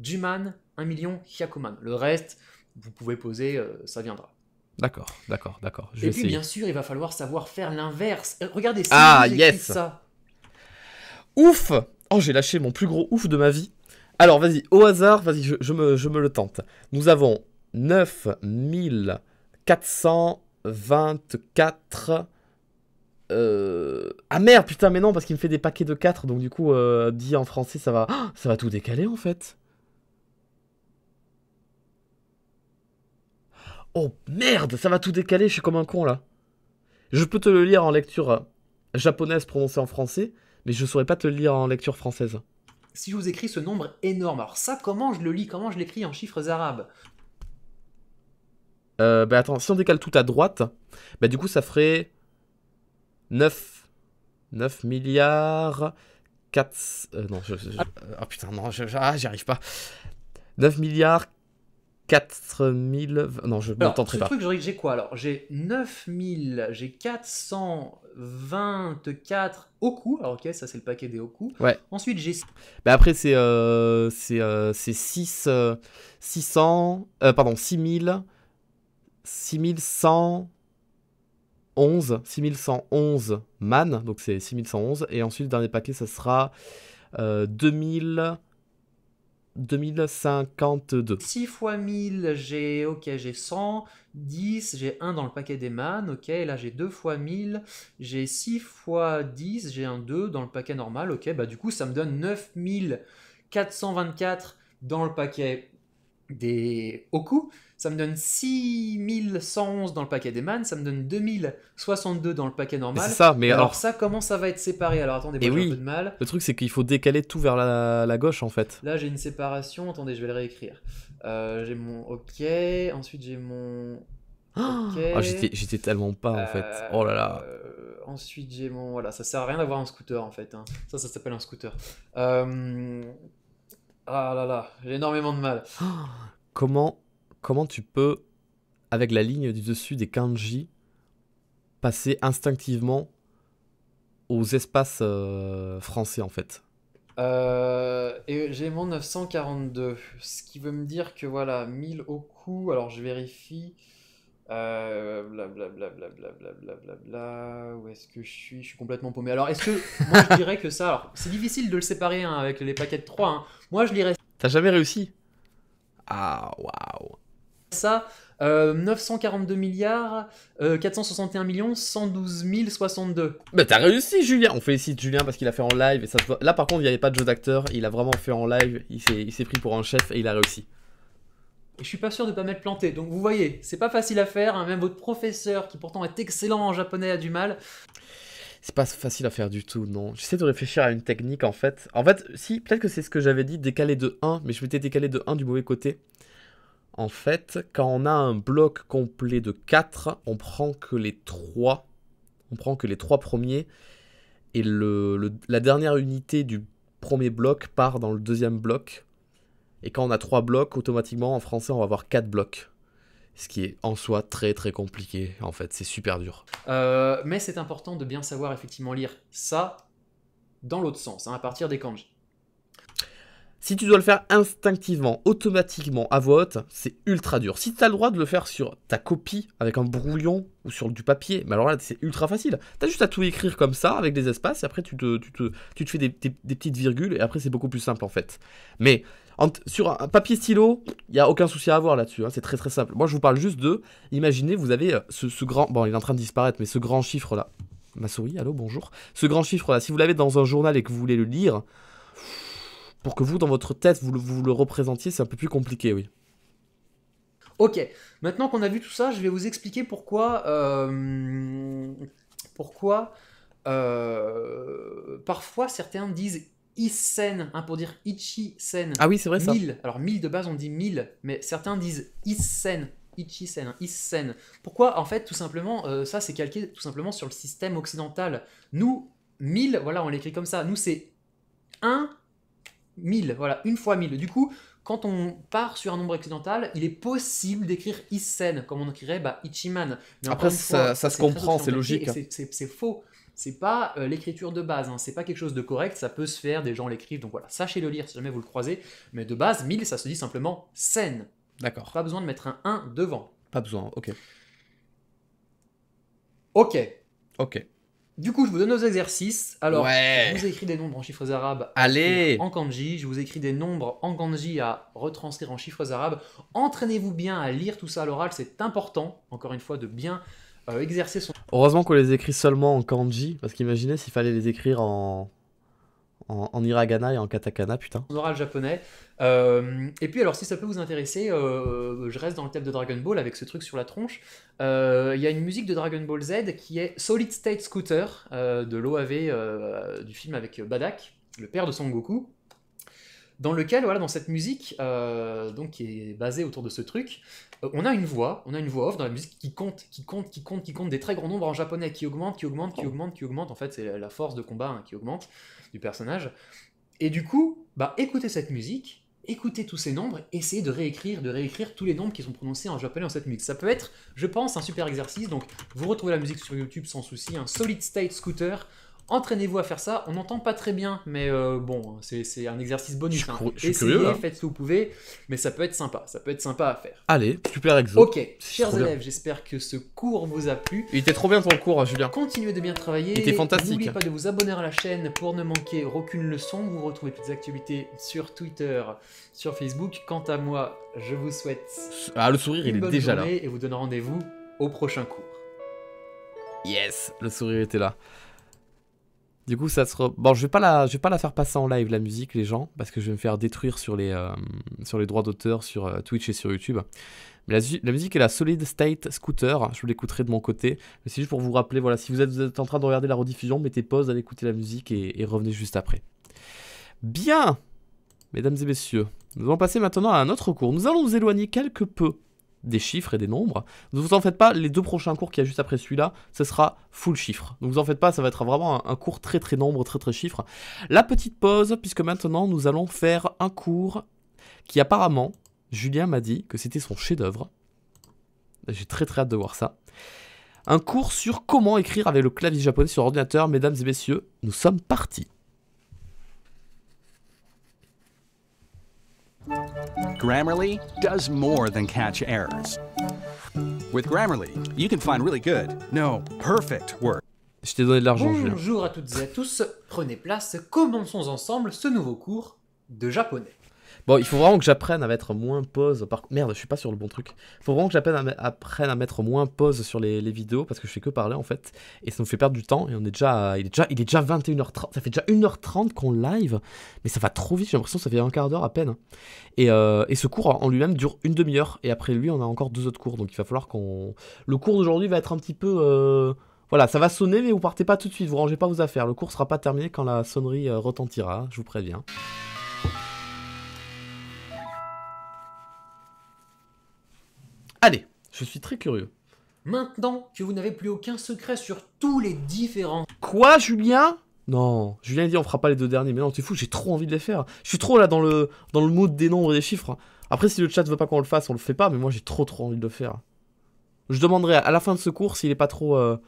Juman, un million, Yakuman. Le reste, vous pouvez poser, ça viendra. D'accord, d'accord, d'accord. Et puis bien sûr, il va falloir savoir faire l'inverse. Euh, regardez ah, ça. Ah yes. Ouf. Oh, j'ai lâché mon plus gros ouf de ma vie. Alors, vas-y, au hasard, vas-y, je, me, je me le tente. Nous avons 9424. Euh... Ah merde, putain, mais non, parce qu'il me fait des paquets de 4, donc du coup, euh, dit en français, ça va, ça va tout décaler en fait. Oh merde, ça va tout décaler, je suis comme un con là. Je peux te le lire en lecture euh, japonaise prononcée en français, mais je saurais pas te le lire en lecture française. Si je vous écris ce nombre énorme, alors ça, comment je le lis Comment je l'écris en chiffres arabes euh, bah attends, si on décale tout à droite, bah du coup ça ferait 9, 9 milliards 4... Euh, non, oh putain, non, ah, j'y arrive pas. 9 milliards 4000. Non, je ne tenterai pas. truc, j'ai quoi alors J'ai 9000, j'ai 424 Oku. Alors, ok, ça c'est le paquet des Oku. Ouais. Ensuite, j'ai. Bah après, c'est euh, c'est euh, 6 600 euh, euh, pardon, 6000 6111 6111 man, donc c'est 6111 et ensuite le dernier paquet ça sera 2000 euh, 2052. 6 fois 1000, j'ai ok, j'ai 100, 10, j'ai 1 dans le paquet des man, ok, là j'ai 2 fois 1000, j'ai 6 fois 10, j'ai un 2 dans le paquet normal, ok, bah du coup ça me donne 9424 dans le paquet des Oku ça me donne 6111 dans le paquet des man, ça me donne 2062 dans le paquet normal. C'est ça, mais alors, ça, comment ça va être séparé Alors attendez, moi eh oui, un peu de mal. Le truc, c'est qu'il faut décaler tout vers la, gauche en fait. Là, j'ai une séparation. Attendez, je vais le réécrire. Euh, j'ai mon OK, ensuite j'ai mon ah OK. Ah, j'étais tellement pas en fait. Euh, oh là là. Euh, ensuite, j'ai mon. Voilà, ça sert à rien d'avoir un scooter en fait. Hein. Ça, ça s'appelle un scooter. Ah là là, j'ai énormément de mal. Ah, comment comment tu peux, avec la ligne du dessus des kanji, passer instinctivement aux espaces euh, français en fait euh, et j'ai mon 942, ce qui veut me dire que voilà, 1000 au coup, alors je vérifie. Blablabla, euh, bla où est-ce que je suis Je suis complètement paumé. Alors est-ce que moi je dirais que ça, alors c'est difficile de le séparer hein, avec les paquets de 3, hein. moi je dirais. T'as jamais réussi Ah waouh ça, 942 euh, milliards, 461 euh, millions, 112 062. Bah t'as réussi Julien On félicite Julien parce qu'il a fait en live. Et ça Là par contre il n'y avait pas de jeu d'acteur, il a vraiment fait en live, il s'est pris pour un chef et il a réussi. je suis pas sûr de pas m'être planté, donc vous voyez, c'est pas facile à faire, hein. même votre professeur qui pourtant est excellent en japonais a du mal. C'est pas facile à faire du tout, non. J'essaie de réfléchir à une technique en fait. En fait, si, peut-être que c'est ce que j'avais dit, décalé de 1, mais je m'étais décalé de 1 du mauvais côté en fait, quand on a un bloc complet de 4, on prend que les 3, on prend que les 3 premiers, et le, la dernière unité du premier bloc part dans le deuxième bloc. Et quand on a 3 blocs, automatiquement, en français, on va avoir 4 blocs. Ce qui est en soi très très compliqué, en fait, c'est super dur. Euh, mais c'est important de bien savoir effectivement lire ça dans l'autre sens, hein, à partir des kanji. Si tu dois le faire instinctivement, automatiquement, à voix haute, c'est ultra dur. Si tu as le droit de le faire sur ta copie, avec un brouillon ou sur du papier, mais alors là, c'est ultra facile. Tu as juste à tout écrire comme ça, avec des espaces, et après, tu te, te, tu te fais des, petites virgules, et après, c'est beaucoup plus simple en fait. Mais sur un papier stylo, il n'y a aucun souci à avoir là-dessus, hein. c'est très très simple. Moi, je vous parle juste de, imaginez, vous avez euh, ce, grand, bon, il est en train de disparaître, mais ce grand chiffre-là, ma souris, allô, bonjour, ce grand chiffre-là, si vous l'avez dans un journal et que vous voulez le lire, pour que vous, dans votre tête, vous le, vous le représentiez, c'est un peu plus compliqué, oui. Ok, maintenant qu'on a vu tout ça, je vais vous expliquer pourquoi, euh, pourquoi euh, parfois certains disent issen hein, », pour dire Ichi-sen. Ah oui, c'est vrai ça. Mille. Alors 1000 de base, on dit 1000, mais certains disent issen Ichi-sen, hein, issen ». Pourquoi En fait, tout simplement, euh, ça c'est calqué tout simplement sur le système occidental. Nous, 1000, voilà, on l'écrit comme ça. Nous, c'est 1 1000, voilà, une fois 1000. Du coup, quand on part sur un nombre accidental, il est possible d'écrire Issen, comme on écrirait bah, Ichiman. Mais Après, ça, se comprend, c'est logique. C'est faux. C'est pas euh, l'écriture de base, hein. c'est pas quelque chose de correct, ça peut se faire, des gens l'écrivent, donc voilà, sachez le lire si jamais vous le croisez, mais de base, 1000, ça se dit simplement Sen. D'accord. Pas besoin de mettre un 1 devant. Pas besoin, ok. Ok. Ok. Du coup, je vous donne nos exercices. Alors, je vous écris des nombres en chiffres arabes Allez. en kanji. Je vous écris des nombres en kanji à retranscrire en chiffres arabes. Entraînez-vous bien à lire tout ça à l'oral. C'est important, encore une fois, de bien euh, exercer son. Heureusement qu'on les écrit seulement en kanji, parce qu'imaginez s'il fallait les écrire en, en, hiragana et en katakana, putain. On aura le japonais. Euh, et puis alors, si ça peut vous intéresser, euh, je reste dans le thème de Dragon Ball avec ce truc sur la tronche. Euh, il y a une musique de Dragon Ball Z qui est Solid State Scooter de l'OAV du film avec Badak, le père de Son Goku. Dans lequel, voilà, dans cette musique, donc qui est basée autour de ce truc, on a une voix, on a une voix off dans la musique qui compte, qui compte, qui compte, qui compte, des très grands nombres en japonais qui augmentent, qui augmentent, qui augmentent, qui augmentent. En fait, c'est la force de combat hein, qui augmente du personnage. Et du coup, bah, écoutez cette musique, écoutez tous ces nombres, essayez de réécrire, de réécrire tous les nombres qui sont prononcés en japonais dans cette musique. Ça peut être, je pense, un super exercice. Donc, vous retrouvez la musique sur YouTube sans souci. Un hein. Solid State Scooter Entraînez-vous à faire ça. On n'entend pas très bien, mais euh, bon, c'est un exercice bonus. Hein. Je suis Essayez, hein. faites ce que vous pouvez, mais ça peut être sympa. Ça peut être sympa à faire. Allez, super exemple. Ok, chers élèves, j'espère que ce cours vous a plu. Il était trop bien ton cours, hein, Julien. Continuez de bien travailler. Il était fantastique. N'oubliez pas de vous abonner à la chaîne pour ne manquer aucune leçon. Vous retrouvez toutes les activités sur Twitter, sur Facebook. Quant à moi, je vous souhaite. Ah, le sourire, il est déjà là. Et vous donne rendez-vous au prochain cours. Yes, le sourire était là. Du coup, ça sera bon, je vais pas la, je vais pas la faire passer en live la musique, les gens, parce que je vais me faire détruire sur les, euh, sur les droits d'auteur sur euh, Twitch et sur YouTube. Mais la, musique est la Solid State Scooter. Je vous l'écouterai de mon côté. Mais c'est juste pour vous rappeler, voilà, si vous êtes, en train de regarder la rediffusion, mettez pause, allez écouter la musique et, et revenez juste après. Bien, mesdames et messieurs, nous allons passer maintenant à un autre cours. Nous allons nous éloigner quelque peu des chiffres et des nombres. Ne vous en faites pas, les deux prochains cours qu'il y a juste après celui-là, ce sera full chiffre. Ne vous en faites pas, ça va être vraiment un, cours très très nombre, très très chiffre. La petite pause, puisque maintenant nous allons faire un cours qui apparemment, Julien m'a dit que c'était son chef-d'œuvre. J'ai très très hâte de voir ça. Un cours sur comment écrire avec le clavier japonais sur ordinateur, mesdames et messieurs, nous sommes partis. Grammarly does more than catch errors. With Grammarly, you can find really good, no, perfect work. Je Bonjour à toutes et à tous, prenez place, commençons ensemble ce nouveau cours de japonais. Bon, il faut vraiment que j'apprenne à mettre moins pause. Par... Merde, je suis pas sur le bon truc. Il faut vraiment que j'apprenne à, mettre moins pause sur les, vidéos parce que je fais que parler en fait. Et ça nous fait perdre du temps. Et on est déjà, il, est déjà, il est déjà 21h30. Ça fait déjà 1h30 qu'on live. Mais ça va trop vite. J'ai l'impression que ça fait un quart d'heure à peine. Euh, et, ce cours en lui-même dure une demi-heure. Et après lui, on a encore deux autres cours. Donc il va falloir qu'on. Le cours d'aujourd'hui va être un petit peu. Euh, voilà, ça va sonner, mais vous partez pas tout de suite, vous rangez pas vos affaires. Le cours sera pas terminé quand la sonnerie euh, retentira, je vous préviens. Allez, je suis très curieux. Maintenant que vous n'avez plus aucun secret sur tous les différents. Quoi, Julien Non, Julien dit on fera pas les deux derniers. Mais non, t'es fou, j'ai trop envie de les faire. Je suis trop là dans le, dans le mode des nombres et des chiffres. Après, si le chat veut pas qu'on le fasse, on le fait pas. Mais moi, j'ai trop trop envie de le faire. Je demanderai à la fin de ce cours s'il est pas trop. Euh,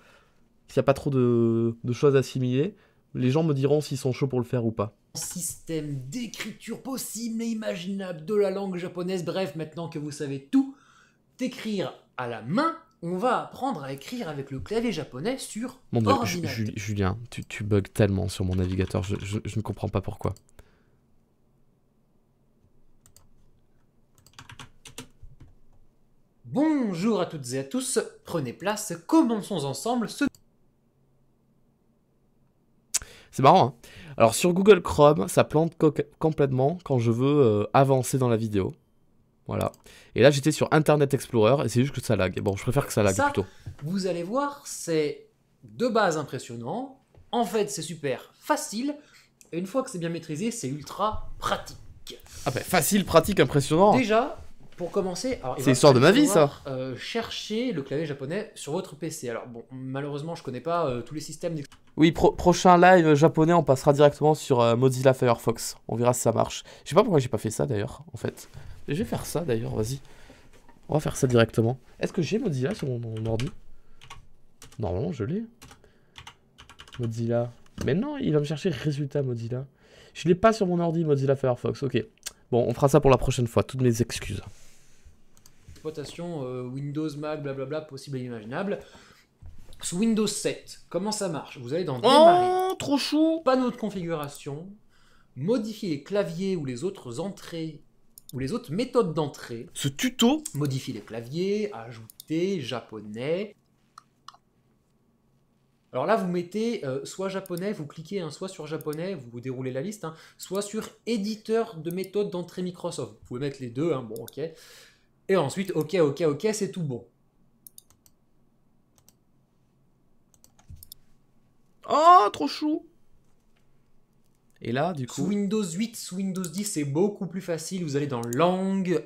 s'il n'y a pas trop de, de choses assimiler. Les gens me diront s'ils sont chauds pour le faire ou pas système d'écriture possible et imaginable de la langue japonaise. Bref, maintenant que vous savez tout, Écrire à la main, on va apprendre à écrire avec le clavier japonais sur mon bah, ordinateur. Julien, tu, bugs tellement sur mon navigateur, je, ne comprends pas pourquoi. Bonjour à toutes et à tous, prenez place, commençons ensemble ce... C'est marrant, hein. Alors sur Google Chrome, ça plante complètement quand je veux euh, avancer dans la vidéo. Voilà. Et là, j'étais sur Internet Explorer et c'est juste que ça lag. Bon, je préfère que ça lag ça, plutôt. Vous allez voir, c'est de base impressionnant. En fait, c'est super facile. Et une fois que c'est bien maîtrisé, c'est ultra pratique. Ah ben, facile, pratique, impressionnant. Déjà, pour commencer, c'est l'histoire de ma vie, ça. Euh, chercher le clavier japonais sur votre PC. Alors bon, malheureusement, je connais pas euh, tous les systèmes. Oui, prochain live japonais, on passera directement sur euh, Mozilla Firefox. On verra si ça marche. Je sais pas pourquoi j'ai pas fait ça d'ailleurs, en fait. Je vais faire ça d'ailleurs, vas-y. On va faire ça directement. Est-ce que j'ai Mozilla sur mon, ordi Normalement, je l'ai. Mozilla. Mais non, il va me chercher résultat Mozilla. Je l'ai pas sur mon ordi Mozilla Firefox, ok. Bon, on fera ça pour la prochaine fois, toutes mes excuses. Exploitation euh, Windows, Mac, blablabla, possible et imaginable. Sous Windows 7, comment ça marche Vous allez dans oh, Démarrer. Oh, trop chou Panneau de configuration, modifier les claviers ou les autres entrées ou les autres méthodes d'entrée. Ce tuto modifie les claviers, ajouter japonais. Alors là, vous mettez euh, soit japonais, vous cliquez hein, soit sur japonais, vous déroulez la liste, hein, soit sur éditeur de méthode d'entrée Microsoft. Vous pouvez mettre les deux, hein, bon, ok. Et ensuite, ok, ok, ok, c'est tout bon. Oh, trop chou et là, du coup. Windows 8, sous Windows 10, c'est beaucoup plus facile. Vous allez dans langue,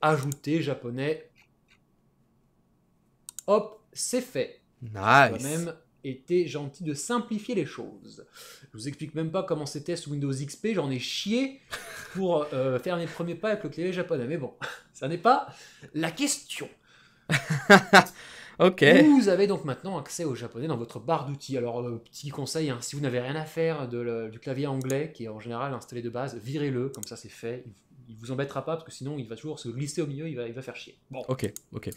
ajouter japonais. Hop, c'est fait. Nice. même été gentil de simplifier les choses. Je vous explique même pas comment c'était sous Windows XP. J'en ai chié pour euh, faire mes premiers pas avec le clavier japonais. Mais bon, ça n'est pas la question. Vous avez donc maintenant accès au japonais dans votre barre d'outils. Alors, euh, petit conseil, hein, si vous n'avez rien à faire de du clavier anglais, qui est en général installé de base, virez-le, comme ça c'est fait. Il, ne vous embêtera pas, parce que sinon il va toujours se glisser au milieu, il va, il va faire chier. Bon. Ok, ok.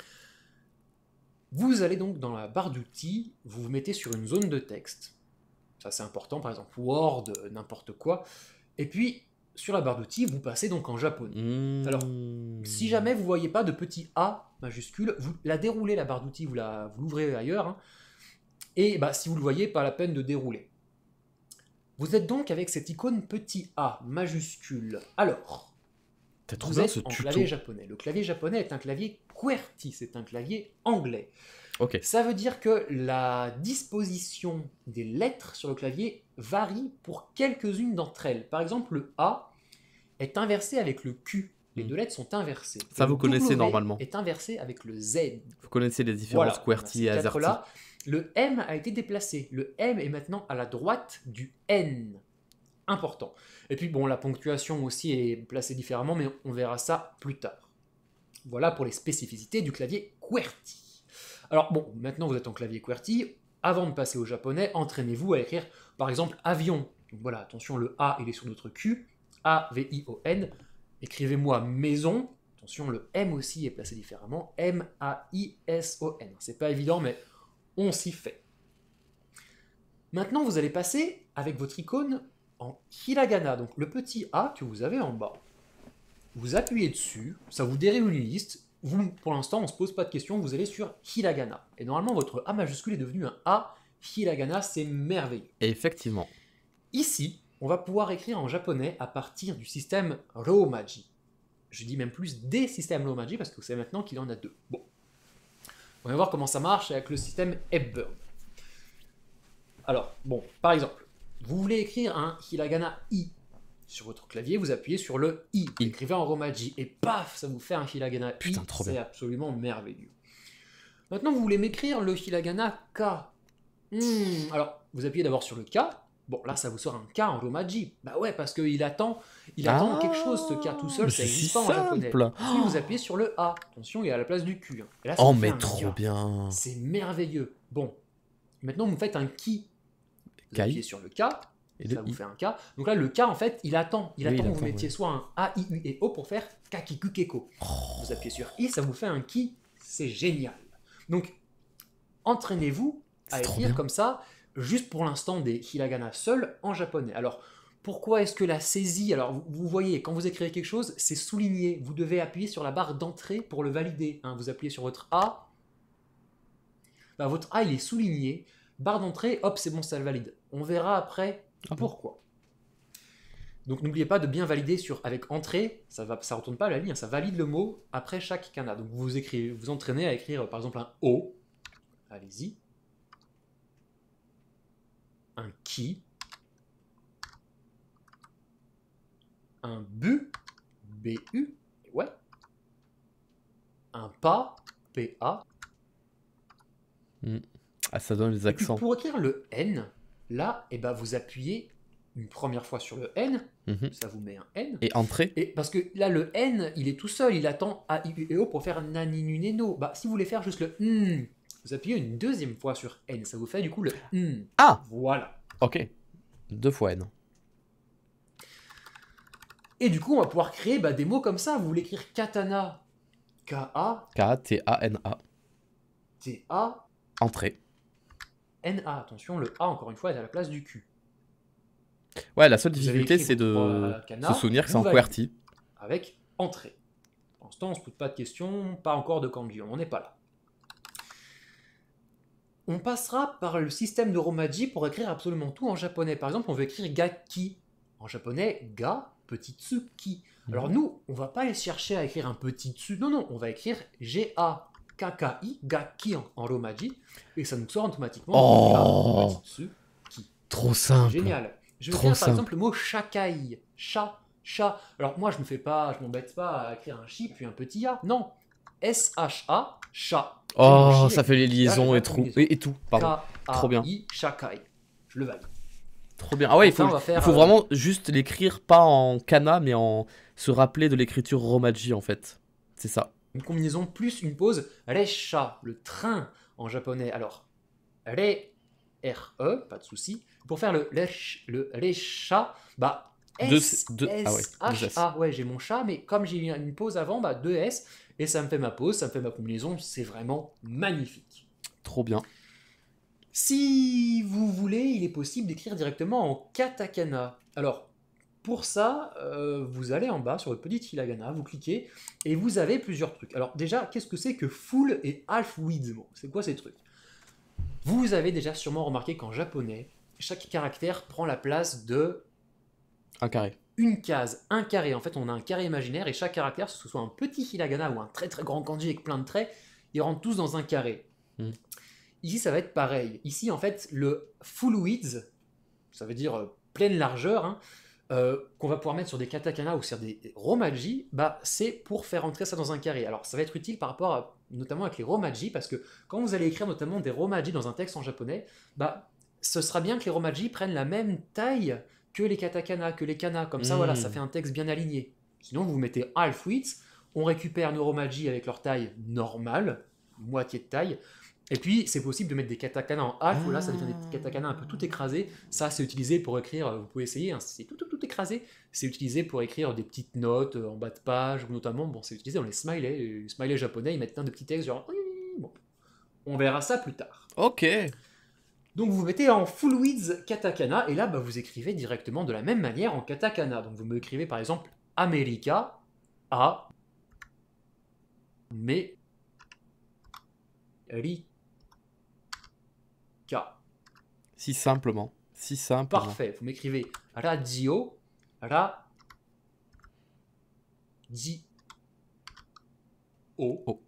Vous allez donc dans la barre d'outils, vous vous mettez sur une zone de texte. Ça c'est important, par exemple Word, n'importe quoi. Et puis sur la barre d'outils, vous passez donc en japonais. Hmm. Alors, si jamais vous voyez pas de petit A majuscule, vous la déroulez la barre d'outils, vous l'ouvrez ailleurs, hein. et bah, si vous le voyez, pas la peine de dérouler. Vous êtes donc avec cette icône petit a majuscule. Alors, vous êtes ce en clavier japonais. Le clavier japonais est un clavier QWERTY, c'est un clavier anglais. Ok. Ça veut dire que la disposition des lettres sur le clavier varie pour quelques-unes d'entre elles. Par exemple, le A est inversé avec le Q. Les hmm. deux lettres sont inversées. Ça, vous connaissez normalement. est inversé avec le Z. Vous connaissez les différences QWERTY et AZERTY. le M a été déplacé. Le M est maintenant à la droite du N. Important. Et puis, bon, la ponctuation aussi est placée différemment, mais on verra ça plus tard. Voilà pour les spécificités du clavier QWERTY. Alors, bon, maintenant vous êtes en clavier QWERTY. Avant de passer au japonais, entraînez-vous à écrire, par exemple, avion. voilà, attention, le A, il est sur notre Q. A-V-I-O-N. Écrivez-moi maison. Attention, le M aussi est placé différemment. M-A-I-S-O-N. C'est pas évident, mais on s'y fait. Maintenant, vous allez passer avec votre icône en hiragana, donc le petit A que vous avez en bas. Vous appuyez dessus, ça vous dérive une liste. Vous, pour l'instant, on ne se pose pas de questions, vous allez sur hiragana. Et normalement, votre A majuscule est devenu un A hiragana, c'est merveilleux. Effectivement. Ici, on va pouvoir écrire en japonais à partir du système Romaji. Je dis même plus des systèmes Romaji parce que c'est maintenant qu'il en a deux. Bon. On va voir comment ça marche avec le système Hepburn. Alors, bon, par exemple, vous voulez écrire un hiragana i sur votre clavier, vous appuyez sur le i, I. écrivez en romaji, et paf, ça vous fait un hiragana Putain, i. C'est absolument merveilleux. Maintenant, vous voulez m'écrire le hiragana k. Hmm, alors, vous appuyez d'abord sur le k, Bon, là, ça vous sort un K en Romaji. Bah ouais, parce qu'il attend, il attend ah, quelque chose, ce K tout seul, ça n'existe pas en japonais. Si vous appuyez sur le A, attention, il est à la place du Q. Hein. oh, mais trop bien C'est merveilleux. Bon, maintenant, vous faites un Ki. Vous appuyez sur le K, et ça vous fait un K. Donc là, le K, en fait, il attend. Il attend que vous mettiez soit un A, I, U et O pour faire Kakikukeko. Oh. Vous appuyez sur I, ça vous fait un Ki. C'est génial. Donc, entraînez-vous à écrire comme ça juste pour l'instant des hiragana seuls en japonais. Alors, pourquoi est-ce que la saisie... Alors, vous, voyez, quand vous écrivez quelque chose, c'est souligné. Vous devez appuyer sur la barre d'entrée pour le valider. Hein. vous appuyez sur votre A. Bah, votre A, il est souligné. Barre d'entrée, hop, c'est bon, ça le valide. On verra après ah pourquoi. Donc n'oubliez pas de bien valider sur avec entrée, ça ne ça retourne pas à la ligne, hein. ça valide le mot après chaque kana. Donc vous vous entraînez à écrire par exemple un O. Allez-y un qui, un bu, bu, ouais, un pas, pa. Hmm. Ah, ça donne les accents. pour écrire le n, là, et eh ben, vous appuyez une première fois sur le N, mhm. ça vous met un N. Et entrée et Parce que là, le N, il est tout seul, il attend A, I, U, E, O pour faire naninuneno. Bah, si vous voulez faire juste le N, vous appuyez une deuxième fois sur N. Ça vous fait du coup le ah. N. Ah Voilà. Ok. Deux fois N. Et du coup, on va pouvoir créer bah, des mots comme ça. Vous voulez écrire katana. K-A. K-A-T-A-N-A. T-A. Entrée. N-A. Attention, le A, encore une fois, est à la place du Q. Ouais, la seule difficulté, c'est de se souvenir que c'est en QWERTY. Avec entrée. Pour l'instant, on se pose pas de questions, pas encore de kanji, on n'est pas là on passera par le système de Romaji pour écrire absolument tout en japonais. Par exemple, on veut écrire gaki. En japonais, ga, petit tsu, ki. Alors mhm. nous, on va pas aller chercher à écrire un petit tsu. Non, non, on va écrire ga, i gaki en, en romaji. Et ça nous sort automatiquement oh. Trop simple. Génial. Je vais par exemple le mot shakai. Chat, chat. Alors moi, je ne fais pas, je m'embête pas à écrire un chi puis un petit a. Non. S-H-A, chat. Oh, ça fait les liaisons et, tout. Et, tout. Pardon. Trop bien. Je le Trop bien. Ah ouais, il faut, il faut euh, vraiment juste l'écrire pas en kana, mais en se rappeler de l'écriture romaji en fait. C'est ça. Une combinaison plus une pause. Resha, le train en japonais. Alors, re, R-E, pas de souci. Pour faire le, le, le bah, S, S, ah ouais, H, A. Ouais, j'ai mon chat, mais comme j'ai une pause avant, bah, 2S, et ça me fait ma pause, ça me fait ma combinaison, c'est vraiment magnifique. Trop bien. Si vous voulez, il est possible d'écrire directement en katakana. Alors, pour ça, euh, vous allez en bas sur le petit hiragana, vous cliquez, et vous avez plusieurs trucs. Alors déjà, qu'est-ce que c'est que full et half width C'est quoi ces trucs Vous avez déjà sûrement remarqué qu'en japonais, chaque caractère prend la place de un carré. Une case, un carré. En fait, on a un carré imaginaire et chaque caractère, que ce soit un petit hiragana ou un très très grand kanji avec plein de traits, ils rentrent tous dans un carré. Hmm. Ici, ça va être pareil. Ici, en fait, le full width, ça veut dire euh, pleine largeur, hein, euh, qu'on va pouvoir mettre sur des katakana ou sur des romaji, bah, c'est pour faire entrer ça dans un carré. Alors, ça va être utile par rapport notamment avec les romaji, parce que quand vous allez écrire notamment des romaji dans un texte en japonais, bah, ce sera bien que les romaji prennent la même taille que les katakana, que les kana, comme ça, voilà, ça hmm. fait un texte bien aligné. Sinon, vous mettez half width, on récupère Neuromagie avec leur taille normale, moitié de taille, et puis, c'est possible de mettre des katakana en half, là, ça devient des ah. katakana un peu tout écrasé. Ça, c'est utilisé pour écrire, euh, vous pouvez essayer, hein, c'est tout, tout, tout, écrasé. C'est utilisé pour écrire des petites notes euh, en bas de page, ou notamment, bon, c'est utilisé dans les smileys. Les smileys japonais, ils mettent plein de petits textes, genre, on verra ça plus tard. Ok. Donc vous mettez en full width katakana, et là bah, vous écrivez directement de la même manière en katakana. Donc vous m'écrivez par exemple America A mais Rika. Si simplement. Si simple. Parfait. Vous m'écrivez radio, ra, di, o, oh.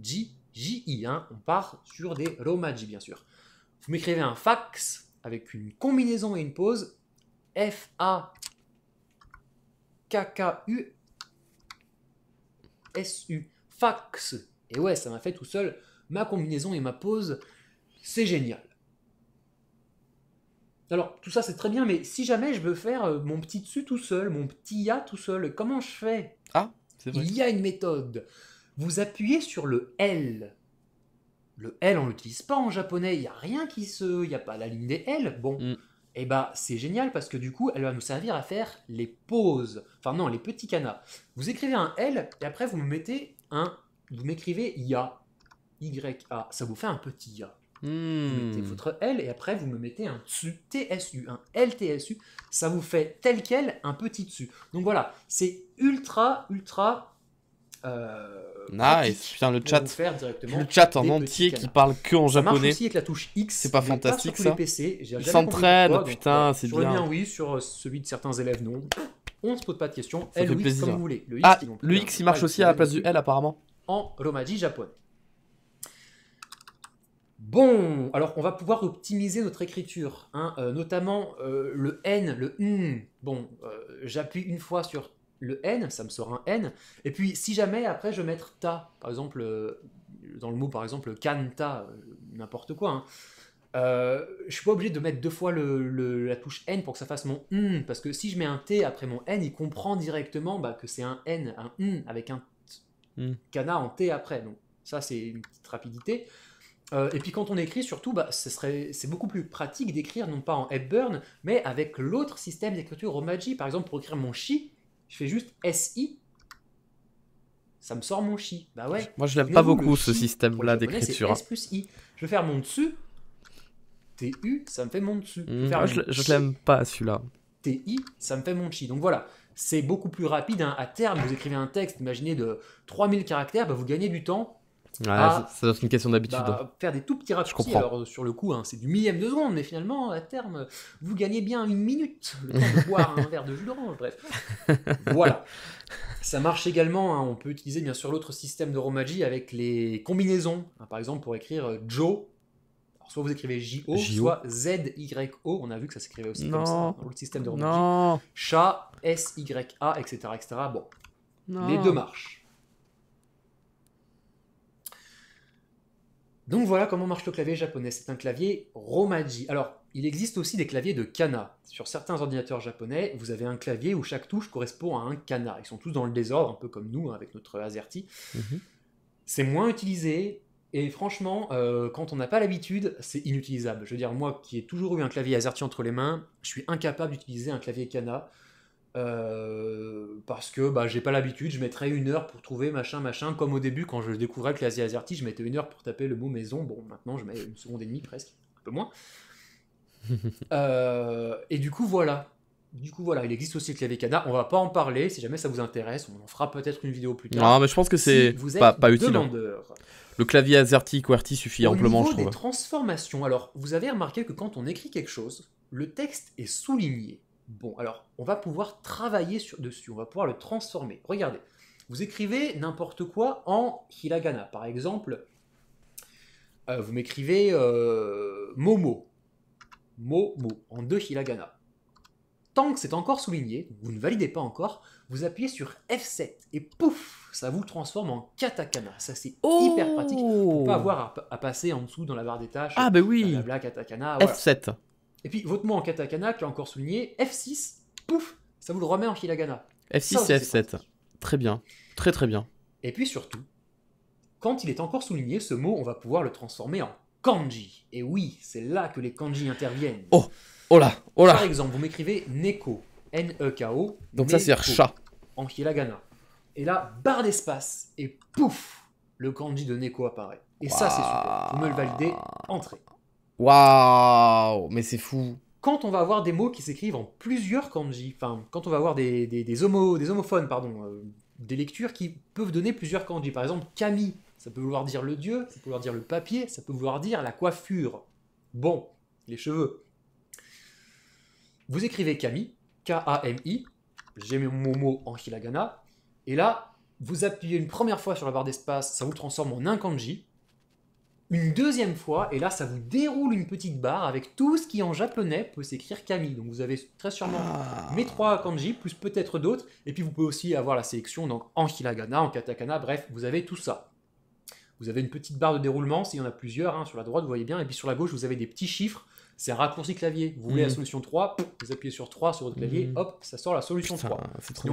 j, i. Hein. On part sur des romaji, bien sûr. Vous m'écrivez un fax avec une combinaison et une pause. F-A-K-K-U-S-U. Fax. Et ouais, ça m'a fait tout seul ma combinaison et ma pause. C'est génial. Alors, tout ça c'est très bien, mais si jamais je veux faire euh, mon petit dessus tout seul, mon petit ya tout seul, comment je fais Ah, c'est Il y a une méthode. Vous appuyez sur le L le L, on l'utilise pas en japonais, il n'y a rien qui se... Il n'y a pas la ligne des L, bon. Mm. Et eh bah ben, c'est génial parce que du coup, elle va nous servir à faire les pauses. Enfin non, les petits canas. Vous écrivez un L et après vous me mettez un... Vous m'écrivez YA. Y-A. Ça vous fait un petit YA. Mm. Vous mettez votre L et après vous me mettez un TSU, TSU, un LTSU. Ça vous fait tel quel un petit TSU. Donc voilà, c'est ultra, ultra nice, euh, ah, putain le chat, le chat en entier qui parle que en japonais. la touche X. C'est pas fantastique pas ça. Il putain, c'est bien. oui sur euh, celui de certains élèves non. On se pose pas de questions. Le X, ah, le X il, marche aussi à la place du L apparemment. En romaji japonais. Bon, alors on va pouvoir optimiser notre écriture, hein. euh, notamment le N, le N. Bon, j'appuie une fois sur le N, ça me sort un N. Et puis si jamais après je vais mettre ta, par exemple, euh, dans le mot par exemple canta, euh, n'importe quoi, hein, euh, je suis pas obligé de mettre deux fois la touche N pour que ça fasse mon N, parce que si je mets un T après mon N, il comprend directement bah, que c'est un N, un N avec un mm. cana en T après. Donc ça c'est une petite rapidité. Euh, et puis quand on écrit, surtout, bah, c'est beaucoup plus pratique d'écrire non pas en Hepburn, mais avec l'autre système d'écriture Romaji. Par exemple, pour écrire mon chi, je fais juste SI. Ça me sort mon chi. Bah ouais. Moi, je l'aime pas beaucoup ce système-là d'écriture. Je vais faire mon dessus. TU, ça me fait mon dessus. je, ne mmh, l'aime pas celui-là. TI, ça me fait mon chi. Donc voilà, c'est beaucoup plus rapide. Hein. À terme, vous écrivez un texte, imaginez de 3000 caractères, bah, vous gagnez du temps ah. ça une question d'habitude. Bah, hein. faire des tout petits raccourcis. Alors, euh, sur le coup, hein, c'est du millième de seconde, mais finalement, à terme, vous gagnez bien une minute le temps de boire un verre de jus d'orange. Bref, voilà. Ça marche également. Hein, on peut utiliser bien sûr l'autre système de Romaji avec les combinaisons. par exemple, pour écrire euh, Joe, soit vous écrivez J-O, soit Z-Y-O. On a vu que ça s'écrivait aussi comme ça dans le système de Romaji. Chat, S-Y-A, etc., Bon, les deux marchent. Donc voilà comment marche le clavier japonais. C'est un clavier Romaji. Alors, il existe aussi des claviers de kana. Sur certains ordinateurs japonais, vous avez un clavier où chaque touche correspond à un kana. Ils sont tous dans le désordre, un peu comme nous hein, avec notre AZERTY. Mhm. C'est moins utilisé. Et franchement, euh, quand on n'a pas l'habitude, c'est inutilisable. Je veux dire, moi qui ai toujours eu un clavier AZERTY entre les mains, je suis incapable d'utiliser un clavier Kana. Euh, parce que bah, j'ai pas l'habitude, je mettrais une heure pour trouver machin, machin. Comme au début, quand je découvrais que clavier AZERTY, je mettais une heure pour taper le mot maison. Bon, maintenant, je mets une seconde et demie presque, un peu moins. Euh, et du coup, voilà. Du coup, voilà, il existe aussi le clavier Canard. On va pas en parler. Si jamais ça vous intéresse, on en fera peut-être une vidéo plus tard. Non, mais je pense que c'est pas, utile. Hein. Le clavier AZERTY QWERTY suffit amplement, je trouve. des transformations, alors vous avez remarqué que quand on écrit quelque chose, le texte est souligné. Bon, alors on va pouvoir travailler sur, dessus, on va pouvoir le transformer. Regardez, vous écrivez n'importe quoi en hiragana. Par exemple, euh, vous m'écrivez euh, Momo. Momo, en deux hiragana. Tant que c'est encore souligné, vous ne validez pas encore, vous appuyez sur F7 et pouf, ça vous transforme en katakana. Ça c'est hyper pratique pour pas oh. avoir à, passer en dessous dans la barre des tâches. Ah ben oui. katakana. F7. Et puis votre mot en katakana, qui est encore souligné, F6, pouf, ça vous le remet en hiragana. F6 et F7. Très bien. Très très bien. Et puis surtout, quand il est encore souligné, ce mot, on va pouvoir le transformer en kanji. Et oui, c'est là que les kanji interviennent. Oh, oh là, oh là. Par exemple, vous m'écrivez neko, N-E-K-O. Donc ça, c'est chat. En hiragana. Et là, barre d'espace, et pouf, le kanji de neko apparaît. Et ça, c'est super. Vous me le validez, entrée. Waouh Mais c'est fou quand on va avoir des mots qui s'écrivent en plusieurs kanji, enfin, quand on va avoir des, des homophones, pardon, euh, des lectures qui peuvent donner plusieurs kanji. Par exemple, kami, ça peut vouloir dire le dieu, ça peut vouloir dire le papier, ça peut vouloir dire la coiffure. Bon, les cheveux. Vous écrivez kami, K-A-M-I, j'ai mon mot en hiragana, et là, vous appuyez une première fois sur la barre d'espace, ça vous transforme en un kanji, une deuxième fois, et là ça vous déroule une petite barre avec tout ce qui en japonais peut s'écrire Kami. Donc vous avez très sûrement ah. mes trois kanji, plus peut-être d'autres, et puis vous pouvez aussi avoir la sélection donc en hiragana, en katakana, bref, vous avez tout ça. Vous avez une petite barre de déroulement, s'il y en a plusieurs, hein, sur la droite vous voyez bien, et puis sur la gauche vous avez des petits chiffres, c'est un raccourci clavier. Vous voulez la mm. solution 3, vous appuyez sur 3 sur votre clavier, mm. hop, ça sort la solution 3.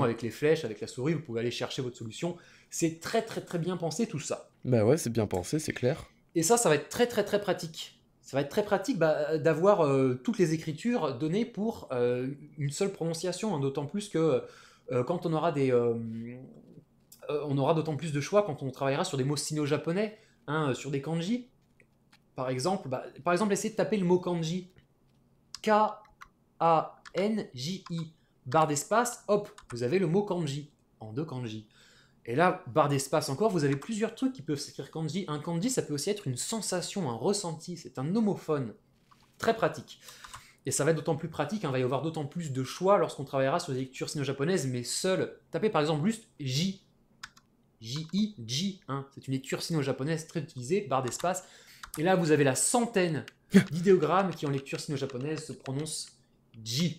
avec les flèches, avec la souris, vous pouvez aller chercher votre solution. C'est très très très bien pensé tout ça. Bah ouais, c'est bien pensé, c'est clair. Et ça, ça va être très très très pratique. Ça va être très pratique bah, euh, d'avoir euh, toutes les écritures données pour euh, une seule prononciation, hein, d'autant plus que quand on aura des... on aura d'autant plus de choix quand on travaillera sur des mots sino-japonais, hein, sur des kanji. Par exemple, bah, par exemple, essayez de taper le mot kanji. K-A-N-J-I. Barre d'espace, hop, vous avez le mot kanji, en deux kanji. Et là, barre d'espace encore, vous avez plusieurs trucs qui peuvent s'écrire kanji. Un kanji, ça peut aussi être une sensation, un ressenti. C'est un homophone. Très pratique. Et ça va être d'autant plus pratique, hein. il va y avoir d'autant plus de choix lorsqu'on travaillera sur les lectures sino-japonaises, mais seul. Tapez par exemple juste J. J-I, J. 1 C'est une lecture sino-japonaise très utilisée, barre d'espace. Et là, vous avez la centaine d'idéogrammes qui en lecture sino-japonaise se prononcent J.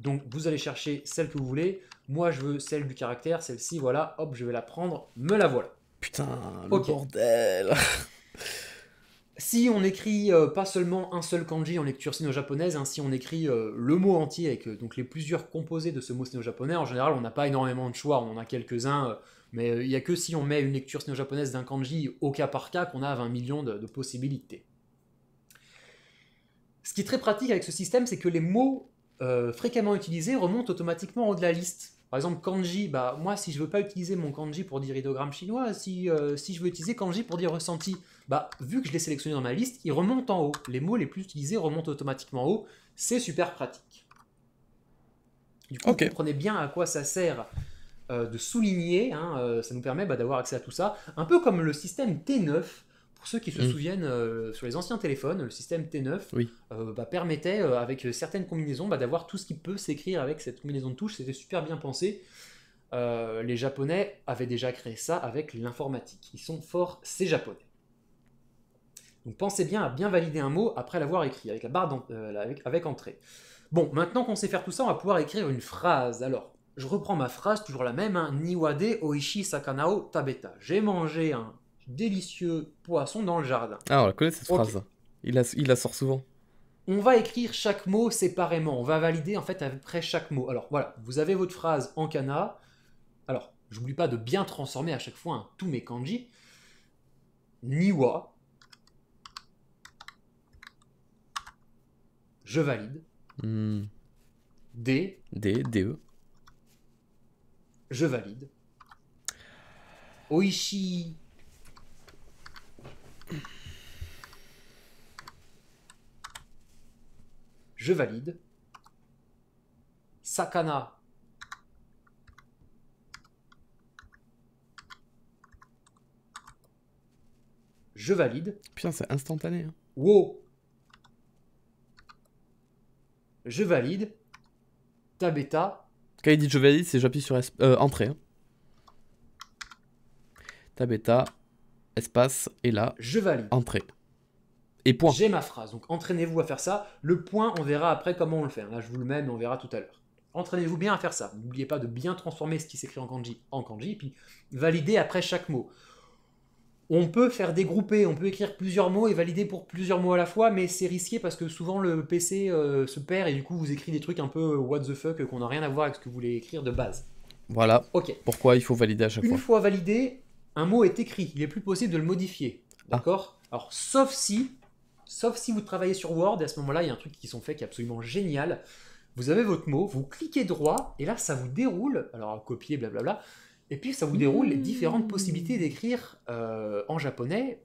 Donc vous allez chercher celle que vous voulez. Moi, je veux celle du caractère, celle-ci, voilà, hop, je vais la prendre, me la voilà. Putain, le bordel Si on écrit euh, pas seulement un seul kanji en lecture sino-japonaise, hein, si on écrit euh, le mot entier avec euh, donc les plusieurs composés de ce mot sino-japonais, en général on n'a pas énormément de choix, on en a quelques-uns, mais il n'y a que si on met une lecture sino-japonaise d'un kanji au cas par cas qu'on a 20 millions de, de, possibilités. Ce qui est très pratique avec ce système, c'est que les mots fréquemment utilisés remontent automatiquement au-delà de la liste. Par exemple, kanji, bah, moi, si je ne veux pas utiliser mon kanji pour dire idéogramme chinois, si, euh, si je veux utiliser kanji pour dire ressenti, bah, vu que je l'ai sélectionné dans ma liste, il remonte en haut. Les mots les plus utilisés remontent automatiquement en haut. C'est super pratique. Du coup, vous comprenez bien à quoi ça sert euh, de souligner. Hein, euh, ça nous permet bah, d'avoir accès à tout ça. Un peu comme le système T9 pour ceux qui se mm. souviennent, euh, sur les anciens téléphones, le système T9 euh, bah, permettait, euh, avec certaines combinaisons, bah, d'avoir tout ce qui peut s'écrire avec cette combinaison de touches. C'était super bien pensé. les Japonais avaient déjà créé ça avec l'informatique. Ils sont forts, ces Japonais. Donc pensez bien à bien valider un mot après l'avoir écrit, avec la barre avec, entrée. Bon, maintenant qu'on sait faire tout ça, on va pouvoir écrire une phrase. Alors, je reprends ma phrase, toujours la même, hein. Niwade Oishi Sakanao Tabeta. J'ai mangé un délicieux poisson dans le jardin. Ah, on la connaît cette phrase. Il la, sort souvent. On va écrire chaque mot séparément. On va valider en fait après chaque mot. Alors voilà, vous avez votre phrase en kana. Alors, j'oublie pas de bien transformer à chaque fois tous mes kanji. Niwa. Je valide. Hmm. D. D, e. Je valide. Oishi je valide. Sakana. Je valide. Putain, c'est instantané. Hein. Wow. Je valide. Tabeta. Quand il dit je valide, c'est j'appuie sur euh, entrée. Tabeta, hein espace, et là, je valide. Entrée. Et point. J'ai ma phrase, donc entraînez-vous à faire ça. Le point, on verra après comment on le fait. Là, je vous le mets, mais on verra tout à l'heure. Entraînez-vous bien à faire ça. N'oubliez pas de bien transformer ce qui s'écrit en kanji en kanji, et puis valider après chaque mot. On peut faire des dégrouper, on peut écrire plusieurs mots et valider pour plusieurs mots à la fois, mais c'est risqué parce que souvent le PC euh, se perd et du coup vous écrivez des trucs un peu euh, what the fuck euh, qu'on n'a rien à voir avec ce que vous voulez écrire de base. Voilà. Ok. Pourquoi il faut valider à chaque fois. Une fois validé, un mot est écrit, il est plus possible de le modifier. Ah. D'accord Alors, sauf si, sauf si vous travaillez sur Word, et à ce moment-là, il y a un truc qui sont faits qui est absolument génial. Vous avez votre mot, vous cliquez droit, et là, ça vous déroule, alors copier, blablabla, et puis ça vous déroule les différentes mmh. possibilités d'écrire euh, en japonais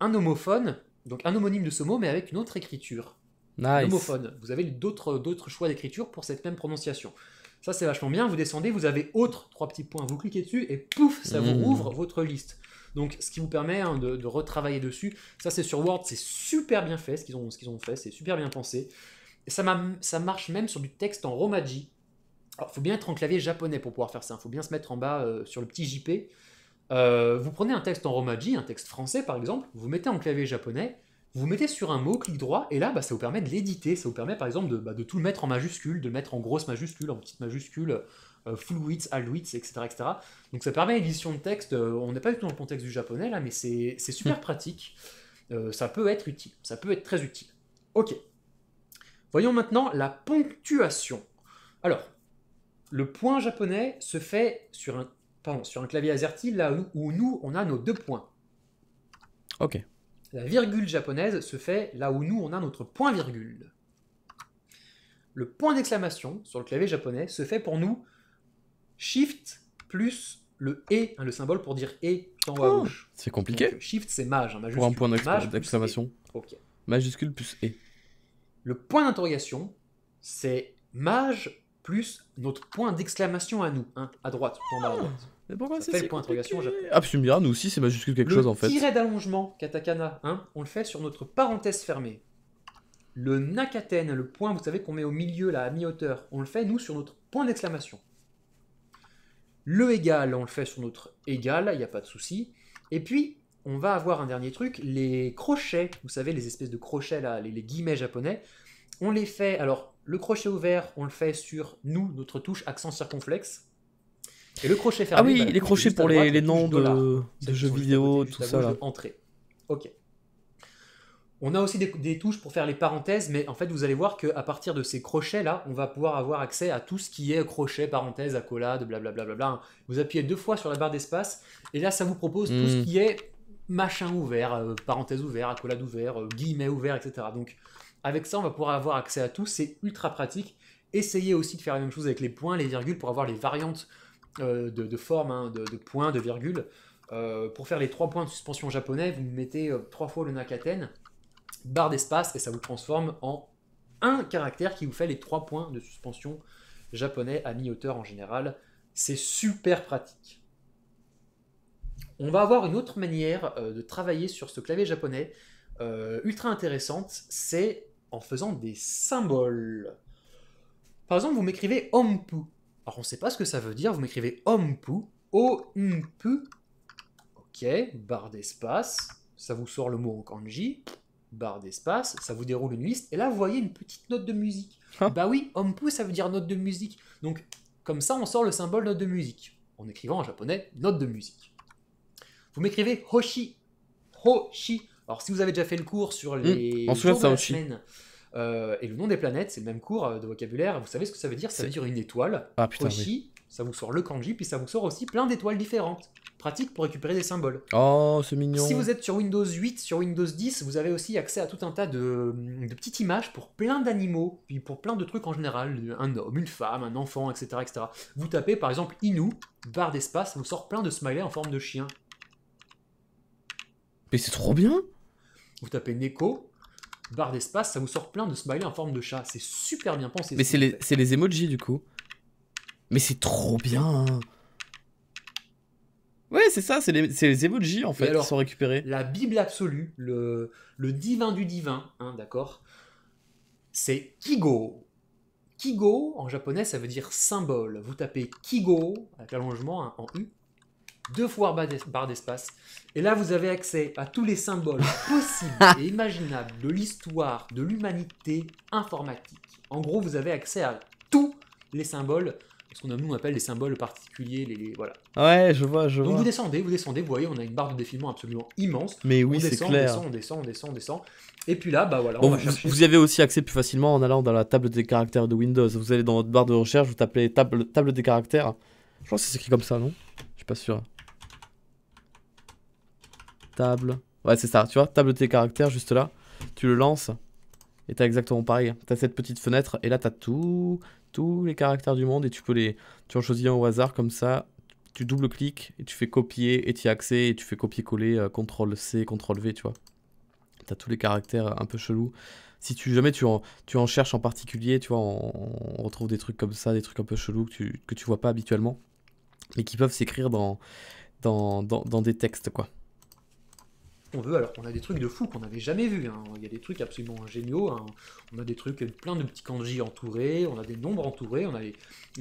un homophone, donc un homonyme de ce mot, mais avec une autre écriture. Nice. Homophone. Vous avez d'autres choix d'écriture pour cette même prononciation. Ça, c'est vachement bien. Vous descendez, vous avez autre trois petits points. Vous cliquez dessus et pouf, ça vous mmh. ouvre votre liste. Donc, ce qui vous permet hein, de, retravailler dessus. Ça, c'est sur Word, c'est super bien fait ce qu'ils ont, ce ont fait, c'est super bien pensé. Et ça, ça marche même sur du texte en Romaji. Alors, il faut bien être en clavier japonais pour pouvoir faire ça. Il faut bien se mettre en bas euh, sur le petit JP. Euh, vous prenez un texte en Romaji, un texte français par exemple, vous mettez en clavier japonais, vous mettez sur un mot, clic droit, et là, bah, ça vous permet de l'éditer. Ça vous permet, par exemple, de, bah, tout le mettre en majuscule, de le mettre en grosse majuscule, en petite majuscule, euh, full width, all width, etc., etc. Donc ça permet l'édition de texte. Euh, on n'est pas du tout dans le contexte du japonais, là, mais c'est super pratique. Euh, ça peut être utile. Ça peut être très utile. Ok. Voyons maintenant la ponctuation. Alors, le point japonais se fait sur un, pardon, sur un clavier AZERTY, là où nous, on a nos deux points. Ok. La virgule japonaise se fait là où nous on a notre point virgule. Le point d'exclamation sur le clavier japonais se fait pour nous Shift plus le E, hein, le symbole pour dire E en haut à gauche. C'est compliqué. shift c'est Maj, hein, majuscule. Pour un point e. d'exclamation. Majuscule plus E. Le point d'interrogation, c'est Maj plus notre point d'exclamation à nous, hein, à droite. Mais pourquoi c'est point d'interrogation Absolument, ah, bien, nous aussi c'est majuscule quelque chose en fait. Tiret d'allongement, katakana, hein, on le fait sur notre parenthèse fermée. Le nakaten, le point, vous savez qu'on met au milieu là, à mi-hauteur, on le fait nous sur notre point d'exclamation. Le égal, on le fait sur notre égal, il n'y a pas de souci. Et puis, on va avoir un dernier truc, les crochets, vous savez, les espèces de crochets là, les guillemets japonais, on les fait, alors le crochet ouvert, on le fait sur nous, notre touche accent circonflexe, et le crochet ah fermé. Ah oui, bah, les crochets pour les, noms de, de, jeux vidéo, tout ça. Entrée. Ok. On a aussi des, touches pour faire les parenthèses, mais en fait, vous allez voir qu'à partir de ces crochets-là, on va pouvoir avoir accès à tout ce qui est crochet, parenthèse, accolade, blablabla. Bla, Vous appuyez deux fois sur la barre d'espace, et là, ça vous propose tout ce hmm. qui est machin ouvert, euh, parenthèse ouvert, accolade ouvert, euh, guillemets ouvert, etc. Donc, avec ça, on va pouvoir avoir accès à tout. C'est ultra pratique. Essayez aussi de faire la même chose avec les points, les virgules, pour avoir les variantes euh, de, forme, hein, de, points, de virgule. Euh, pour faire les trois points de suspension japonais, vous mettez euh, trois fois le nakaten, barre d'espace, et ça vous transforme en un caractère qui vous fait les trois points de suspension japonais à mi-hauteur en général. C'est super pratique. On va avoir une autre manière de travailler sur ce clavier japonais ultra intéressante, c'est en faisant des symboles. Par exemple, vous m'écrivez Ompu. Alors on ne sait pas ce que ça veut dire, vous m'écrivez OMPU, o ok, barre d'espace, ça vous sort le mot kanji, barre d'espace, ça vous déroule une liste, et là vous voyez une petite note de musique. Ah. bah oui, OMPU ça veut dire note de musique, donc comme ça on sort le symbole note de musique, en écrivant en japonais note de musique. Vous m'écrivez Hoshi, Hoshi, alors si vous avez déjà fait le cours sur hmm, les mmh, de euh, et le nom des planètes, c'est le même cours euh, de vocabulaire. Vous savez ce que ça veut dire Ça veut dire une étoile. Ah, putain, ça vous sort le kanji, puis ça vous sort aussi plein d'étoiles différentes. Pratique pour récupérer des symboles. Oh, c'est mignon. Si vous êtes sur Windows 8, sur Windows 10, vous avez aussi accès à tout un tas de, petites images pour plein d'animaux, puis pour plein de trucs en général, un homme, une femme, un enfant, etc. etc. Vous tapez par exemple Inu, barre d'espace, ça vous sort plein de smileys en forme de chien. Mais c'est trop bien Vous tapez Neko, barre d'espace, ça vous sort plein de smileys en forme de chat. C'est super bien pensé. Mais c'est les, emojis du coup. Mais c'est trop bien. Hein. Ouais, c'est ça, c'est les, emojis en fait alors, qui sont récupérés. La Bible absolue, le, divin du divin, hein, d'accord C'est Kigo. Kigo, en japonais, ça veut dire symbole. Vous tapez Kigo, avec l'allongement hein, en U, deux fois barre d'espace. Et là, vous avez accès à tous les symboles possibles et imaginables de l'histoire de l'humanité informatique. En gros, vous avez accès à tous les symboles, ce qu'on nous on appelle les symboles particuliers, les, voilà. Ouais, je vois, je Donc vous descendez, vous descendez, vous voyez, on a une barre de défilement absolument immense. Mais oui, c'est On descend, on descend, on descend, on descend. Et puis là, bah voilà, vous, y avez aussi accès plus facilement en allant dans la table des caractères de Windows. Vous allez dans votre barre de recherche, vous tapez table, table des caractères. Je pense que c'est écrit comme ça, non Je suis pas sûr. Table. Ouais, c'est ça, tu vois, table de tes caractères, juste là. Tu le lances et t'as exactement pareil. T'as cette petite fenêtre et là t'as tout, tous les caractères du monde et tu peux les, tu en choisis un au hasard comme ça. Tu double-cliques et tu fais copier et tu as accès et tu fais copier-coller, euh, CTRL-C, CTRL-V, tu vois. T'as tous les caractères euh, un peu chelous. Si tu jamais tu en, tu en cherches en particulier, tu vois, on, retrouve des trucs comme ça, des trucs un peu chelous que tu, vois pas habituellement, mais qui peuvent s'écrire dans, dans, dans des textes, quoi on veut, alors on a des trucs de fou qu'on n'avait jamais vu. Hein. Il y a des trucs absolument géniaux. Hein. On a des trucs, plein de petits kanji entourés, on a des nombres entourés, on a les,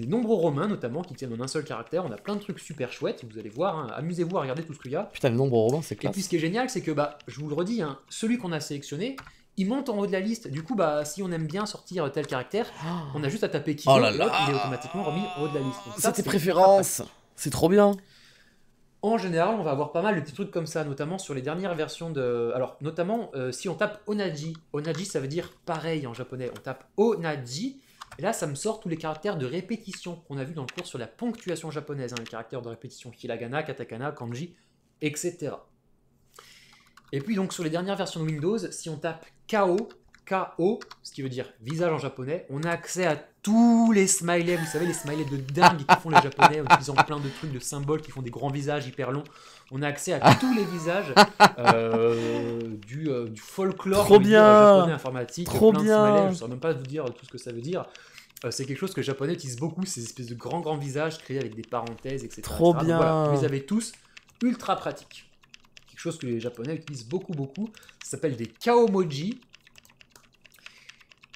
nombres romains notamment qui tiennent en un seul caractère. On a plein de trucs super chouettes, vous allez voir. Hein. Amusez-vous à regarder tout ce qu'il y a. Putain, le nombre romain, c'est classe. Et puis ce qui est génial, c'est que, bah, je vous le redis, celui qu'on a sélectionné, il monte en haut de la liste. Du coup, bah, si on aime bien sortir tel caractère, ah. on a juste à taper qui oh il est automatiquement remis en haut de la liste. C'est tes préférences, c'est trop bien en général, on va avoir pas mal de petits trucs comme ça, notamment sur les dernières versions de. Alors, notamment euh, si on tape Onaji. Onaji, ça veut dire pareil en japonais. On tape Onaji. Et là, ça me sort tous les caractères de répétition qu'on a vu dans le cours sur la ponctuation japonaise, hein, les caractères de répétition hiragana, katakana, kanji, etc. Et puis, donc, sur les dernières versions de Windows, si on tape KO, KO, ce qui veut dire visage en japonais, on a accès à tous les smileys, vous savez, les smileys de dingue qui font les japonais en utilisant plein de trucs, de symboles, qui font des grands visages hyper longs. On a accès à ah. tous les visages euh, du, euh, du, folklore Trop bien. informatique. Trop bien. je ne saurais même pas vous dire tout ce que ça veut dire. Euh, c'est quelque chose que les japonais utilisent beaucoup, ces espèces de grands grands visages créés avec des parenthèses, etc. Trop bien. vous les avez tous, ultra pratique. Quelque chose que les japonais utilisent beaucoup beaucoup. Ça s'appelle des kaomoji.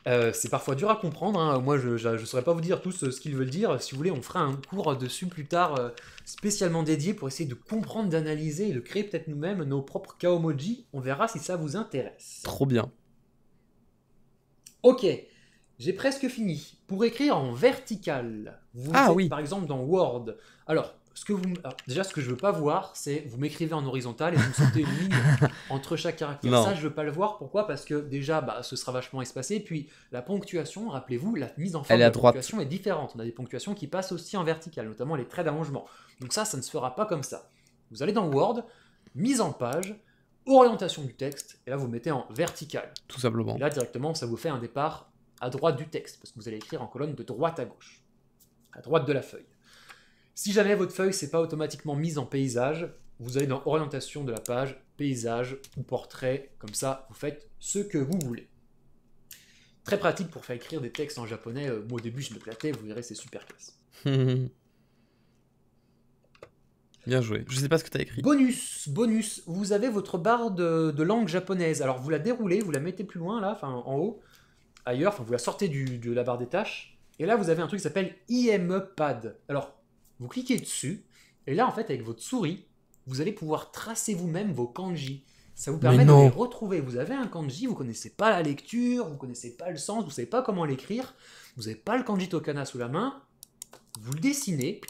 Euh, c'est parfois dur à comprendre. Hein. Moi, je ne saurais pas vous dire tous euh, ce, qu'ils veulent dire. Si vous voulez, on fera un cours dessus plus tard euh, spécialement dédié pour essayer de comprendre, d'analyser et de créer peut-être nous-mêmes nos propres Kaomoji. On verra si ça vous intéresse. Trop bien. Ok, j'ai presque fini. Pour écrire en vertical, vous ah par exemple dans Word. Alors, ce que vous, déjà, ce que je veux pas voir, c'est vous m'écrivez en horizontal et vous me sortez une ligne entre chaque caractère. Ça, je veux pas le voir. Pourquoi Parce que déjà, bah, ce sera vachement espacé. Puis la ponctuation, rappelez-vous, la mise en forme de la ponctuation est différente. On a des ponctuations qui passent aussi en vertical, notamment les traits d'allongement. Donc ça, ça ne se fera pas comme ça. Vous allez dans Word, mise en page, orientation du texte, et là vous mettez en vertical. Tout simplement. Et là directement, ça vous fait un départ à droite du texte, parce que vous allez écrire en colonne de droite à gauche, à droite de la feuille. Si jamais votre feuille n'est pas automatiquement mise en paysage, vous allez dans orientation de la page, paysage ou portrait, comme ça vous faites ce que vous voulez. Très pratique pour faire écrire des textes en japonais, moi euh, au début je me platais. vous verrez c'est super classe. Bien joué. Je ne sais pas ce que tu as écrit. Bonus, bonus. Vous avez votre barre de, langue japonaise. Alors vous la déroulez, vous la mettez plus loin là, en haut, ailleurs, enfin vous la sortez de la barre des tâches. Et là vous avez un truc qui s'appelle IME Pad. Alors vous cliquez dessus, et là, en fait, avec votre souris, vous allez pouvoir tracer vous-même vos kanji. Ça vous permet de les retrouver. Vous avez un kanji, vous connaissez pas la lecture, vous connaissez pas le sens, vous ne savez pas comment l'écrire, vous n'avez pas le kanji tokana sous la main, vous le dessinez,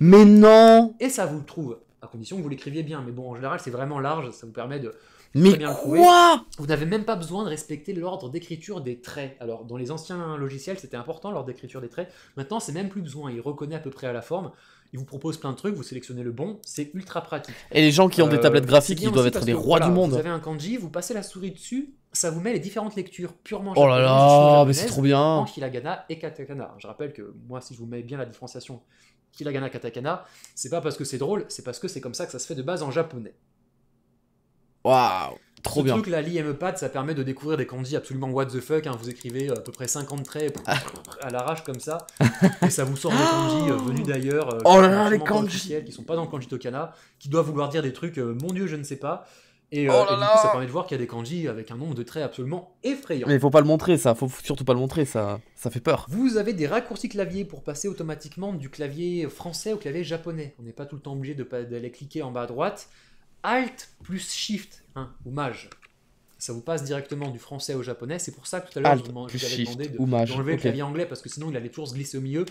mais non Et ça vous le trouve, à condition que vous l'écriviez bien. Mais bon, en général, c'est vraiment large, ça vous permet de mais quoi Vous n'avez même pas besoin de respecter l'ordre d'écriture des traits. Alors, dans les anciens logiciels, c'était important l'ordre d'écriture des traits. Maintenant, c'est même plus besoin. Il reconnaît à peu près à la forme. Il vous propose plein de trucs, vous sélectionnez le bon, c'est ultra pratique. Et les gens qui ont des euh, tablettes graphiques, ils doivent être des rois du monde. Vous avez un kanji, vous passez la souris dessus, ça vous met les différentes lectures purement Oh là là, mais c'est trop bien En hiragana et katakana. Je rappelle que moi, si je vous mets bien la différenciation hiragana-katakana, c'est pas parce que c'est drôle, c'est parce que c'est comme ça que ça se fait de base en japonais. Waouh Trop Ce bien. truc, la l'IMEPAD, ça permet de découvrir des kanji absolument what the fuck. Hein. Vous écrivez euh, à peu près 50 traits à l'arrache comme ça, et ça vous sort des kanji euh, venus d'ailleurs. Euh, oh là là, les kanji Qui sont pas dans le kanji tokana, qui doivent vouloir dire des trucs, mon dieu, je ne sais pas. Et, oh du coup, ça permet de voir qu'il y a des kanji avec un nombre de traits absolument effrayant. Mais il faut pas le montrer, ça. Faut surtout pas le montrer, ça, ça fait peur. Vous avez des raccourcis clavier pour passer automatiquement du clavier français au clavier japonais. On n'est pas tout le temps obligé d'aller cliquer en bas à droite. Alt plus Shift hein, ou Maj. Ça vous passe directement du français au japonais. C'est pour ça que tout à l'heure, je vous demandé d'enlever le clavier anglais parce que sinon, il allait toujours se glisser au milieu.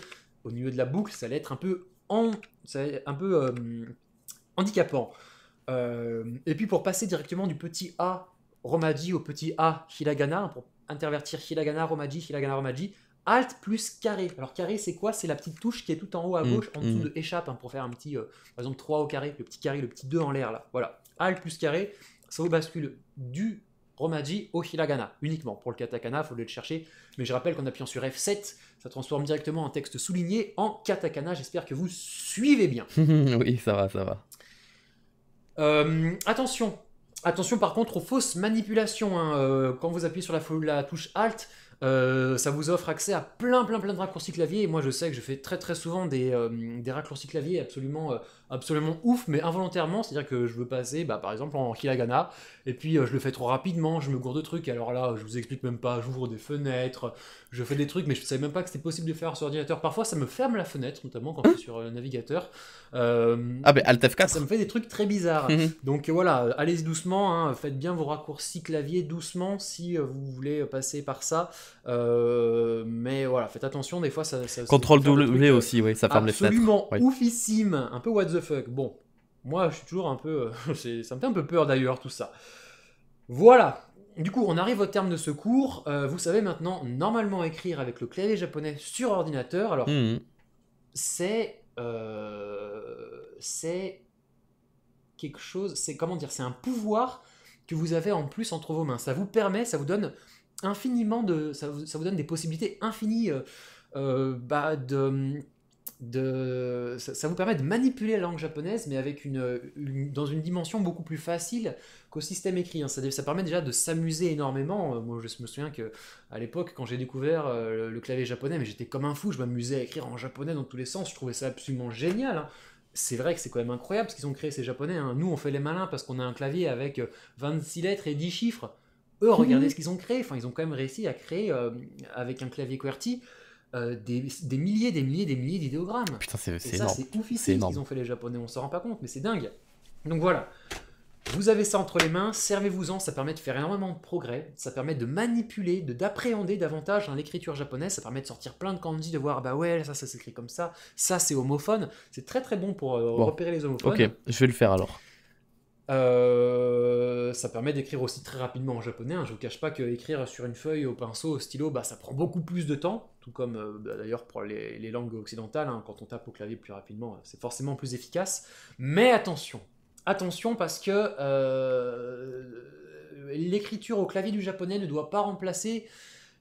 Au milieu de la boucle, ça allait être un peu, en, ça un peu euh, handicapant. Euh, et puis pour passer directement du petit A Romaji au petit A Hiragana, pour intervertir Hiragana, Romaji, Hiragana, Romaji, Alt plus carré. Alors carré, c'est quoi C'est la petite touche qui est tout en haut à mm, gauche, en dessous mm. de échappe, hein, pour faire un petit, euh, par exemple, 3 au carré, le petit carré, le petit 2 en l'air, là. Voilà. Alt plus carré, ça vous bascule du Romaji au Hiragana, uniquement. Pour le katakana, il faut le chercher. Mais je rappelle qu'en appuyant sur F7, ça transforme directement un texte souligné en katakana. J'espère que vous suivez bien. oui, ça va, ça va. Euh, attention, attention par contre aux fausses manipulations. Hein. Euh, quand vous appuyez sur la, la touche Alt, euh, ça vous offre accès à plein plein plein de raccourcis clavier. Et moi je sais que je fais très très souvent des, euh, des raccourcis clavier absolument euh, absolument ouf, mais involontairement. C'est-à-dire que je veux passer, bah, par exemple, en Kilagana, et puis euh, je le fais trop rapidement, je me gourde de trucs. Alors là, je vous explique même pas, j'ouvre des fenêtres, je fais des trucs, mais je ne savais même pas que c'était possible de faire sur ordinateur. Parfois, ça me ferme la fenêtre, notamment quand je suis sur le euh, navigateur. Euh, ah, ben, altf Alt F4. Ça me fait des trucs très bizarres. Mhm. Donc voilà, allez doucement, hein, faites bien vos raccourcis clavier doucement si vous voulez passer par ça. mais voilà, faites attention, des fois ça. ça Contrôle W aussi, oui, ça ferme les fenêtres. Absolument oufissime, un peu what the Bon, moi, je suis toujours un peu. Euh, ça me fait un peu peur d'ailleurs, tout ça. Voilà. Du coup, on arrive au terme de ce cours. Euh, vous savez maintenant normalement écrire avec le clavier japonais sur ordinateur. Alors, hmm. c'est. Euh, c'est quelque chose. C'est comment dire C'est un pouvoir que vous avez en plus entre vos mains. Ça vous permet, ça vous donne infiniment de. Ça vous, donne des possibilités infinies bah, de de, ça, vous permet de manipuler la langue japonaise, mais avec une, dans une dimension beaucoup plus facile qu'au système écrit. Hein. Ça, permet déjà de s'amuser énormément. Euh, moi, je me souviens que à l'époque, quand j'ai découvert euh, le, clavier japonais, j'étais comme un fou. Je m'amusais à écrire en japonais dans tous les sens. Je trouvais ça absolument génial. Hein. C'est vrai que c'est quand même incroyable ce qu'ils ont créé ces japonais. Hein. Nous, on fait les malins parce qu'on a un clavier avec 26 euh, lettres et 10 chiffres. Eux, regardez mhm. ce qu'ils ont créé. Enfin, ils ont quand même réussi à créer avec un clavier QWERTY euh, des, milliers, des milliers, des milliers d'idéogrammes. Putain, c'est énorme. C'est ce qu'ils ont fait les Japonais, on s'en rend pas compte, mais c'est dingue. Donc voilà, vous avez ça entre les mains, servez-vous-en, ça permet de faire énormément de progrès, ça permet de manipuler, de d'appréhender davantage hein, l'écriture japonaise, ça permet de sortir plein de kanji, de voir, bah ouais, ça, ça s'écrit comme ça, ça c'est homophone, c'est très très bon pour euh, repérer les homophones. Ok, je vais le faire alors. Euh, ça permet d'écrire aussi très rapidement en japonais. Hein. Je ne vous cache pas qu'écrire sur une feuille au pinceau, au stylo, bah, ça prend beaucoup plus de temps. Tout comme euh, bah, d'ailleurs pour les, langues occidentales, hein. quand on tape au clavier plus rapidement, euh, c'est forcément plus efficace. Mais attention, attention parce que l'écriture au clavier du japonais ne doit pas remplacer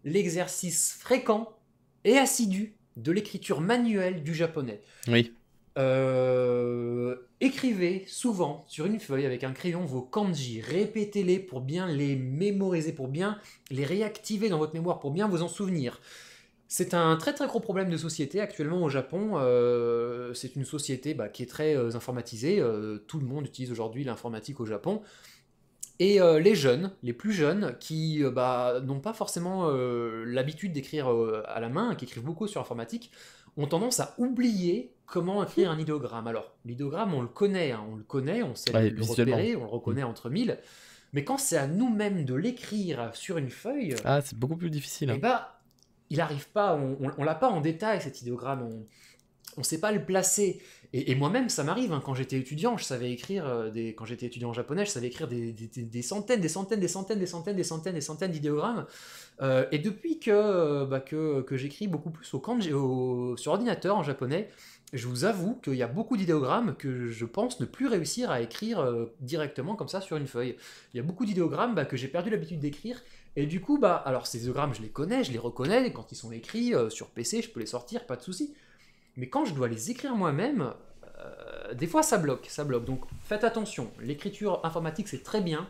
l'exercice fréquent et assidu de l'écriture manuelle du japonais. Oui. Euh, écrivez souvent sur une feuille avec un crayon vos kanji, répétez-les pour bien les mémoriser, pour bien les réactiver dans votre mémoire, pour bien vous en souvenir. C'est un très très gros problème de société actuellement au Japon. Euh, c'est une société bah, qui est très euh, informatisée. tout le monde utilise aujourd'hui l'informatique au Japon. Et les jeunes, les plus jeunes, qui bah, n'ont pas forcément l'habitude d'écrire à la main, qui écrivent beaucoup sur informatique, ont tendance à oublier comment écrire un idéogramme Alors, l'idéogramme, on le connaît, hein, on le connaît, on sait le repérer, on le mm. reconnaît entre mille. Mais quand c'est à nous-mêmes de l'écrire sur une feuille, ah, c'est beaucoup plus difficile. Et hein. eh ben, il n'arrive pas, on, ne l'a pas en détail cet idéogramme on sait pas le placer. Et, moi-même, ça m'arrive. Hein. quand j'étais étudiant, je savais écrire euh, des, quand j'étais étudiant en japonais, je savais écrire des, centaines, des centaines, des centaines, des centaines, des centaines, des centaines d'idéogrammes. Euh, et depuis euh, bah, que, que, j'écris beaucoup plus au, sur ordinateur en japonais, je vous avoue qu'il y a beaucoup d'idéogrammes que je pense ne plus réussir à écrire directement comme ça sur une feuille. Il y a beaucoup d'idéogrammes bah, que j'ai perdu l'habitude d'écrire. Et du coup, bah, alors ces idéogrammes, je les connais, je les reconnais. Quand ils sont écrits sur PC, je peux les sortir, pas de souci. Mais quand je dois les écrire moi-même, euh, des fois ça bloque, ça bloque. Donc faites attention, l'écriture informatique c'est très bien,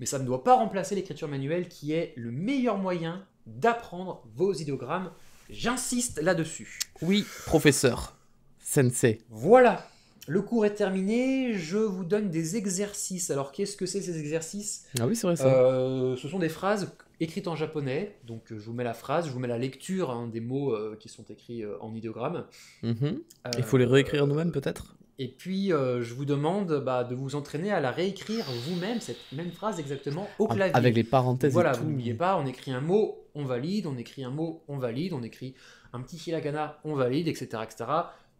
mais ça ne doit pas remplacer l'écriture manuelle qui est le meilleur moyen d'apprendre vos idéogrammes. J'insiste là-dessus. Oui, professeur. Sensei. Voilà. Le cours est terminé, je vous donne des exercices. Alors qu'est-ce que c'est ces exercices Ah oui, c'est vrai ça. Euh, ce sont des phrases écrite en japonais. Donc euh, je vous mets la phrase, je vous mets la lecture hein, des mots euh, qui sont écrits euh, en idéogramme. Mhm. Il faut les réécrire nous-mêmes peut-être et puis, je vous demande bah, de vous entraîner à la réécrire vous-même, cette même phrase exactement, au clavier. Avec les parenthèses voilà, et n'oubliez pas, on écrit un mot, on valide, on écrit un mot, on valide, on écrit un petit hiragana, on valide, etc. etc.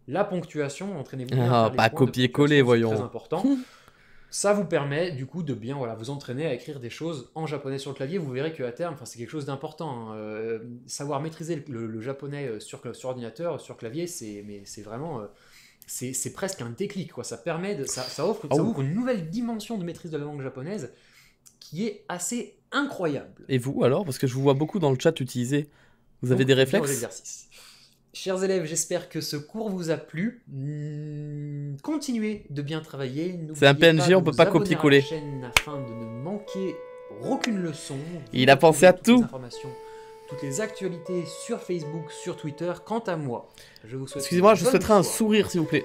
La ponctuation, entraînez-vous. Ah, pas copier-coller, voyons. C'est très important. Ça vous permet du coup de bien voilà, vous entraîner à écrire des choses en japonais sur le clavier. Vous verrez qu'à terme, c'est quelque chose d'important. Hein. Euh, savoir maîtriser le, japonais euh, euh, sur, ordinateur, sur clavier, c'est vraiment... c'est presque un déclic, quoi. Ça permet de, ça, offre, ah, ouvre une nouvelle dimension de maîtrise de la langue japonaise qui est assez incroyable. Et vous alors Parce que je vous vois beaucoup dans le chat utiliser. Vous avez des réflexes Chers élèves, j'espère que ce cours vous a plu. Hmm, continuez de bien travailler. C'est un PNJ, on peut pas copier-coller. Afin de ne manquer aucune leçon. Il a pensé à tout. toutes les actualités sur Facebook, sur Twitter. Quant à moi, je vous Excusez-moi, je souhaiterais un sourire, s'il vous plaît.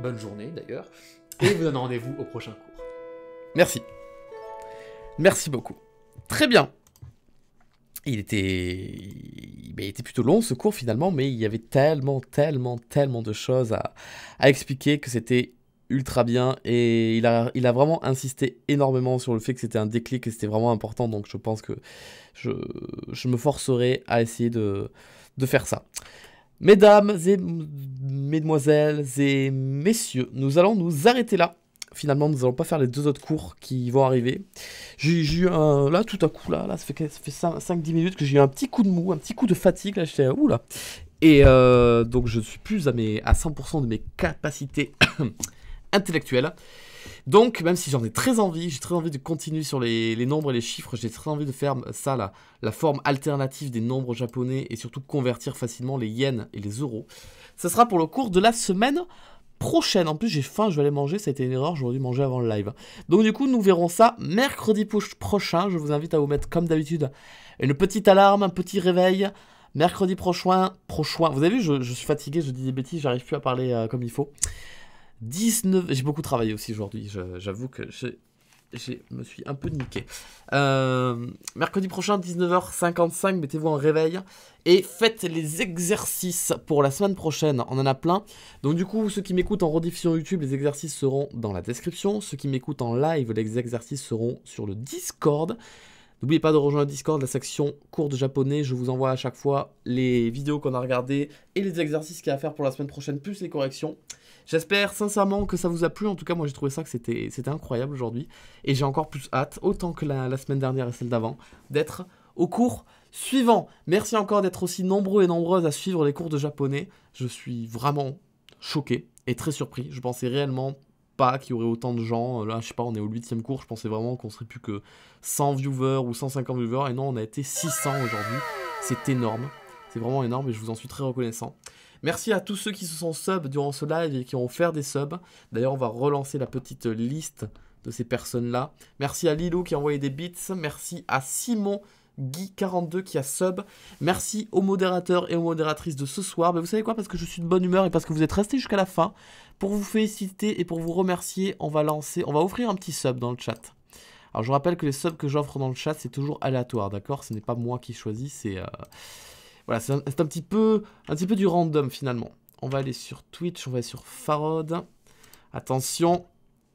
Bonne journée d'ailleurs. Et vous donne rendez-vous au prochain cours. Merci. Merci beaucoup. Très bien il était, ben, était plutôt long ce cours finalement, mais il y avait tellement, tellement, tellement de choses à, expliquer que c'était ultra bien et il a, il a vraiment insisté énormément sur le fait que c'était un déclic et c'était vraiment important donc je pense que je, me forcerai à essayer de, de faire ça. Mesdames et mesdemoiselles et messieurs, nous allons nous arrêter là finalement, nous allons pas faire les deux autres cours qui vont arriver. J'ai eu un, là, tout à coup, là, là ça fait, ça fait 5-10 minutes que j'ai eu un petit coup de mou, un petit coup de fatigue, là, j'étais, ouh là. Et euh, donc, je ne suis plus à, mes, à 100% de mes capacités intellectuelles. Donc, même si j'en ai très envie, j'ai très envie de continuer sur les, nombres et les chiffres, j'ai très envie de faire euh, ça, la, la forme alternative des nombres japonais et surtout convertir facilement les yens et les euros. Ça sera pour le cours de la semaine prochaine. En plus, j'ai faim, je vais aller manger. C'était une erreur, j'aurais dû manger avant le live. Donc, du coup, nous verrons ça mercredi prochain. Je vous invite à vous mettre, comme d'habitude, une petite alarme, un petit réveil. Mercredi prochain, prochain. Vous avez vu, je, suis fatigué, je dis des bêtises, j'arrive plus à parler euh, comme il faut. 19. J'ai beaucoup travaillé aussi aujourd'hui, j'avoue que j'ai je me suis un peu niqué. Euh, mercredi prochain, 19h55, mettez-vous en réveil. Et faites les exercices pour la semaine prochaine, on en a plein. Donc du coup, ceux qui m'écoutent en rediffusion YouTube, les exercices seront dans la description. Ceux qui m'écoutent en live, les exercices seront sur le Discord. N'oubliez pas de rejoindre le Discord, la section cours de japonais. Je vous envoie à chaque fois les vidéos qu'on a regardées et les exercices qu'il y a à faire pour la semaine prochaine, plus les corrections. J'espère sincèrement que ça vous a plu. En tout cas, moi, j'ai trouvé ça que c'était incroyable aujourd'hui. Et j'ai encore plus hâte, autant que la, la semaine dernière et celle d'avant, d'être au cours suivant. Merci encore d'être aussi nombreux et nombreuses à suivre les cours de japonais. Je suis vraiment choqué et très surpris. Je pensais réellement pas qu'il y aurait autant de gens. Euh, là, je sais pas, on est au 8 cours, je pensais vraiment qu'on serait plus que 100 viewers ou 150 viewers, et non, on a été 600 aujourd'hui. C'est énorme, c'est vraiment énorme, et je vous en suis très reconnaissant. Merci à tous ceux qui se sont sub durant ce live et qui ont offert des subs. D'ailleurs, on va relancer la petite liste de ces personnes-là. Merci à Lilou qui a envoyé des bits. Merci à Simon Guy42 qui a sub. Merci aux modérateurs et aux modératrices de ce soir. Mais vous savez quoi Parce que je suis de bonne humeur et parce que vous êtes restés jusqu'à la fin. Pour vous féliciter et pour vous remercier, on va lancer, on va offrir un petit sub dans le chat. Alors je rappelle que les subs que j'offre dans le chat, c'est toujours aléatoire, d'accord Ce n'est pas moi qui choisis, c'est... Euh, voilà, c'est un, petit peu, un petit peu du random finalement. On va aller sur Twitch, on va aller sur Farod. Attention,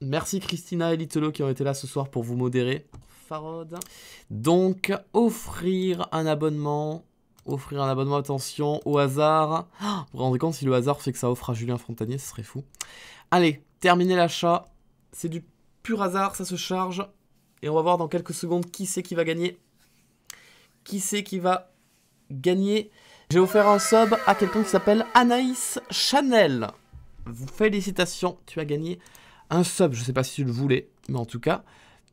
merci Christina et Litolo qui ont été là ce soir pour vous modérer. Farod. Donc, offrir un abonnement Offrir un abonnement, attention, au hasard. Ah, vous vous rendez compte, si le hasard fait que ça offre à Julien Fontanier, ce serait fou. Allez, terminer l'achat. C'est du pur hasard, ça se charge. Et on va voir dans quelques secondes qui c'est qui va gagner. Qui c'est qui va gagner. J'ai offert un sub à quelqu'un qui s'appelle Anaïs Chanel. félicitations, tu as gagné un sub. Je ne sais pas si tu le voulais, mais en tout cas,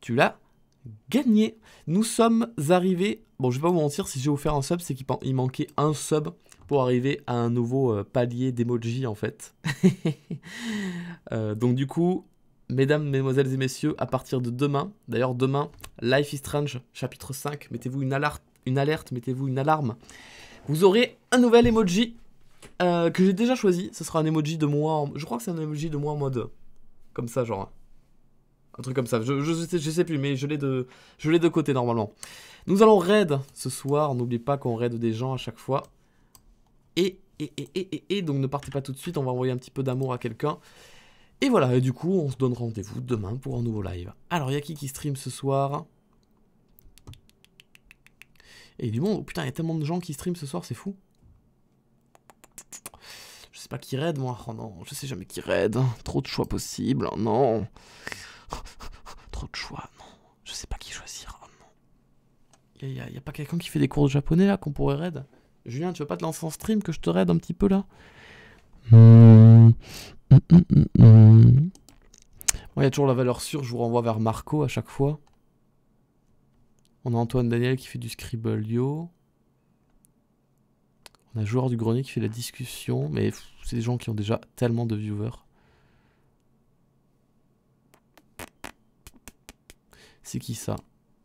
tu l'as gagné. Nous sommes arrivés Bon, je vais pas vous mentir, si j'ai offert un sub, c'est qu'il manquait un sub pour arriver à un nouveau euh, palier d'emoji en fait. Euh, donc du coup, mesdames, mesdemoiselles et messieurs, à partir de demain, d'ailleurs demain, Life is Strange, chapitre 5, mettez-vous une, alerte, une alerte, mettez-vous une alarme. Vous aurez un nouvel emoji euh, que j'ai déjà choisi. Ce sera un emoji de moi, je crois que c'est un emoji de moi en mode... Comme ça, genre un truc comme ça. Je, sais, plus, mais je l'ai de, de côté normalement. Nous allons raid ce soir. N'oublie pas qu'on raid des gens à chaque fois. Et, et, et, et, et, donc ne partez pas tout de suite. On va envoyer un petit peu d'amour à quelqu'un. Et voilà, et du coup, on se donne rendez-vous demain pour un nouveau live. Alors, il y a qui qui stream ce soir Et du monde, oh, putain, il y a tellement de gens qui stream ce soir, c'est fou. Je sais pas qui raid, moi. Oh non, je sais jamais qui raid. Trop de choix possibles. Hein, non. Trop de choix, non. Je sais pas qui choisir, oh non. Y a, pas quelqu'un qui fait des cours de japonais là qu'on pourrait raid Julien, tu veux pas te lancer en stream que je te raid un petit peu là il y a toujours la valeur sûre, je vous renvoie vers Marco à chaque fois. On a Antoine Daniel qui fait du scribble, yo. On a Joueur du Grenier qui fait la discussion, mais c'est des gens qui ont déjà tellement de viewers. C'est qui ça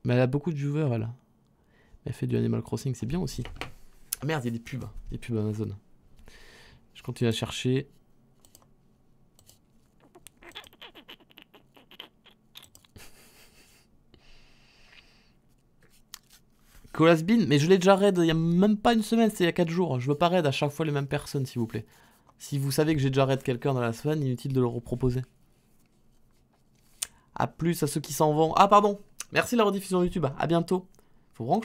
Mais elle a beaucoup de joueurs, elle. Elle fait du Animal Crossing, c'est bien aussi. Ah merde, il y a des pubs. Hein. Des pubs Amazon. Je continue à chercher. Colas Bean mais je l'ai déjà raid il n'y a même pas une semaine, c'est il y a 4 jours. Je veux pas raid à chaque fois les mêmes personnes, s'il vous plaît. Si vous savez que j'ai déjà raid quelqu'un dans la semaine, inutile de le reproposer à plus à ceux qui s'en vont. Ah pardon, merci de la rediffusion YouTube, à bientôt. Faut